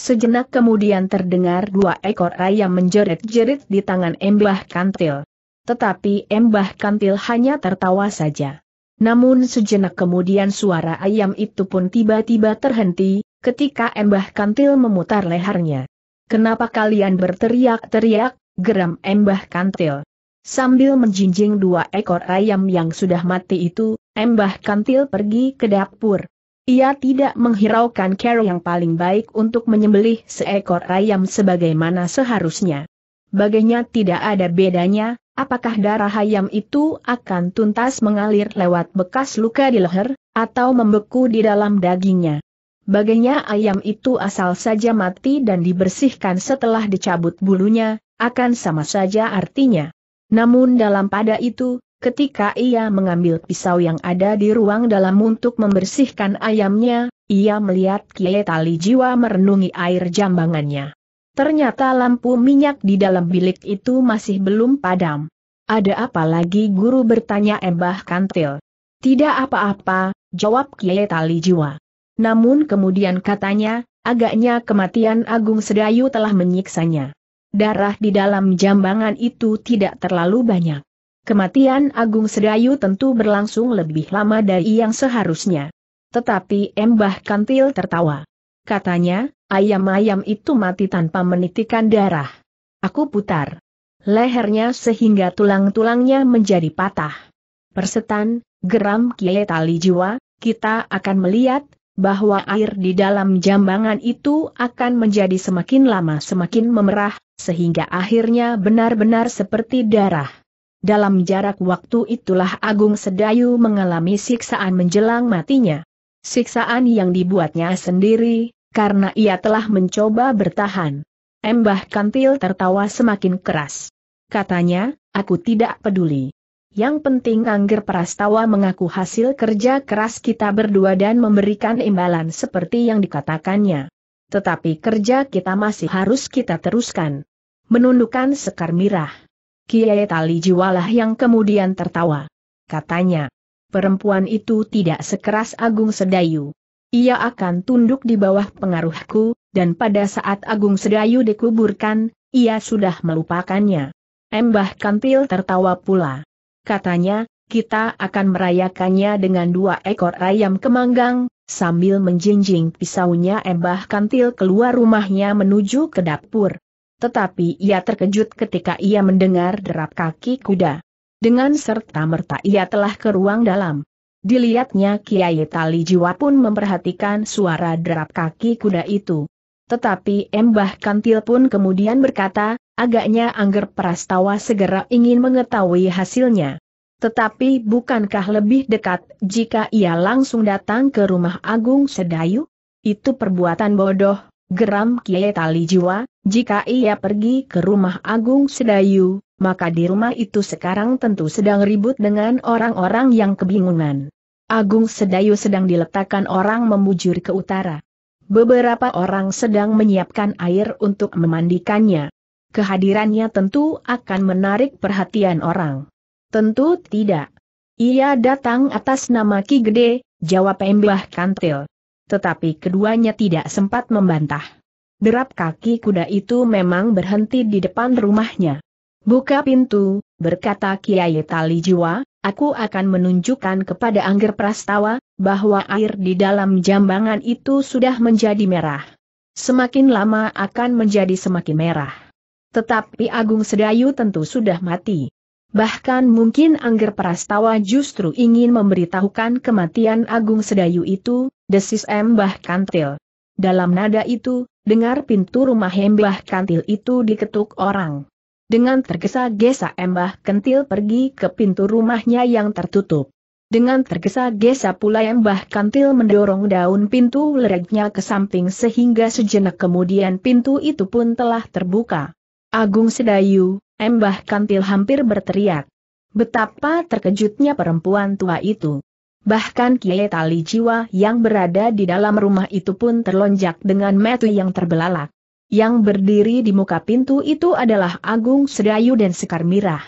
Sejenak kemudian terdengar dua ekor ayam menjerit-jerit di tangan Embah Kantil. Tetapi Embah Kantil hanya tertawa saja. Namun sejenak kemudian suara ayam itu pun tiba-tiba terhenti, ketika Embah Kantil memutar lehernya. Kenapa kalian berteriak-teriak, geram Embah Kantil. Sambil menjinjing dua ekor ayam yang sudah mati itu, Embah Kantil pergi ke dapur. Ia tidak menghiraukan cara yang paling baik untuk menyembelih seekor ayam sebagaimana seharusnya. Baginya tidak ada bedanya, apakah darah ayam itu akan tuntas mengalir lewat bekas luka di leher, atau membeku di dalam dagingnya. Baginya ayam itu asal saja mati dan dibersihkan setelah dicabut bulunya, akan sama saja artinya. Namun dalam pada itu, ketika ia mengambil pisau yang ada di ruang dalam untuk membersihkan ayamnya, ia melihat Kie Tali Jiwa merenungi air jambangannya. Ternyata lampu minyak di dalam bilik itu masih belum padam. Ada apa lagi guru bertanya Embah Kantil? Tidak apa-apa, jawab Kie Tali Jiwa. Namun kemudian katanya, agaknya kematian Agung Sedayu telah menyiksanya darah di dalam jambangan itu tidak terlalu banyak. Kematian Agung Sedayu tentu berlangsung lebih lama dari yang seharusnya. Tetapi Embah Kantil tertawa. Katanya, ayam-ayam itu mati tanpa menitikan darah. Aku putar lehernya sehingga tulang-tulangnya menjadi patah. Persetan, geram Kiai Tali Jiwa, kita akan melihat bahwa air di dalam jambangan itu akan menjadi semakin lama semakin memerah, sehingga akhirnya benar-benar seperti darah. Dalam jarak waktu itulah Agung Sedayu mengalami siksaan menjelang matinya. Siksaan yang dibuatnya sendiri, karena ia telah mencoba bertahan. Embah Kantil tertawa semakin keras. Katanya, aku tidak peduli. Yang penting Angger Prastawa mengaku hasil kerja keras kita berdua dan memberikan imbalan seperti yang dikatakannya. Tetapi kerja kita masih harus kita teruskan. Menundukkan Sekar Mirah. Kiai Tali Jiwalah yang kemudian tertawa. Katanya, perempuan itu tidak sekeras Agung Sedayu. Ia akan tunduk di bawah pengaruhku, dan pada saat Agung Sedayu dikuburkan, ia sudah melupakannya. Embah Kantil tertawa pula katanya, kita akan merayakannya dengan dua ekor ayam kemanggang, sambil menjinjing pisaunya Embah Kantil keluar rumahnya menuju ke dapur. Tetapi ia terkejut ketika ia mendengar derap kaki kuda. Dengan serta-merta ia telah ke ruang dalam. Dilihatnya Kiai Tali Jiwa pun memperhatikan suara derap kaki kuda itu. Tetapi Embah Kantil pun kemudian berkata, Agaknya Angger Prastawa segera ingin mengetahui hasilnya. Tetapi bukankah lebih dekat jika ia langsung datang ke rumah Agung Sedayu? Itu perbuatan bodoh, geram Kiai Tali Jiwa, jika ia pergi ke rumah Agung Sedayu, maka di rumah itu sekarang tentu sedang ribut dengan orang-orang yang kebingungan. Agung Sedayu sedang diletakkan orang membujur ke utara. Beberapa orang sedang menyiapkan air untuk memandikannya kehadirannya tentu akan menarik perhatian orang. Tentu tidak. Ia datang atas nama Ki Gede, jawab Embah Kantil. Tetapi keduanya tidak sempat membantah. Derap kaki kuda itu memang berhenti di depan rumahnya. Buka pintu, berkata Kiai Tali Jiwa, aku akan menunjukkan kepada Angger Prastawa, bahwa air di dalam jambangan itu sudah menjadi merah. Semakin lama akan menjadi semakin merah. Tetapi Agung Sedayu tentu sudah mati. Bahkan mungkin Angger Prastawa justru ingin memberitahukan kematian Agung Sedayu itu, desis M Kantil. Dalam nada itu, dengar pintu rumah M Kantil itu diketuk orang. Dengan tergesa-gesa Mbah Kantil pergi ke pintu rumahnya yang tertutup. Dengan tergesa-gesa pula Mbah Kantil mendorong daun pintu lereknya ke samping sehingga sejenak kemudian pintu itu pun telah terbuka. Agung Sedayu, Embah Kantil hampir berteriak. Betapa terkejutnya perempuan tua itu. Bahkan Kiai Tali Jiwa yang berada di dalam rumah itu pun terlonjak dengan metu yang terbelalak. Yang berdiri di muka pintu itu adalah Agung Sedayu dan Sekar Mirah.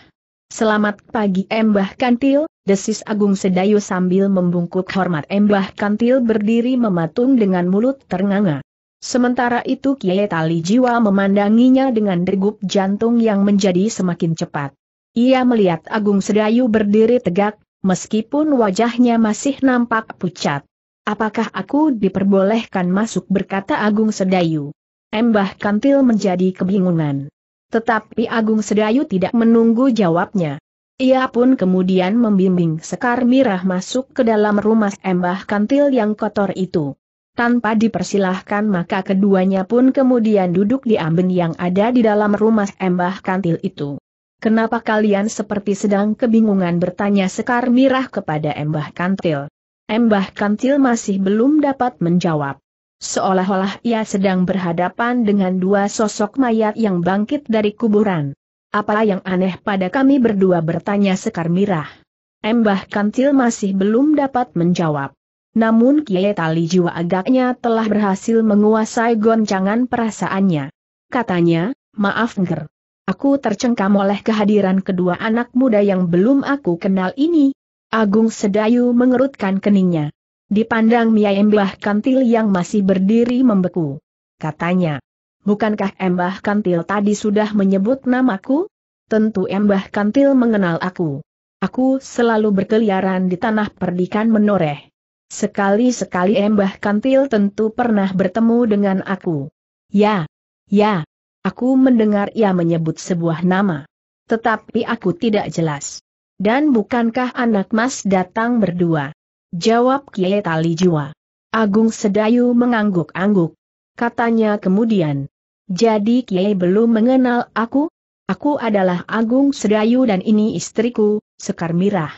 Selamat pagi Embah Kantil, desis Agung Sedayu sambil membungkuk hormat Embah Kantil berdiri mematung dengan mulut ternganga. Sementara itu Kiai Tali Jiwa memandanginya dengan degup jantung yang menjadi semakin cepat. Ia melihat Agung Sedayu berdiri tegak, meskipun wajahnya masih nampak pucat. Apakah aku diperbolehkan masuk berkata Agung Sedayu? Embah Kantil menjadi kebingungan. Tetapi Agung Sedayu tidak menunggu jawabnya. Ia pun kemudian membimbing Sekar Mirah masuk ke dalam rumah Embah Kantil yang kotor itu. Tanpa dipersilahkan maka keduanya pun kemudian duduk di amben yang ada di dalam rumah embah kantil itu. Kenapa kalian seperti sedang kebingungan bertanya Sekar Mirah kepada embah kantil? Embah kantil masih belum dapat menjawab. Seolah-olah ia sedang berhadapan dengan dua sosok mayat yang bangkit dari kuburan. Apa yang aneh pada kami berdua bertanya Sekar Mirah? Embah kantil masih belum dapat menjawab. Namun Kiai Tali Jiwa agaknya telah berhasil menguasai goncangan perasaannya. Katanya, maaf Nger. Aku tercengkam oleh kehadiran kedua anak muda yang belum aku kenal ini. Agung Sedayu mengerutkan keningnya. Dipandang Mia Embah Kantil yang masih berdiri membeku. Katanya, bukankah Embah Kantil tadi sudah menyebut namaku? Tentu Embah Kantil mengenal aku. Aku selalu berkeliaran di tanah perdikan menoreh. Sekali-sekali Embah Kantil tentu pernah bertemu dengan aku. Ya, ya, aku mendengar ia menyebut sebuah nama. Tetapi aku tidak jelas. Dan bukankah anak mas datang berdua? Jawab Kiai Tali Jua. Agung Sedayu mengangguk-angguk. Katanya kemudian. Jadi Kiai belum mengenal aku? Aku adalah Agung Sedayu dan ini istriku, Sekar Mirah.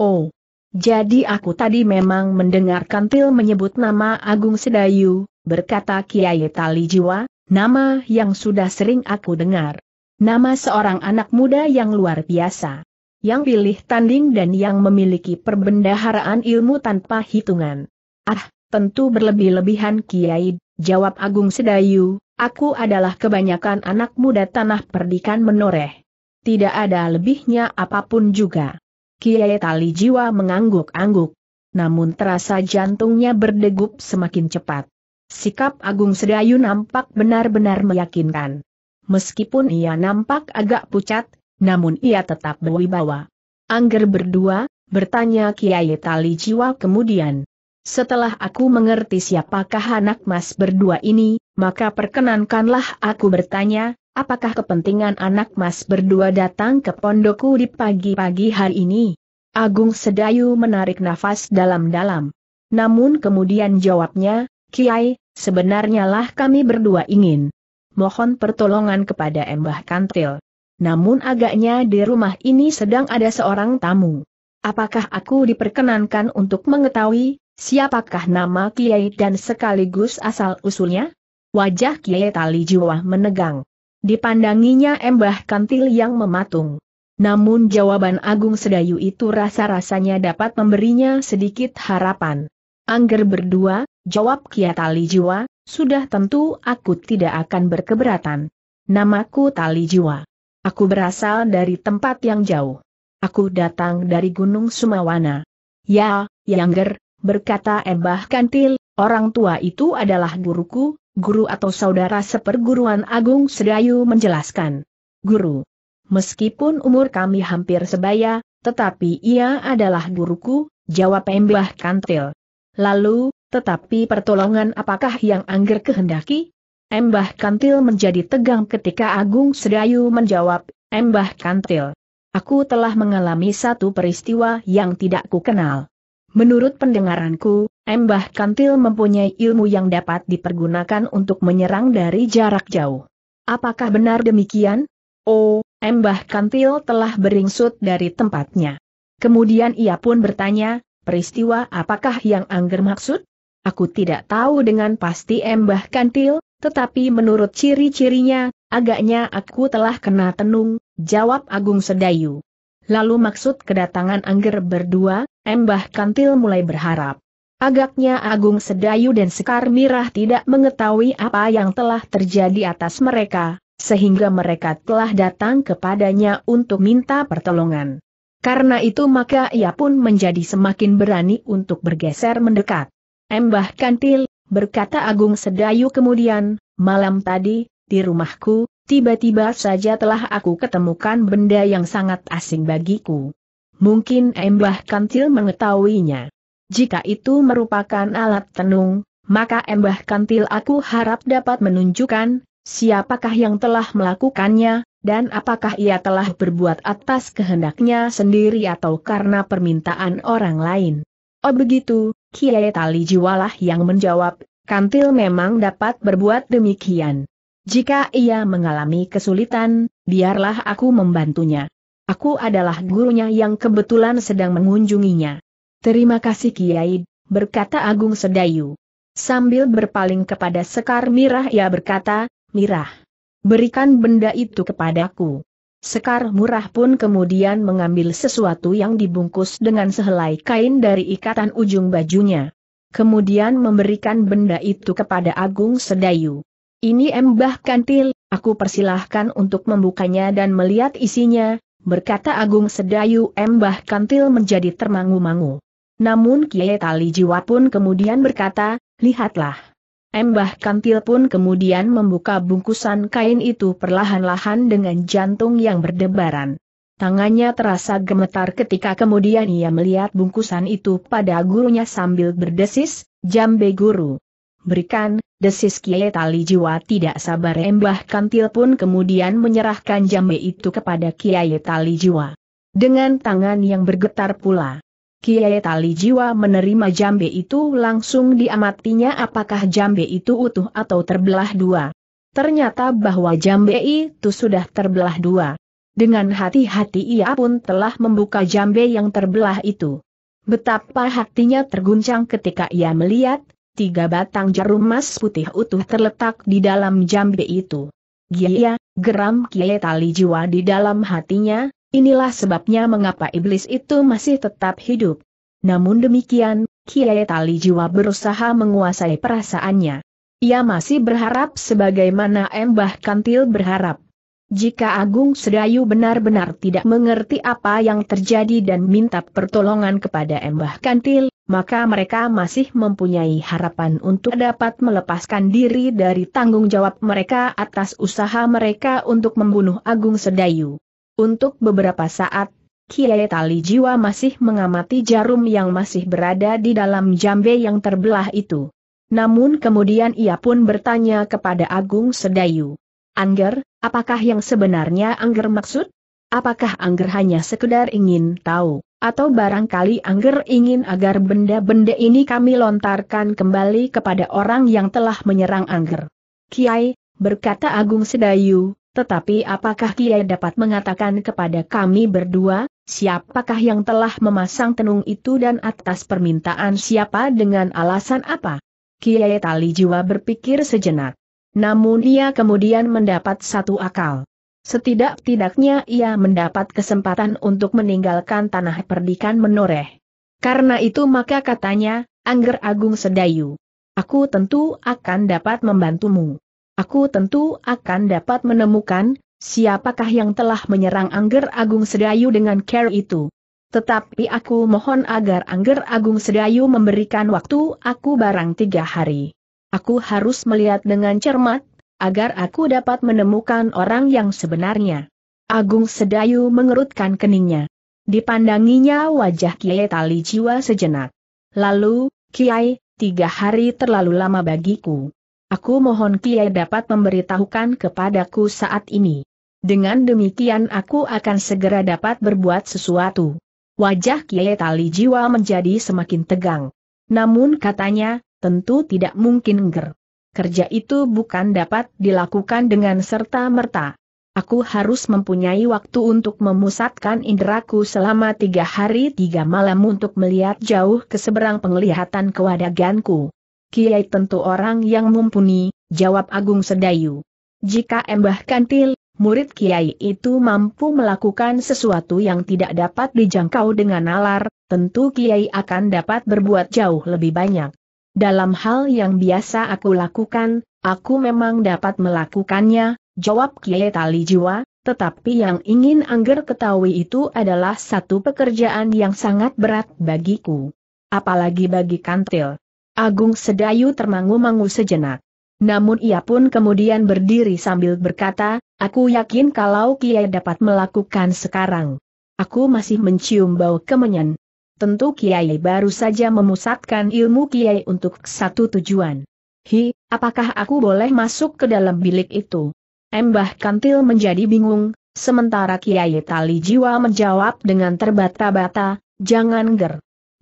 Oh, jadi aku tadi memang mendengar Kantil menyebut nama Agung Sedayu, berkata Kiai Tali Jiwa, nama yang sudah sering aku dengar. Nama seorang anak muda yang luar biasa. Yang pilih tanding dan yang memiliki perbendaharaan ilmu tanpa hitungan. Ah, tentu berlebih-lebihan Kiai, jawab Agung Sedayu, aku adalah kebanyakan anak muda tanah perdikan menoreh. Tidak ada lebihnya apapun juga. Kiai Tali Jiwa mengangguk-angguk. Namun terasa jantungnya berdegup semakin cepat. Sikap Agung Sedayu nampak benar-benar meyakinkan. Meskipun ia nampak agak pucat, namun ia tetap berwibawa. Angger berdua, bertanya Kiai Tali Jiwa kemudian. Setelah aku mengerti siapakah anak mas berdua ini, maka perkenankanlah aku bertanya, Apakah kepentingan anak mas berdua datang ke pondokku di pagi-pagi hari ini? Agung Sedayu menarik nafas dalam-dalam. Namun kemudian jawabnya, Kiai, sebenarnya lah kami berdua ingin mohon pertolongan kepada Embah Kantil. Namun agaknya di rumah ini sedang ada seorang tamu. Apakah aku diperkenankan untuk mengetahui siapakah nama Kiai dan sekaligus asal-usulnya? Wajah Kiai Tali Jiwa menegang dipandanginya embah kantil yang mematung. Namun jawaban Agung Sedayu itu rasa-rasanya dapat memberinya sedikit harapan. Angger berdua, jawab Kia Tali Jiwa, sudah tentu aku tidak akan berkeberatan. Namaku Tali Jiwa. Aku berasal dari tempat yang jauh. Aku datang dari Gunung Sumawana. Ya, Yangger, berkata Embah Kantil, orang tua itu adalah guruku, guru atau saudara seperguruan Agung Sedayu menjelaskan. Guru. Meskipun umur kami hampir sebaya, tetapi ia adalah guruku, jawab Embah Kantil. Lalu, tetapi pertolongan apakah yang Angger kehendaki? Embah Kantil menjadi tegang ketika Agung Sedayu menjawab, Embah Kantil. Aku telah mengalami satu peristiwa yang tidak kukenal. Menurut pendengaranku, Mbah Kantil mempunyai ilmu yang dapat dipergunakan untuk menyerang dari jarak jauh. Apakah benar demikian? Oh, Mbah Kantil telah beringsut dari tempatnya. Kemudian ia pun bertanya, peristiwa apakah yang Angger maksud? Aku tidak tahu dengan pasti Mbah Kantil, tetapi menurut ciri-cirinya, agaknya aku telah kena tenung, jawab Agung Sedayu. Lalu maksud kedatangan Angger berdua, Embah Kantil mulai berharap. Agaknya Agung Sedayu dan Sekar Mirah tidak mengetahui apa yang telah terjadi atas mereka, sehingga mereka telah datang kepadanya untuk minta pertolongan. Karena itu maka ia pun menjadi semakin berani untuk bergeser mendekat. Embah Kantil, berkata Agung Sedayu kemudian, malam tadi, di rumahku, Tiba-tiba saja telah aku ketemukan benda yang sangat asing bagiku. Mungkin Embah Kantil mengetahuinya. Jika itu merupakan alat tenung, maka Embah Kantil aku harap dapat menunjukkan siapakah yang telah melakukannya, dan apakah ia telah berbuat atas kehendaknya sendiri atau karena permintaan orang lain. Oh begitu, Kiai Tali Jiwalah yang menjawab, Kantil memang dapat berbuat demikian. Jika ia mengalami kesulitan, biarlah aku membantunya. Aku adalah gurunya yang kebetulan sedang mengunjunginya. Terima kasih Kiai, berkata Agung Sedayu. Sambil berpaling kepada Sekar Mirah ia berkata, Mirah, berikan benda itu kepadaku. Sekar Murah pun kemudian mengambil sesuatu yang dibungkus dengan sehelai kain dari ikatan ujung bajunya. Kemudian memberikan benda itu kepada Agung Sedayu. Ini embah kantil, aku persilahkan untuk membukanya dan melihat isinya, berkata Agung Sedayu embah kantil menjadi termangu-mangu. Namun Kiai Tali Jiwa pun kemudian berkata, lihatlah. Embah kantil pun kemudian membuka bungkusan kain itu perlahan-lahan dengan jantung yang berdebaran. Tangannya terasa gemetar ketika kemudian ia melihat bungkusan itu pada gurunya sambil berdesis, jambe guru berikan, desis Kiai Tali Jiwa tidak sabar Embah kantil pun kemudian menyerahkan jambe itu kepada Kiai Tali Jiwa. Dengan tangan yang bergetar pula. Kiai Tali Jiwa menerima jambe itu langsung diamatinya apakah jambe itu utuh atau terbelah dua. Ternyata bahwa jambe itu sudah terbelah dua. Dengan hati-hati ia pun telah membuka jambe yang terbelah itu. Betapa hatinya terguncang ketika ia melihat, tiga batang jarum emas putih utuh terletak di dalam jambe itu. Gia, ya, geram Kie tali jiwa di dalam hatinya, inilah sebabnya mengapa iblis itu masih tetap hidup. Namun demikian, Kie tali jiwa berusaha menguasai perasaannya. Ia masih berharap sebagaimana embah Kantil berharap. Jika Agung Sedayu benar-benar tidak mengerti apa yang terjadi dan minta pertolongan kepada Mbah Kantil, maka mereka masih mempunyai harapan untuk dapat melepaskan diri dari tanggung jawab mereka atas usaha mereka untuk membunuh Agung Sedayu. Untuk beberapa saat, Kiai Tali Jiwa masih mengamati jarum yang masih berada di dalam jambe yang terbelah itu. Namun kemudian ia pun bertanya kepada Agung Sedayu. Angger, Apakah yang sebenarnya Angger maksud? Apakah Angger hanya sekedar ingin tahu, atau barangkali Angger ingin agar benda-benda ini kami lontarkan kembali kepada orang yang telah menyerang Angger? Kiai, berkata Agung Sedayu, tetapi apakah Kiai dapat mengatakan kepada kami berdua, siapakah yang telah memasang tenung itu dan atas permintaan siapa dengan alasan apa? Kiai Tali Jiwa berpikir sejenak. Namun ia kemudian mendapat satu akal. Setidak-tidaknya ia mendapat kesempatan untuk meninggalkan tanah perdikan menoreh. Karena itu maka katanya, Angger Agung Sedayu. Aku tentu akan dapat membantumu. Aku tentu akan dapat menemukan, siapakah yang telah menyerang Angger Agung Sedayu dengan care itu. Tetapi aku mohon agar Angger Agung Sedayu memberikan waktu aku barang tiga hari. Aku harus melihat dengan cermat, agar aku dapat menemukan orang yang sebenarnya. Agung Sedayu mengerutkan keningnya. Dipandanginya wajah Kiai Tali Jiwa sejenak. Lalu, Kiai, tiga hari terlalu lama bagiku. Aku mohon Kiai dapat memberitahukan kepadaku saat ini. Dengan demikian aku akan segera dapat berbuat sesuatu. Wajah Kiai Tali Jiwa menjadi semakin tegang. Namun katanya, tentu tidak mungkin ger. Kerja itu bukan dapat dilakukan dengan serta-merta. Aku harus mempunyai waktu untuk memusatkan inderaku selama tiga hari tiga malam untuk melihat jauh ke seberang penglihatan kewadaganku. Kiai tentu orang yang mumpuni, jawab Agung Sedayu. Jika Embah Kantil, murid Kiai itu mampu melakukan sesuatu yang tidak dapat dijangkau dengan nalar, tentu Kiai akan dapat berbuat jauh lebih banyak. Dalam hal yang biasa aku lakukan, aku memang dapat melakukannya, jawab Kiai Tali Jiwa, tetapi yang ingin Angger ketahui itu adalah satu pekerjaan yang sangat berat bagiku. Apalagi bagi kantil. Agung Sedayu termangu-mangu sejenak. Namun ia pun kemudian berdiri sambil berkata, aku yakin kalau Kiai dapat melakukan sekarang. Aku masih mencium bau kemenyan tentu Kiai baru saja memusatkan ilmu Kiai untuk satu tujuan. Hi, apakah aku boleh masuk ke dalam bilik itu? Embah Kantil menjadi bingung, sementara Kiai Tali Jiwa menjawab dengan terbata-bata, jangan ger.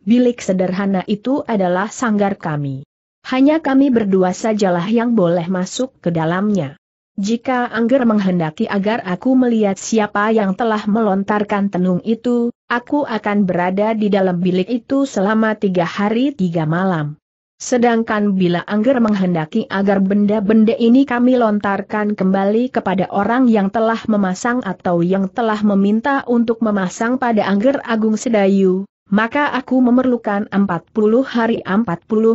Bilik sederhana itu adalah sanggar kami. Hanya kami berdua sajalah yang boleh masuk ke dalamnya. Jika Angger menghendaki agar aku melihat siapa yang telah melontarkan tenung itu, aku akan berada di dalam bilik itu selama tiga hari tiga malam. Sedangkan bila Angger menghendaki agar benda-benda ini kami lontarkan kembali kepada orang yang telah memasang atau yang telah meminta untuk memasang pada Angger Agung Sedayu, maka aku memerlukan 40 hari 40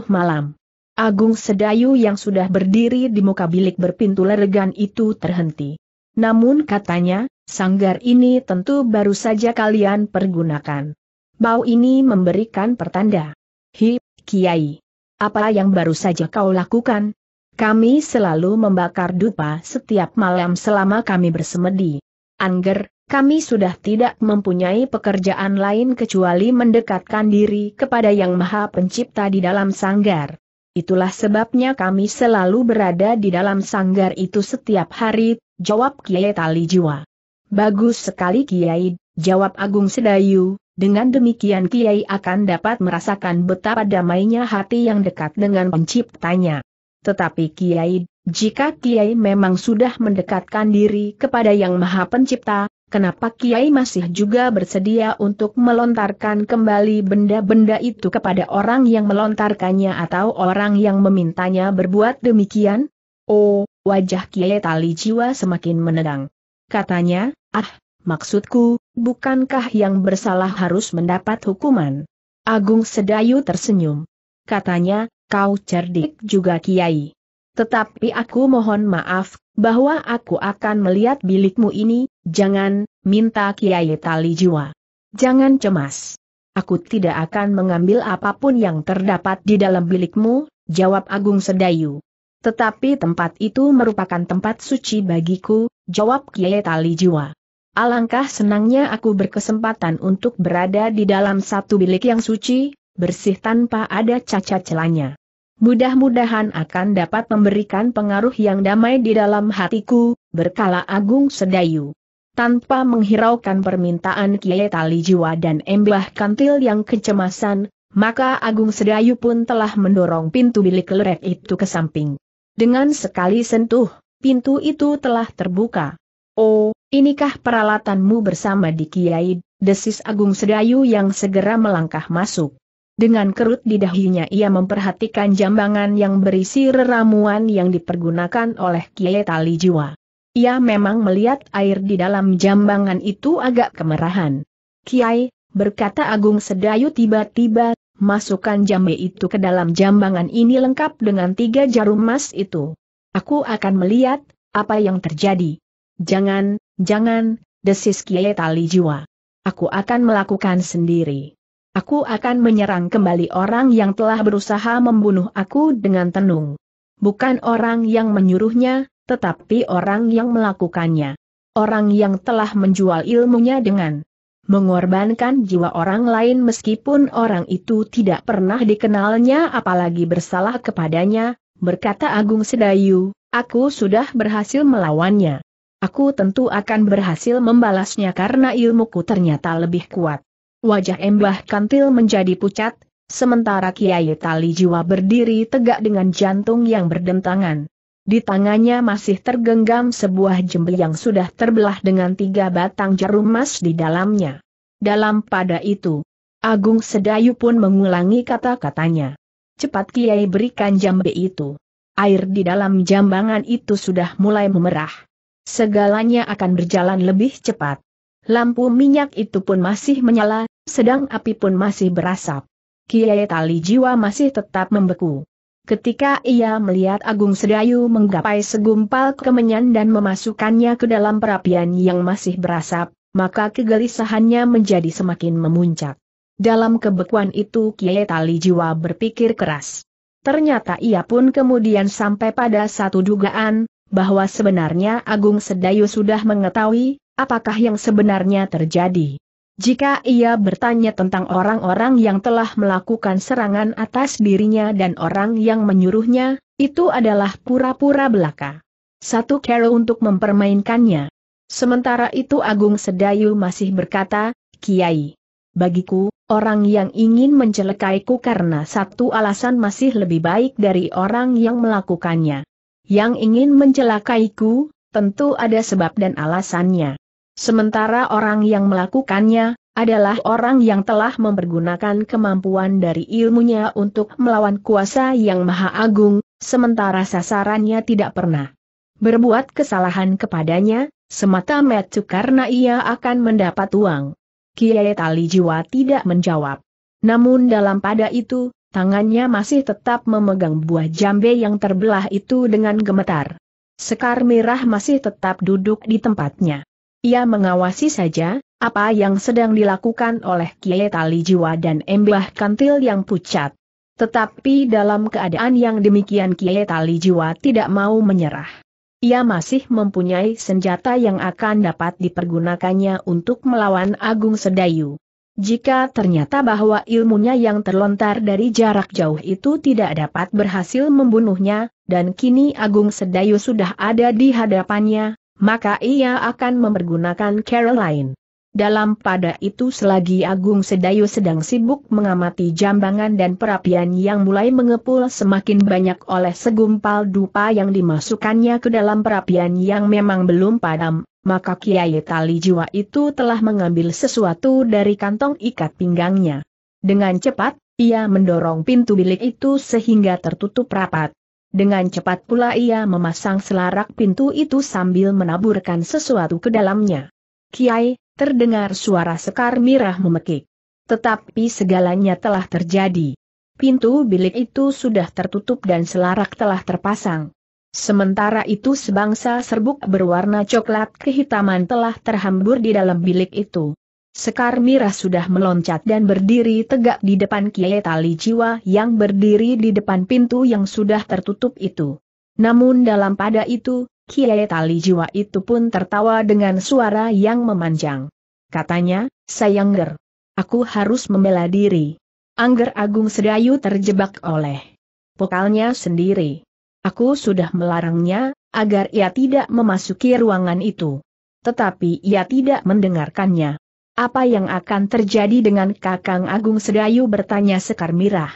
malam. Agung Sedayu yang sudah berdiri di muka bilik berpintu leregan itu terhenti. Namun katanya, sanggar ini tentu baru saja kalian pergunakan. Bau ini memberikan pertanda. Hi, Kiai. Apa yang baru saja kau lakukan? Kami selalu membakar dupa setiap malam selama kami bersemedi. Angger, kami sudah tidak mempunyai pekerjaan lain kecuali mendekatkan diri kepada Yang Maha Pencipta di dalam sanggar. Itulah sebabnya kami selalu berada di dalam sanggar itu setiap hari, jawab Kiai Tali Jiwa. Bagus sekali Kiai, jawab Agung Sedayu, dengan demikian Kiai akan dapat merasakan betapa damainya hati yang dekat dengan penciptanya. Tetapi Kiai, jika Kiai memang sudah mendekatkan diri kepada Yang Maha Pencipta, kenapa Kiai masih juga bersedia untuk melontarkan kembali benda-benda itu kepada orang yang melontarkannya atau orang yang memintanya berbuat demikian? Oh, wajah Kiai tali jiwa semakin menegang. Katanya, ah, maksudku, bukankah yang bersalah harus mendapat hukuman? Agung Sedayu tersenyum. Katanya, kau cerdik juga Kiai. Tetapi aku mohon maaf, bahwa aku akan melihat bilikmu ini, Jangan, minta Kiai Tali Jiwa. Jangan cemas. Aku tidak akan mengambil apapun yang terdapat di dalam bilikmu, jawab Agung Sedayu. Tetapi tempat itu merupakan tempat suci bagiku, jawab Kiai Tali Jiwa. Alangkah senangnya aku berkesempatan untuk berada di dalam satu bilik yang suci, bersih tanpa ada cacat celanya. Mudah-mudahan akan dapat memberikan pengaruh yang damai di dalam hatiku, berkala Agung Sedayu tanpa menghiraukan permintaan Kiai Tali Jiwa dan Embah Kantil yang kecemasan, maka Agung Sedayu pun telah mendorong pintu bilik lerek itu ke samping. Dengan sekali sentuh, pintu itu telah terbuka. Oh, inikah peralatanmu bersama di Kiai, desis Agung Sedayu yang segera melangkah masuk. Dengan kerut di dahinya ia memperhatikan jambangan yang berisi reramuan yang dipergunakan oleh Kiai Tali Jiwa. Ia memang melihat air di dalam jambangan itu agak kemerahan. Kiai, berkata Agung Sedayu tiba-tiba, masukkan jambe itu ke dalam jambangan ini lengkap dengan tiga jarum emas itu. Aku akan melihat, apa yang terjadi. Jangan, jangan, desis Kiai Tali Jiwa. Aku akan melakukan sendiri. Aku akan menyerang kembali orang yang telah berusaha membunuh aku dengan tenung. Bukan orang yang menyuruhnya, tetapi orang yang melakukannya. Orang yang telah menjual ilmunya dengan mengorbankan jiwa orang lain meskipun orang itu tidak pernah dikenalnya apalagi bersalah kepadanya, berkata Agung Sedayu, aku sudah berhasil melawannya. Aku tentu akan berhasil membalasnya karena ilmuku ternyata lebih kuat. Wajah Embah Kantil menjadi pucat, sementara Kiai Tali Jiwa berdiri tegak dengan jantung yang berdentangan. Di tangannya masih tergenggam sebuah jembel yang sudah terbelah dengan tiga batang jarum emas di dalamnya. Dalam pada itu, Agung Sedayu pun mengulangi kata-katanya. Cepat Kiai berikan jambe itu. Air di dalam jambangan itu sudah mulai memerah. Segalanya akan berjalan lebih cepat. Lampu minyak itu pun masih menyala, sedang api pun masih berasap. Kiai tali jiwa masih tetap membeku. Ketika ia melihat Agung Sedayu menggapai segumpal kemenyan dan memasukkannya ke dalam perapian yang masih berasap, maka kegelisahannya menjadi semakin memuncak. Dalam kebekuan itu Kiai Tali Jiwa berpikir keras. Ternyata ia pun kemudian sampai pada satu dugaan, bahwa sebenarnya Agung Sedayu sudah mengetahui, apakah yang sebenarnya terjadi. Jika ia bertanya tentang orang-orang yang telah melakukan serangan atas dirinya dan orang yang menyuruhnya, itu adalah pura-pura belaka. Satu cara untuk mempermainkannya. Sementara itu Agung Sedayu masih berkata, Kiai, bagiku, orang yang ingin mencelekaiku karena satu alasan masih lebih baik dari orang yang melakukannya. Yang ingin mencelakaiku, tentu ada sebab dan alasannya. Sementara orang yang melakukannya, adalah orang yang telah mempergunakan kemampuan dari ilmunya untuk melawan kuasa yang maha agung, sementara sasarannya tidak pernah berbuat kesalahan kepadanya, semata-mata karena ia akan mendapat uang. Kiai Tali Jiwa tidak menjawab. Namun dalam pada itu, tangannya masih tetap memegang buah jambe yang terbelah itu dengan gemetar. Sekar Mirah masih tetap duduk di tempatnya. Ia mengawasi saja, apa yang sedang dilakukan oleh Kiai Tali Jiwa dan Embah Kantil yang pucat. Tetapi dalam keadaan yang demikian Kiai Tali Jiwa tidak mau menyerah. Ia masih mempunyai senjata yang akan dapat dipergunakannya untuk melawan Agung Sedayu. Jika ternyata bahwa ilmunya yang terlontar dari jarak jauh itu tidak dapat berhasil membunuhnya, dan kini Agung Sedayu sudah ada di hadapannya, maka ia akan mempergunakan Caroline. Dalam pada itu selagi Agung Sedayu sedang sibuk mengamati jambangan dan perapian yang mulai mengepul semakin banyak oleh segumpal dupa yang dimasukkannya ke dalam perapian yang memang belum padam, maka Kiai Tali Jiwa itu telah mengambil sesuatu dari kantong ikat pinggangnya. Dengan cepat, ia mendorong pintu bilik itu sehingga tertutup rapat. Dengan cepat pula ia memasang selarak pintu itu sambil menaburkan sesuatu ke dalamnya. Kiai, terdengar suara Sekar Mirah memekik. Tetapi segalanya telah terjadi. Pintu bilik itu sudah tertutup dan selarak telah terpasang. Sementara itu sebangsa serbuk berwarna coklat kehitaman telah terhambur di dalam bilik itu. Sekar Mirah sudah meloncat dan berdiri tegak di depan Kiai Tali Jiwa yang berdiri di depan pintu yang sudah tertutup itu. Namun dalam pada itu, Kiai Tali Jiwa itu pun tertawa dengan suara yang memanjang. Katanya, Sayangger, aku harus membela diri. Angger Agung Sedayu terjebak oleh pokalnya sendiri. Aku sudah melarangnya, agar ia tidak memasuki ruangan itu. Tetapi ia tidak mendengarkannya. Apa yang akan terjadi dengan Kakang Agung Sedayu bertanya Sekar Mirah.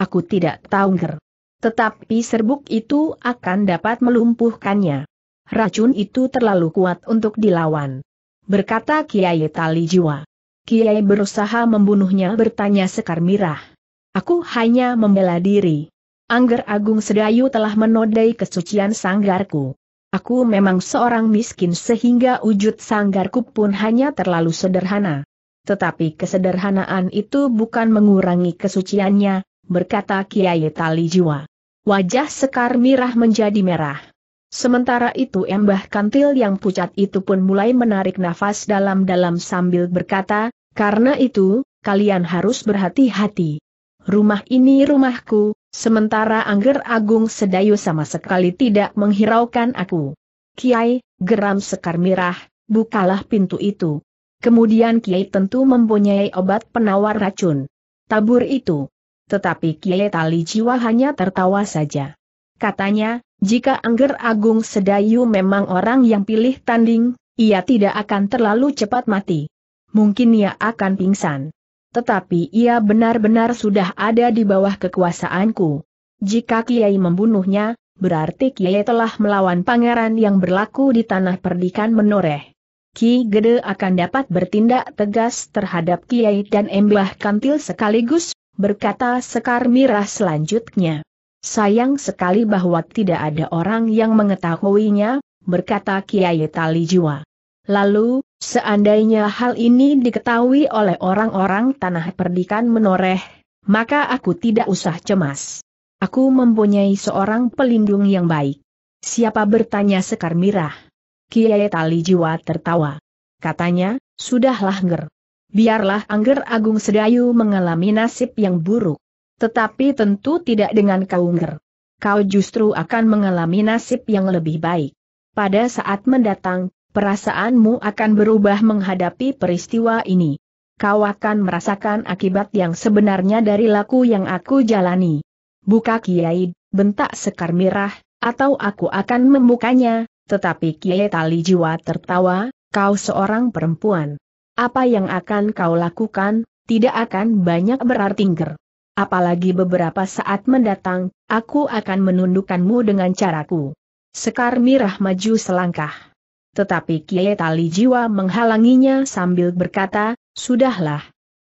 Aku tidak tahu ger. Tetapi serbuk itu akan dapat melumpuhkannya. Racun itu terlalu kuat untuk dilawan. Berkata Kiai Tali Jiwa. Kiai berusaha membunuhnya bertanya Sekar Mirah. Aku hanya membela diri. Angger Agung Sedayu telah menodai kesucian sanggarku. Aku memang seorang miskin sehingga wujud sanggarku pun hanya terlalu sederhana. Tetapi kesederhanaan itu bukan mengurangi kesuciannya, berkata Kiai Tali Jiwa. Wajah Sekar Mirah menjadi merah. Sementara itu Embah Kantil yang pucat itu pun mulai menarik nafas dalam-dalam sambil berkata, karena itu, kalian harus berhati-hati. Rumah ini rumahku, Sementara Angger Agung Sedayu sama sekali tidak menghiraukan aku. Kiai, geram Sekar Mirah, bukalah pintu itu. Kemudian Kiai tentu mempunyai obat penawar racun. Tabur itu. Tetapi Kiai Tali Jiwa hanya tertawa saja. Katanya, jika Angger Agung Sedayu memang orang yang pilih tanding, ia tidak akan terlalu cepat mati. Mungkin ia akan pingsan tetapi ia benar-benar sudah ada di bawah kekuasaanku. Jika Kiai membunuhnya, berarti Kiai telah melawan pangeran yang berlaku di tanah perdikan menoreh. Ki Gede akan dapat bertindak tegas terhadap Kiai dan Embah Kantil sekaligus, berkata Sekar Mirah selanjutnya. Sayang sekali bahwa tidak ada orang yang mengetahuinya, berkata Kiai Tali Jiwa. Lalu, seandainya hal ini diketahui oleh orang-orang tanah perdikan menoreh, maka aku tidak usah cemas. Aku mempunyai seorang pelindung yang baik. Siapa bertanya Sekar Mirah? Kiai Tali Jiwa tertawa. Katanya, sudahlah angger. Biarlah Angger Agung Sedayu mengalami nasib yang buruk. Tetapi tentu tidak dengan kau angger. Kau justru akan mengalami nasib yang lebih baik. Pada saat mendatang, perasaanmu akan berubah menghadapi peristiwa ini. Kau akan merasakan akibat yang sebenarnya dari laku yang aku jalani. Buka Kiai, bentak Sekar Mirah, atau aku akan membukanya, tetapi Kiai Tali Jiwa tertawa, kau seorang perempuan. Apa yang akan kau lakukan, tidak akan banyak berarti Apalagi beberapa saat mendatang, aku akan menundukkanmu dengan caraku. Sekar Mirah maju selangkah. Tetapi Kiai Tali Jiwa menghalanginya sambil berkata, Sudahlah.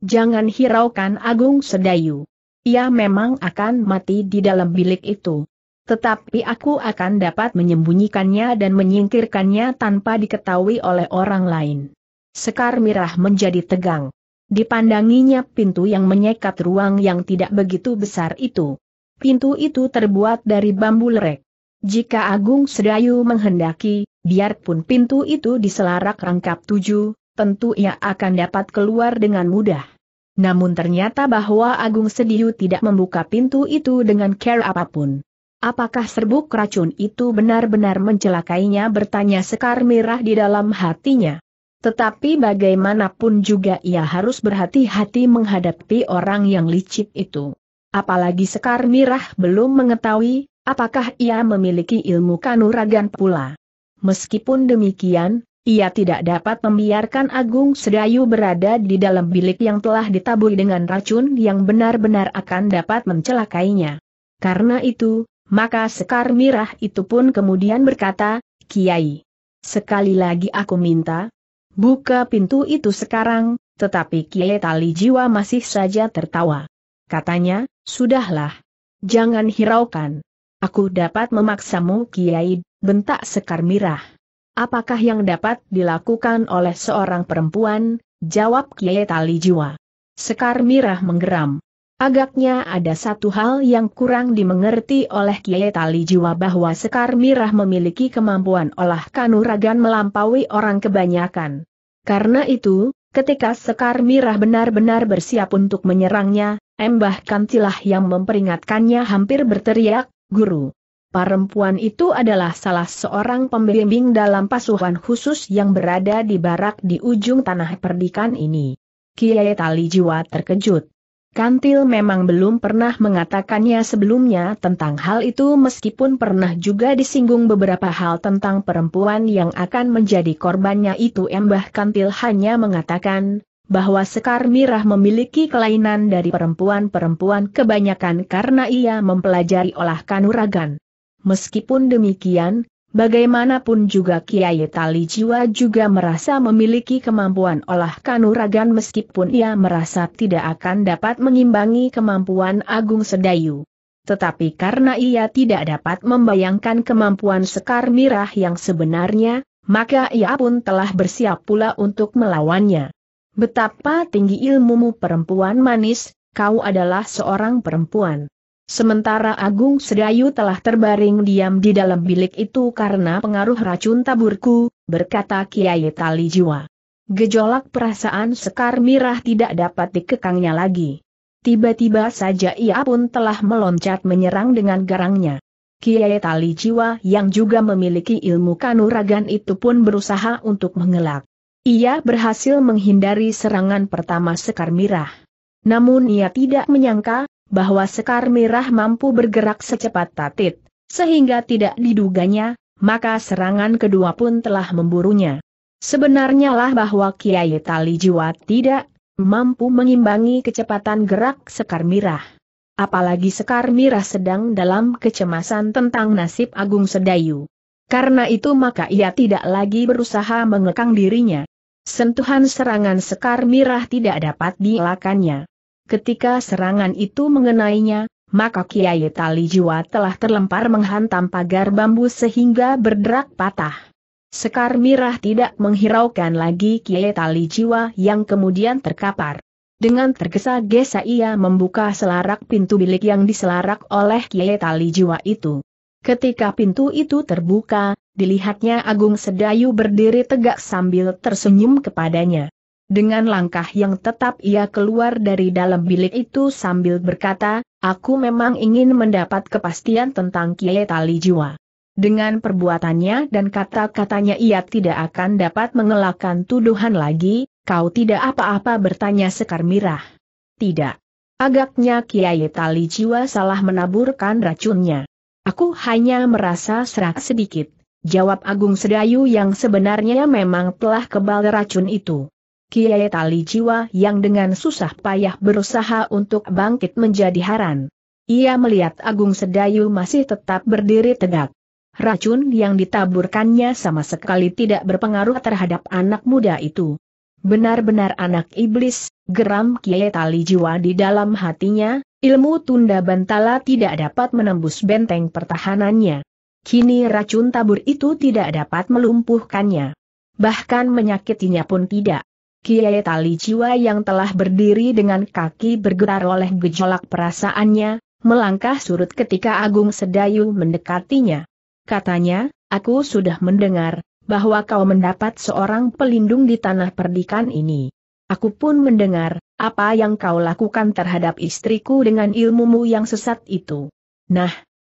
Jangan hiraukan Agung Sedayu. Ia memang akan mati di dalam bilik itu. Tetapi aku akan dapat menyembunyikannya dan menyingkirkannya tanpa diketahui oleh orang lain. Sekar Mirah menjadi tegang. Dipandanginya pintu yang menyekat ruang yang tidak begitu besar itu. Pintu itu terbuat dari bambu lerek. Jika Agung Sedayu menghendaki, biarpun pintu itu diselarak rangkap tujuh, tentu ia akan dapat keluar dengan mudah. Namun ternyata bahwa Agung Sedayu tidak membuka pintu itu dengan care apapun. Apakah serbuk racun itu benar-benar mencelakainya bertanya Sekar Mirah di dalam hatinya. Tetapi bagaimanapun juga ia harus berhati-hati menghadapi orang yang licik itu. Apalagi Sekar Mirah belum mengetahui Apakah ia memiliki ilmu kanuragan pula? Meskipun demikian, ia tidak dapat membiarkan Agung Sedayu berada di dalam bilik yang telah ditaburi dengan racun yang benar-benar akan dapat mencelakainya. Karena itu, maka Sekar Mirah itu pun kemudian berkata, Kiai, sekali lagi aku minta, buka pintu itu sekarang, tetapi Kiai Tali Jiwa masih saja tertawa. Katanya, sudahlah, jangan hiraukan. Aku dapat memaksamu Kiai, bentak Sekar Mirah. Apakah yang dapat dilakukan oleh seorang perempuan? Jawab Kiai Tali Jiwa. Sekar Mirah menggeram. Agaknya ada satu hal yang kurang dimengerti oleh Kiai Tali Jiwa bahwa Sekar Mirah memiliki kemampuan olah kanuragan melampaui orang kebanyakan. Karena itu, ketika Sekar Mirah benar-benar bersiap untuk menyerangnya, Embah Kantilah yang memperingatkannya hampir berteriak, guru. Perempuan itu adalah salah seorang pembimbing dalam pasuhan khusus yang berada di barak di ujung tanah perdikan ini. Kiai Tali Jiwa terkejut. Kantil memang belum pernah mengatakannya sebelumnya tentang hal itu meskipun pernah juga disinggung beberapa hal tentang perempuan yang akan menjadi korbannya itu Embah Kantil hanya mengatakan, bahwa Sekar Mirah memiliki kelainan dari perempuan-perempuan kebanyakan karena ia mempelajari olah kanuragan. Meskipun demikian, bagaimanapun juga Kiai Tali Jiwa juga merasa memiliki kemampuan olah kanuragan meskipun ia merasa tidak akan dapat mengimbangi kemampuan Agung Sedayu. Tetapi karena ia tidak dapat membayangkan kemampuan Sekar Mirah yang sebenarnya, maka ia pun telah bersiap pula untuk melawannya. Betapa tinggi ilmumu perempuan manis, kau adalah seorang perempuan. Sementara Agung Sedayu telah terbaring diam di dalam bilik itu karena pengaruh racun taburku, berkata Kiai Tali Jiwa. Gejolak perasaan Sekar Mirah tidak dapat dikekangnya lagi. Tiba-tiba saja ia pun telah meloncat menyerang dengan garangnya. Kiai Tali Jiwa yang juga memiliki ilmu kanuragan itu pun berusaha untuk mengelak. Ia berhasil menghindari serangan pertama Sekar Mirah. Namun ia tidak menyangka, bahwa Sekar Mirah mampu bergerak secepat tatit, sehingga tidak diduganya, maka serangan kedua pun telah memburunya. Sebenarnya lah bahwa Kiai Tali Jiwa tidak mampu mengimbangi kecepatan gerak Sekar Mirah. Apalagi Sekar Mirah sedang dalam kecemasan tentang nasib Agung Sedayu. Karena itu maka ia tidak lagi berusaha mengekang dirinya. Sentuhan serangan sekar mirah tidak dapat dielakannya. Ketika serangan itu mengenainya, maka Kiai Tali Jiwa telah terlempar menghantam pagar bambu sehingga berderak patah. Sekar mirah tidak menghiraukan lagi Kiai Tali Jiwa yang kemudian terkapar. Dengan tergesa-gesa ia membuka selarak pintu bilik yang diselarak oleh Kiai Tali Jiwa itu. Ketika pintu itu terbuka, dilihatnya Agung Sedayu berdiri tegak sambil tersenyum kepadanya. Dengan langkah yang tetap ia keluar dari dalam bilik itu sambil berkata, aku memang ingin mendapat kepastian tentang Kiai Tali Jiwa. Dengan perbuatannya dan kata-katanya ia tidak akan dapat mengelakkan tuduhan lagi, kau tidak apa-apa bertanya Sekar Mirah. Tidak. Agaknya Kiai Tali Jiwa salah menaburkan racunnya. Aku hanya merasa serak sedikit, jawab Agung Sedayu yang sebenarnya memang telah kebal racun itu. Kiai Tali Jiwa yang dengan susah payah berusaha untuk bangkit menjadi haran. Ia melihat Agung Sedayu masih tetap berdiri tegak. Racun yang ditaburkannya sama sekali tidak berpengaruh terhadap anak muda itu. Benar-benar anak iblis, geram Kiai Tali Jiwa di dalam hatinya, Ilmu tunda bantala tidak dapat menembus benteng pertahanannya. Kini racun tabur itu tidak dapat melumpuhkannya. Bahkan menyakitinya pun tidak. Kiai tali jiwa yang telah berdiri dengan kaki bergetar oleh gejolak perasaannya, melangkah surut ketika Agung Sedayu mendekatinya. Katanya, aku sudah mendengar, bahwa kau mendapat seorang pelindung di tanah perdikan ini. Aku pun mendengar, apa yang kau lakukan terhadap istriku dengan ilmumu yang sesat itu. Nah,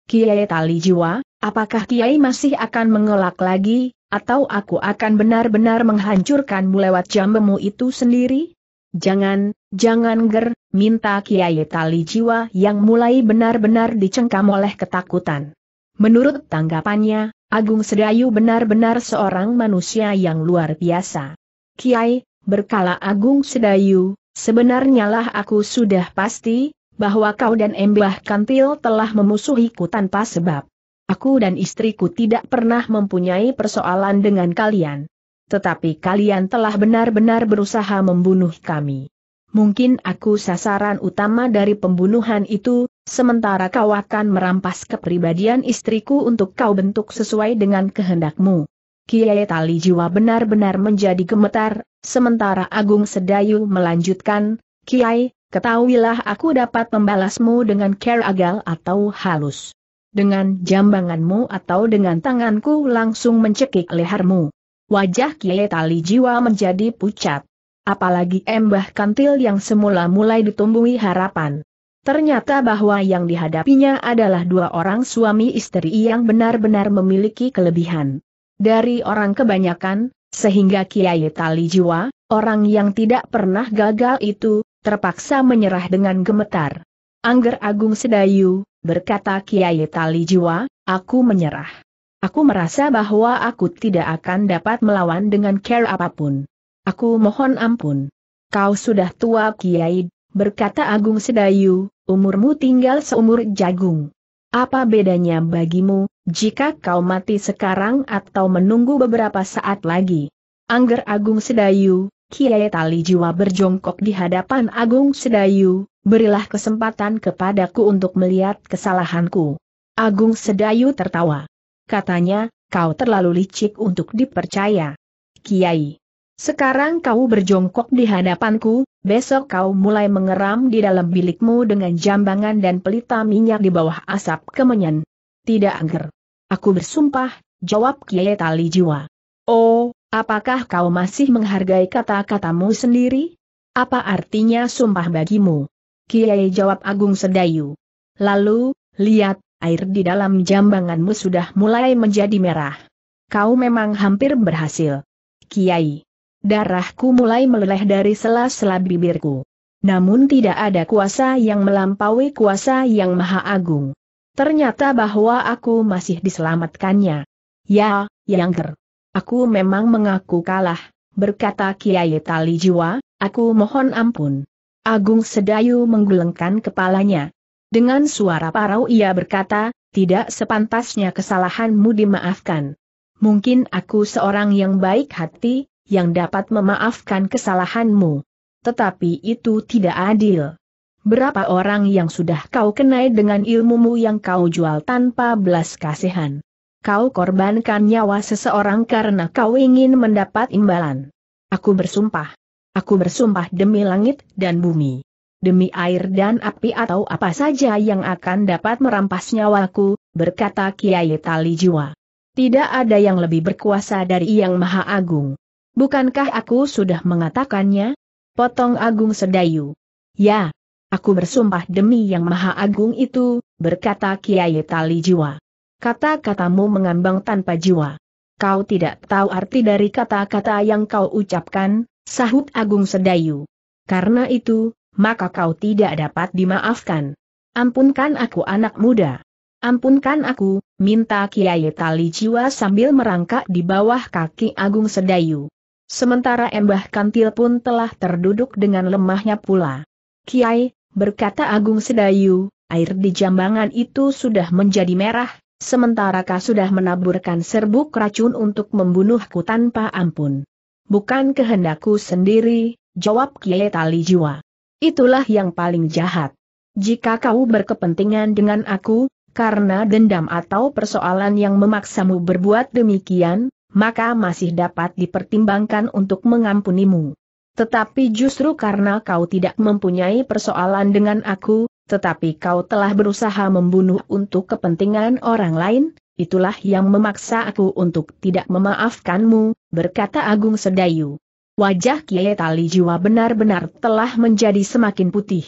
Kiai Tali Jiwa, apakah Kiai masih akan mengelak lagi, atau aku akan benar-benar menghancurkanmu lewat jambemu itu sendiri? Jangan, jangan ger, minta Kiai Tali Jiwa yang mulai benar-benar dicengkam oleh ketakutan. Menurut tanggapannya, Agung Sedayu benar-benar seorang manusia yang luar biasa. Kiai, berkala Agung Sedayu, sebenarnya lah aku sudah pasti, bahwa kau dan Embah Kantil telah memusuhiku tanpa sebab. Aku dan istriku tidak pernah mempunyai persoalan dengan kalian. Tetapi kalian telah benar-benar berusaha membunuh kami. Mungkin aku sasaran utama dari pembunuhan itu, sementara kau akan merampas kepribadian istriku untuk kau bentuk sesuai dengan kehendakmu. Kiai Tali Jiwa benar-benar menjadi gemetar, Sementara Agung Sedayu melanjutkan, Kiai, ketahuilah aku dapat membalasmu dengan care agal atau halus. Dengan jambanganmu atau dengan tanganku langsung mencekik lehermu. Wajah Kiai Tali Jiwa menjadi pucat. Apalagi embah kantil yang semula mulai ditumbuhi harapan. Ternyata bahwa yang dihadapinya adalah dua orang suami istri yang benar-benar memiliki kelebihan. Dari orang kebanyakan, sehingga Kiai Tali Jiwa, orang yang tidak pernah gagal itu, terpaksa menyerah dengan gemetar. Angger Agung Sedayu, berkata Kiai Tali Jiwa, aku menyerah. Aku merasa bahwa aku tidak akan dapat melawan dengan care apapun. Aku mohon ampun. Kau sudah tua Kiai, berkata Agung Sedayu, umurmu tinggal seumur jagung. Apa bedanya bagimu, jika kau mati sekarang atau menunggu beberapa saat lagi. Angger Agung Sedayu, Kiai Tali Jiwa berjongkok di hadapan Agung Sedayu, berilah kesempatan kepadaku untuk melihat kesalahanku. Agung Sedayu tertawa. Katanya, kau terlalu licik untuk dipercaya. Kiai. Sekarang kau berjongkok di hadapanku, besok kau mulai mengeram di dalam bilikmu dengan jambangan dan pelita minyak di bawah asap kemenyan. Tidak angker. Aku bersumpah, jawab Kiai Tali Jiwa. Oh, apakah kau masih menghargai kata-katamu sendiri? Apa artinya sumpah bagimu? Kiai jawab Agung Sedayu. Lalu, lihat, air di dalam jambanganmu sudah mulai menjadi merah. Kau memang hampir berhasil. Kiai. Darahku mulai meleleh dari sela-sela bibirku. Namun tidak ada kuasa yang melampaui kuasa yang maha agung. Ternyata bahwa aku masih diselamatkannya. Ya, Yangger. Aku memang mengaku kalah, berkata Kiai Tali Jiwa, aku mohon ampun. Agung Sedayu menggelengkan kepalanya. Dengan suara parau ia berkata, tidak sepantasnya kesalahanmu dimaafkan. Mungkin aku seorang yang baik hati, yang dapat memaafkan kesalahanmu. Tetapi itu tidak adil berapa orang yang sudah kau kenai dengan ilmumu yang kau jual tanpa belas kasihan. Kau korbankan nyawa seseorang karena kau ingin mendapat imbalan. Aku bersumpah. Aku bersumpah demi langit dan bumi. Demi air dan api atau apa saja yang akan dapat merampas nyawaku, berkata Kiai Tali Jiwa. Tidak ada yang lebih berkuasa dari Yang Maha Agung. Bukankah aku sudah mengatakannya? Potong Agung Sedayu. Ya, Aku bersumpah demi yang maha agung itu, berkata Kiai Tali Jiwa. Kata-katamu mengambang tanpa jiwa. Kau tidak tahu arti dari kata-kata yang kau ucapkan, sahut Agung Sedayu. Karena itu, maka kau tidak dapat dimaafkan. Ampunkan aku anak muda. Ampunkan aku, minta Kiai Tali Jiwa sambil merangkak di bawah kaki Agung Sedayu. Sementara Embah Kantil pun telah terduduk dengan lemahnya pula. Kiai, berkata Agung Sedayu, air di jambangan itu sudah menjadi merah, sementara kau sudah menaburkan serbuk racun untuk membunuhku tanpa ampun. Bukan kehendakku sendiri, jawab Kiai Tali Jiwa. Itulah yang paling jahat. Jika kau berkepentingan dengan aku, karena dendam atau persoalan yang memaksamu berbuat demikian, maka masih dapat dipertimbangkan untuk mengampunimu. Tetapi justru karena kau tidak mempunyai persoalan dengan aku, tetapi kau telah berusaha membunuh untuk kepentingan orang lain, itulah yang memaksa aku untuk tidak memaafkanmu, berkata Agung Sedayu. Wajah Kiai Tali Jiwa benar-benar telah menjadi semakin putih.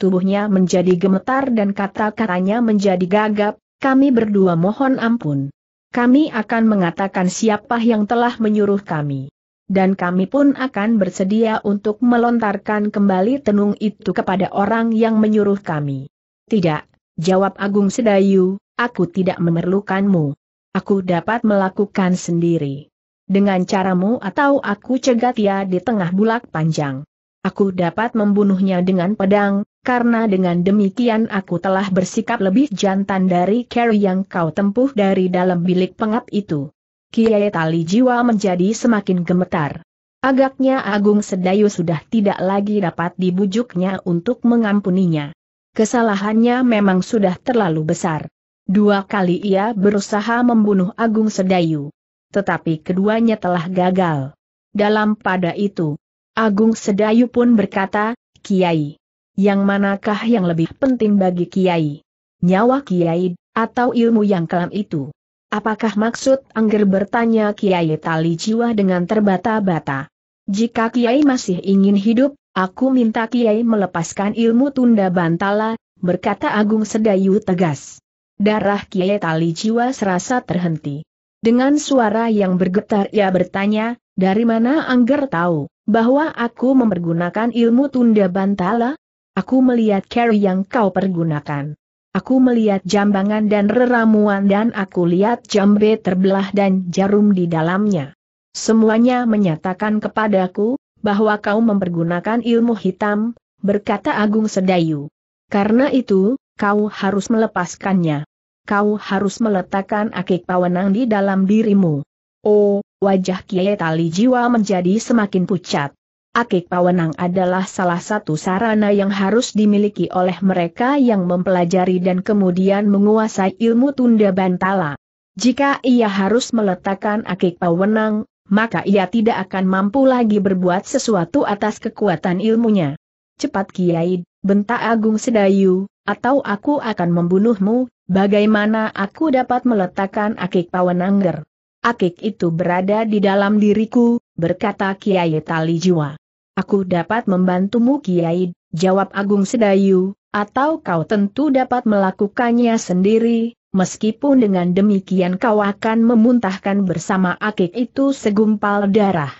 Tubuhnya menjadi gemetar dan kata-katanya menjadi gagap, kami berdua mohon ampun. Kami akan mengatakan siapa yang telah menyuruh kami dan kami pun akan bersedia untuk melontarkan kembali tenung itu kepada orang yang menyuruh kami. Tidak, jawab Agung Sedayu, aku tidak memerlukanmu. Aku dapat melakukan sendiri. Dengan caramu atau aku cegat ia di tengah bulak panjang. Aku dapat membunuhnya dengan pedang, karena dengan demikian aku telah bersikap lebih jantan dari carry yang kau tempuh dari dalam bilik pengap itu. Kiai Tali Jiwa menjadi semakin gemetar. Agaknya Agung Sedayu sudah tidak lagi dapat dibujuknya untuk mengampuninya. Kesalahannya memang sudah terlalu besar. Dua kali ia berusaha membunuh Agung Sedayu. Tetapi keduanya telah gagal. Dalam pada itu, Agung Sedayu pun berkata, Kiai, yang manakah yang lebih penting bagi Kiai? Nyawa Kiai, atau ilmu yang kelam itu? Apakah maksud Angger bertanya Kiai Tali Jiwa dengan terbata-bata? Jika Kiai masih ingin hidup, aku minta Kiai melepaskan ilmu tunda bantala, berkata Agung Sedayu tegas. Darah Kiai Tali Jiwa serasa terhenti. Dengan suara yang bergetar ia bertanya, dari mana Angger tahu bahwa aku mempergunakan ilmu tunda bantala? Aku melihat carry yang kau pergunakan. Aku melihat jambangan dan reramuan dan aku lihat jambe terbelah dan jarum di dalamnya. Semuanya menyatakan kepadaku, bahwa kau mempergunakan ilmu hitam, berkata Agung Sedayu. Karena itu, kau harus melepaskannya. Kau harus meletakkan akik pawenang di dalam dirimu. Oh, wajah Kiai Tali Jiwa menjadi semakin pucat. Akik Pawenang adalah salah satu sarana yang harus dimiliki oleh mereka yang mempelajari dan kemudian menguasai ilmu tunda bantala. Jika ia harus meletakkan akik pawenang, maka ia tidak akan mampu lagi berbuat sesuatu atas kekuatan ilmunya. Cepat Kiai, bentak Agung Sedayu, atau aku akan membunuhmu, bagaimana aku dapat meletakkan akik pawenangger? Akik itu berada di dalam diriku, berkata Kiai Tali Jiwa. Aku dapat membantumu Kiai, jawab Agung Sedayu, atau kau tentu dapat melakukannya sendiri, meskipun dengan demikian kau akan memuntahkan bersama akik itu segumpal darah.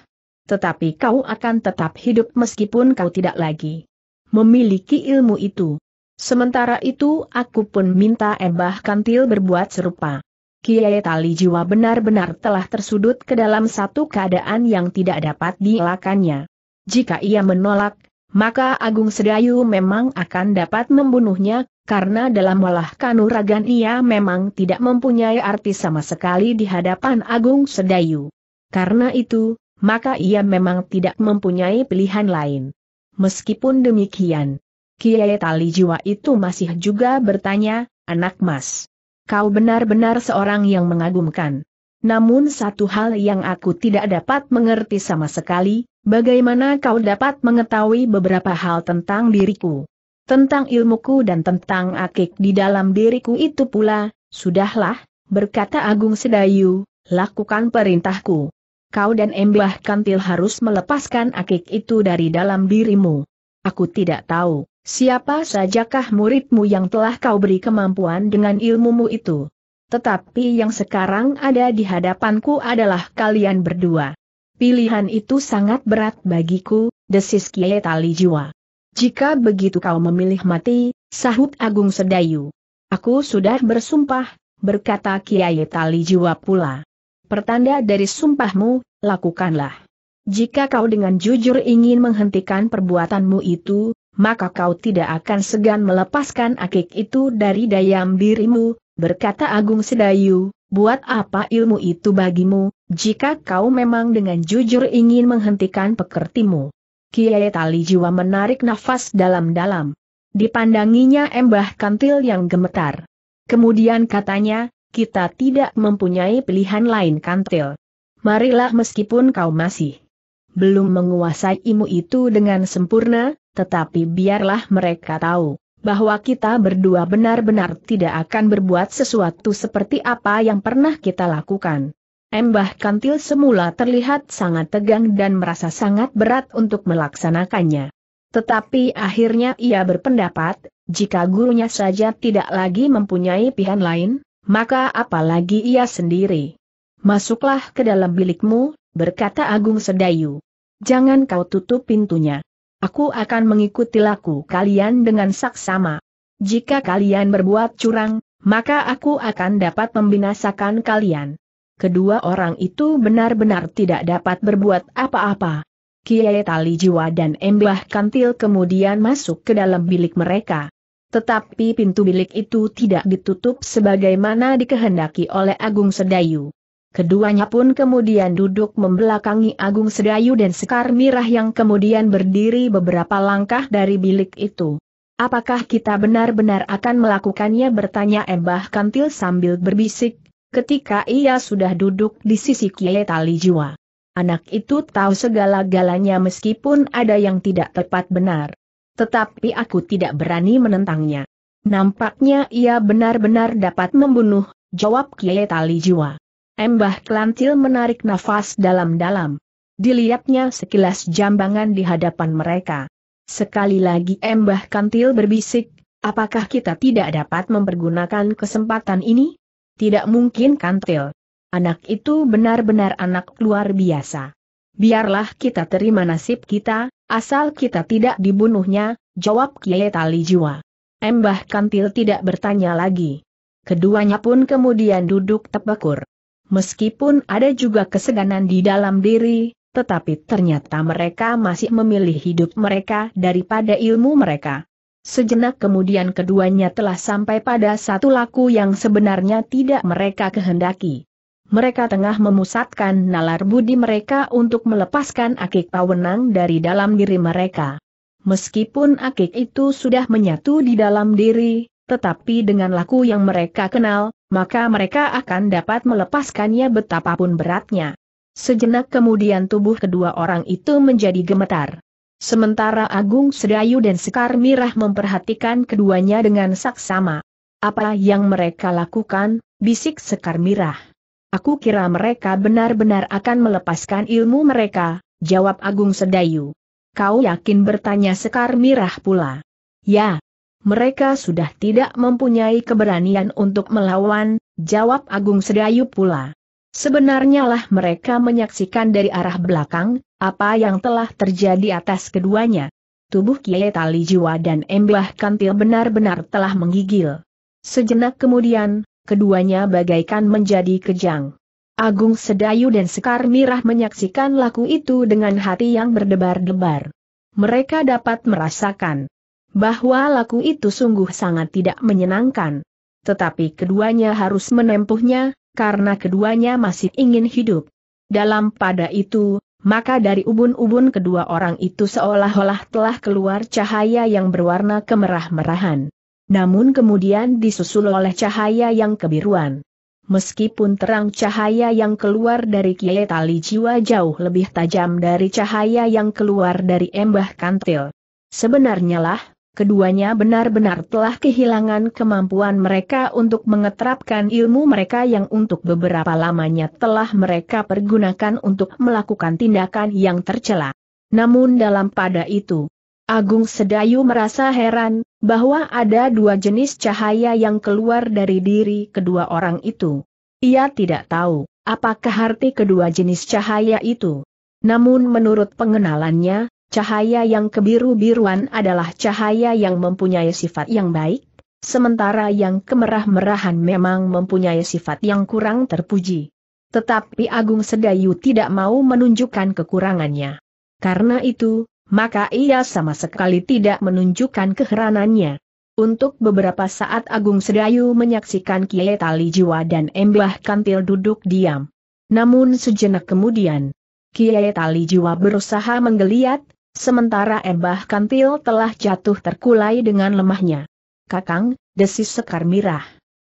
Tetapi kau akan tetap hidup meskipun kau tidak lagi memiliki ilmu itu. Sementara itu aku pun minta Embah Kantil berbuat serupa. Kiai Tali Jiwa benar-benar telah tersudut ke dalam satu keadaan yang tidak dapat dielakannya. Jika ia menolak, maka Agung Sedayu memang akan dapat membunuhnya, karena dalam olah kanuragan ia memang tidak mempunyai arti sama sekali di hadapan Agung Sedayu. Karena itu, maka ia memang tidak mempunyai pilihan lain. Meskipun demikian, Kiai Tali Jiwa itu masih juga bertanya, anak mas. Kau benar-benar seorang yang mengagumkan. Namun satu hal yang aku tidak dapat mengerti sama sekali, Bagaimana kau dapat mengetahui beberapa hal tentang diriku? Tentang ilmuku dan tentang akik di dalam diriku itu pula, sudahlah, berkata Agung Sedayu, lakukan perintahku. Kau dan Embah Kantil harus melepaskan akik itu dari dalam dirimu. Aku tidak tahu, siapa sajakah muridmu yang telah kau beri kemampuan dengan ilmumu itu. Tetapi yang sekarang ada di hadapanku adalah kalian berdua. Pilihan itu sangat berat bagiku, desis Kiai Tali Jiwa. Jika begitu kau memilih mati, sahut Agung Sedayu. Aku sudah bersumpah, berkata Kiai Tali Jiwa pula. Pertanda dari sumpahmu, lakukanlah. Jika kau dengan jujur ingin menghentikan perbuatanmu itu, maka kau tidak akan segan melepaskan akik itu dari dayam dirimu, berkata Agung Sedayu, buat apa ilmu itu bagimu, jika kau memang dengan jujur ingin menghentikan pekertimu. Kiai Tali Jiwa menarik nafas dalam-dalam. Dipandanginya embah kantil yang gemetar. Kemudian katanya, kita tidak mempunyai pilihan lain kantil. Marilah meskipun kau masih belum menguasai ilmu itu dengan sempurna, tetapi biarlah mereka tahu bahwa kita berdua benar-benar tidak akan berbuat sesuatu seperti apa yang pernah kita lakukan. Embah Kantil semula terlihat sangat tegang dan merasa sangat berat untuk melaksanakannya. Tetapi akhirnya ia berpendapat, jika gurunya saja tidak lagi mempunyai pilihan lain, maka apalagi ia sendiri. Masuklah ke dalam bilikmu, berkata Agung Sedayu. Jangan kau tutup pintunya. Aku akan mengikuti laku kalian dengan saksama. Jika kalian berbuat curang, maka aku akan dapat membinasakan kalian. Kedua orang itu benar-benar tidak dapat berbuat apa-apa. Kiai Tali Jiwa dan Embah Kantil kemudian masuk ke dalam bilik mereka. Tetapi pintu bilik itu tidak ditutup sebagaimana dikehendaki oleh Agung Sedayu. Keduanya pun kemudian duduk membelakangi Agung Sedayu dan Sekar Mirah yang kemudian berdiri beberapa langkah dari bilik itu. Apakah kita benar-benar akan melakukannya bertanya Embah Kantil sambil berbisik, ketika ia sudah duduk di sisi Kiai Tali Jiwa. Anak itu tahu segala-galanya meskipun ada yang tidak tepat benar. Tetapi aku tidak berani menentangnya. Nampaknya ia benar-benar dapat membunuh, jawab Kiai Tali Jiwa. Embah Kelantil menarik nafas dalam-dalam. Dilihatnya sekilas jambangan di hadapan mereka. Sekali lagi Embah Kantil berbisik, apakah kita tidak dapat mempergunakan kesempatan ini? Tidak mungkin Kantil. Anak itu benar-benar anak luar biasa. Biarlah kita terima nasib kita, asal kita tidak dibunuhnya, jawab Kiai Tali Jiwa. Embah Kantil tidak bertanya lagi. Keduanya pun kemudian duduk tepakur meskipun ada juga keseganan di dalam diri, tetapi ternyata mereka masih memilih hidup mereka daripada ilmu mereka. Sejenak kemudian keduanya telah sampai pada satu laku yang sebenarnya tidak mereka kehendaki. Mereka tengah memusatkan nalar budi mereka untuk melepaskan akik pawenang dari dalam diri mereka. Meskipun akik itu sudah menyatu di dalam diri, tetapi dengan laku yang mereka kenal, maka mereka akan dapat melepaskannya betapapun beratnya. Sejenak kemudian tubuh kedua orang itu menjadi gemetar. Sementara Agung Sedayu dan Sekar Mirah memperhatikan keduanya dengan saksama. Apa yang mereka lakukan, bisik Sekar Mirah. Aku kira mereka benar-benar akan melepaskan ilmu mereka, jawab Agung Sedayu. Kau yakin bertanya Sekar Mirah pula. Ya, mereka sudah tidak mempunyai keberanian untuk melawan, jawab Agung Sedayu pula. Sebenarnya lah mereka menyaksikan dari arah belakang, apa yang telah terjadi atas keduanya. Tubuh Kiai Tali Jiwa dan Embah Kantil benar-benar telah menggigil. Sejenak kemudian, keduanya bagaikan menjadi kejang. Agung Sedayu dan Sekar Mirah menyaksikan laku itu dengan hati yang berdebar-debar. Mereka dapat merasakan bahwa laku itu sungguh sangat tidak menyenangkan. Tetapi keduanya harus menempuhnya, karena keduanya masih ingin hidup. Dalam pada itu, maka dari ubun-ubun kedua orang itu seolah-olah telah keluar cahaya yang berwarna kemerah-merahan. Namun kemudian disusul oleh cahaya yang kebiruan. Meskipun terang cahaya yang keluar dari kiai tali jiwa jauh lebih tajam dari cahaya yang keluar dari embah kantil. Sebenarnya lah, keduanya benar-benar telah kehilangan kemampuan mereka untuk mengeterapkan ilmu mereka yang untuk beberapa lamanya telah mereka pergunakan untuk melakukan tindakan yang tercela. Namun dalam pada itu, Agung Sedayu merasa heran, bahwa ada dua jenis cahaya yang keluar dari diri kedua orang itu. Ia tidak tahu, apakah arti kedua jenis cahaya itu. Namun menurut pengenalannya, Cahaya yang kebiru-biruan adalah cahaya yang mempunyai sifat yang baik, sementara yang kemerah-merahan memang mempunyai sifat yang kurang terpuji. Tetapi Agung Sedayu tidak mau menunjukkan kekurangannya. Karena itu, maka ia sama sekali tidak menunjukkan keheranannya. Untuk beberapa saat Agung Sedayu menyaksikan Kiai Tali Jiwa dan Embah Kantil duduk diam. Namun sejenak kemudian, Kiai Tali Jiwa berusaha menggeliat, sementara Embah Kantil telah jatuh terkulai dengan lemahnya. Kakang, desis Sekar Mirah.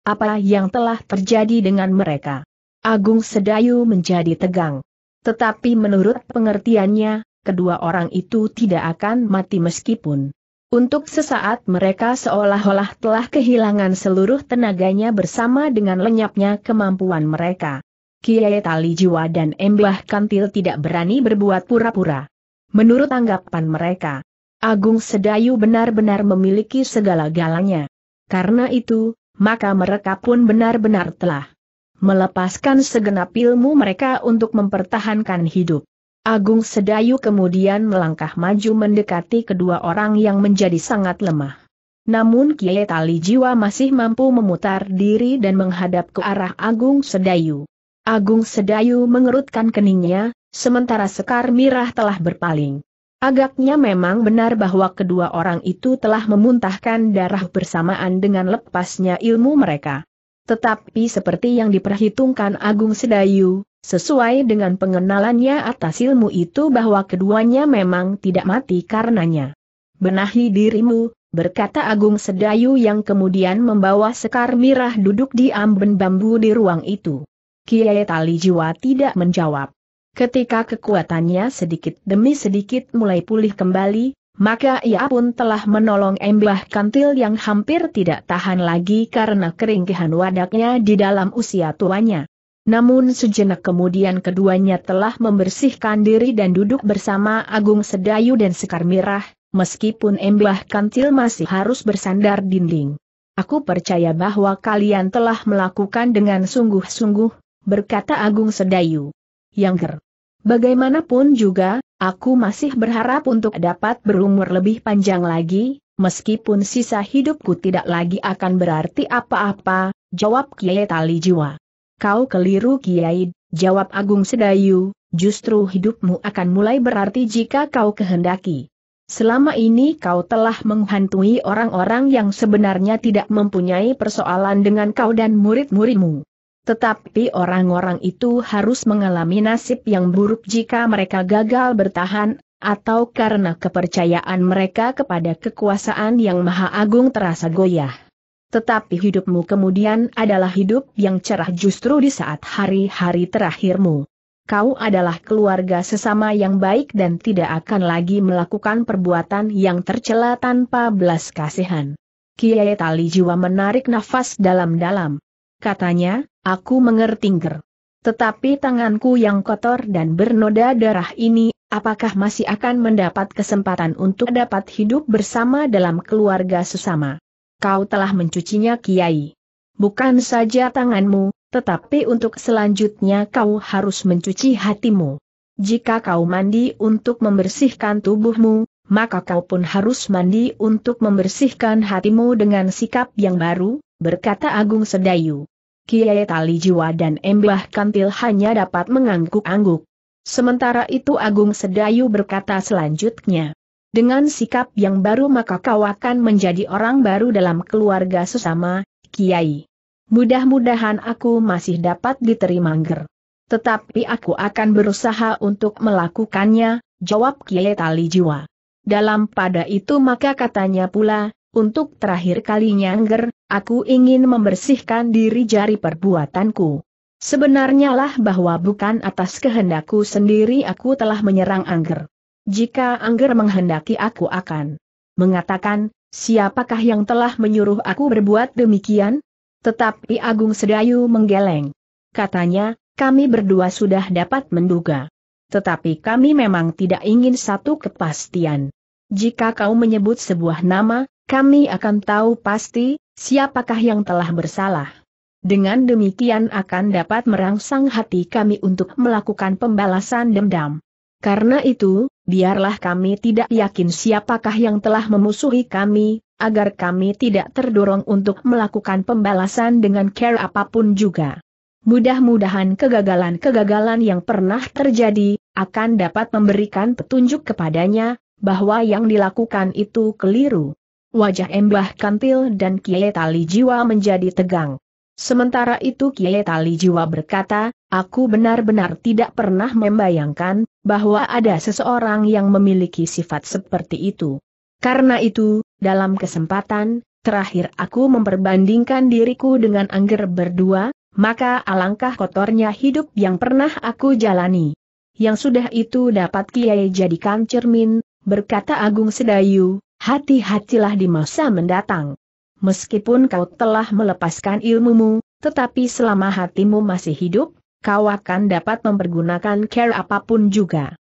Apa yang telah terjadi dengan mereka? Agung Sedayu menjadi tegang. Tetapi menurut pengertiannya, kedua orang itu tidak akan mati meskipun. Untuk sesaat mereka seolah-olah telah kehilangan seluruh tenaganya bersama dengan lenyapnya kemampuan mereka. Kiai Tali Jiwa dan Embah Kantil tidak berani berbuat pura-pura. Menurut anggapan mereka, Agung Sedayu benar-benar memiliki segala galanya. Karena itu, maka mereka pun benar-benar telah melepaskan segenap ilmu mereka untuk mempertahankan hidup. Agung Sedayu kemudian melangkah maju mendekati kedua orang yang menjadi sangat lemah. Namun Kiai Tali Jiwa masih mampu memutar diri dan menghadap ke arah Agung Sedayu. Agung Sedayu mengerutkan keningnya, Sementara Sekar Mirah telah berpaling. Agaknya memang benar bahwa kedua orang itu telah memuntahkan darah bersamaan dengan lepasnya ilmu mereka. Tetapi seperti yang diperhitungkan Agung Sedayu, sesuai dengan pengenalannya atas ilmu itu bahwa keduanya memang tidak mati karenanya. Benahi dirimu, berkata Agung Sedayu yang kemudian membawa Sekar Mirah duduk di amben bambu di ruang itu. Kiai Tali Jiwa tidak menjawab. Ketika kekuatannya sedikit demi sedikit mulai pulih kembali, maka ia pun telah menolong embah kantil yang hampir tidak tahan lagi karena keringkihan wadaknya di dalam usia tuanya. Namun sejenak kemudian keduanya telah membersihkan diri dan duduk bersama Agung Sedayu dan Sekar Mirah, meskipun embah kantil masih harus bersandar dinding. Aku percaya bahwa kalian telah melakukan dengan sungguh-sungguh, berkata Agung Sedayu yang ger. Bagaimanapun juga, aku masih berharap untuk dapat berumur lebih panjang lagi, meskipun sisa hidupku tidak lagi akan berarti apa-apa, jawab Kiai Tali Jiwa. Kau keliru Kiai, jawab Agung Sedayu, justru hidupmu akan mulai berarti jika kau kehendaki. Selama ini kau telah menghantui orang-orang yang sebenarnya tidak mempunyai persoalan dengan kau dan murid-muridmu. Tetapi orang-orang itu harus mengalami nasib yang buruk jika mereka gagal bertahan, atau karena kepercayaan mereka kepada kekuasaan yang maha agung terasa goyah. Tetapi hidupmu kemudian adalah hidup yang cerah justru di saat hari-hari terakhirmu. Kau adalah keluarga sesama yang baik dan tidak akan lagi melakukan perbuatan yang tercela tanpa belas kasihan. Kiai Tali Jiwa menarik nafas dalam-dalam. Katanya, Aku mengerti ger. Tetapi tanganku yang kotor dan bernoda darah ini, apakah masih akan mendapat kesempatan untuk dapat hidup bersama dalam keluarga sesama? Kau telah mencucinya Kiai. Bukan saja tanganmu, tetapi untuk selanjutnya kau harus mencuci hatimu. Jika kau mandi untuk membersihkan tubuhmu, maka kau pun harus mandi untuk membersihkan hatimu dengan sikap yang baru, berkata Agung Sedayu. Kiai Tali Jiwa dan Embah Kantil hanya dapat mengangguk-angguk. Sementara itu Agung Sedayu berkata selanjutnya. Dengan sikap yang baru maka kau akan menjadi orang baru dalam keluarga sesama, Kiai. Mudah-mudahan aku masih dapat diterima ger. Tetapi aku akan berusaha untuk melakukannya, jawab Kiai Tali Jiwa. Dalam pada itu maka katanya pula, untuk terakhir kalinya ger. Aku ingin membersihkan diri jari perbuatanku. Sebenarnya lah bahwa bukan atas kehendakku sendiri aku telah menyerang Angger. Jika Angger menghendaki aku akan mengatakan, siapakah yang telah menyuruh aku berbuat demikian? Tetapi Agung Sedayu menggeleng. Katanya, kami berdua sudah dapat menduga. Tetapi kami memang tidak ingin satu kepastian. Jika kau menyebut sebuah nama, kami akan tahu pasti, siapakah yang telah bersalah. Dengan demikian akan dapat merangsang hati kami untuk melakukan pembalasan dendam. Karena itu, biarlah kami tidak yakin siapakah yang telah memusuhi kami, agar kami tidak terdorong untuk melakukan pembalasan dengan care apapun juga. Mudah-mudahan kegagalan-kegagalan yang pernah terjadi, akan dapat memberikan petunjuk kepadanya, bahwa yang dilakukan itu keliru. Wajah Embah Kantil dan Kiai Tali Jiwa menjadi tegang. Sementara itu Kiai Tali Jiwa berkata, aku benar-benar tidak pernah membayangkan, bahwa ada seseorang yang memiliki sifat seperti itu. Karena itu, dalam kesempatan, terakhir aku memperbandingkan diriku dengan Angger berdua, maka alangkah kotornya hidup yang pernah aku jalani. Yang sudah itu dapat Kiai jadikan cermin, berkata Agung Sedayu, hati-hatilah di masa mendatang. Meskipun kau telah melepaskan ilmumu, tetapi selama hatimu masih hidup, kau akan dapat mempergunakan care apapun juga.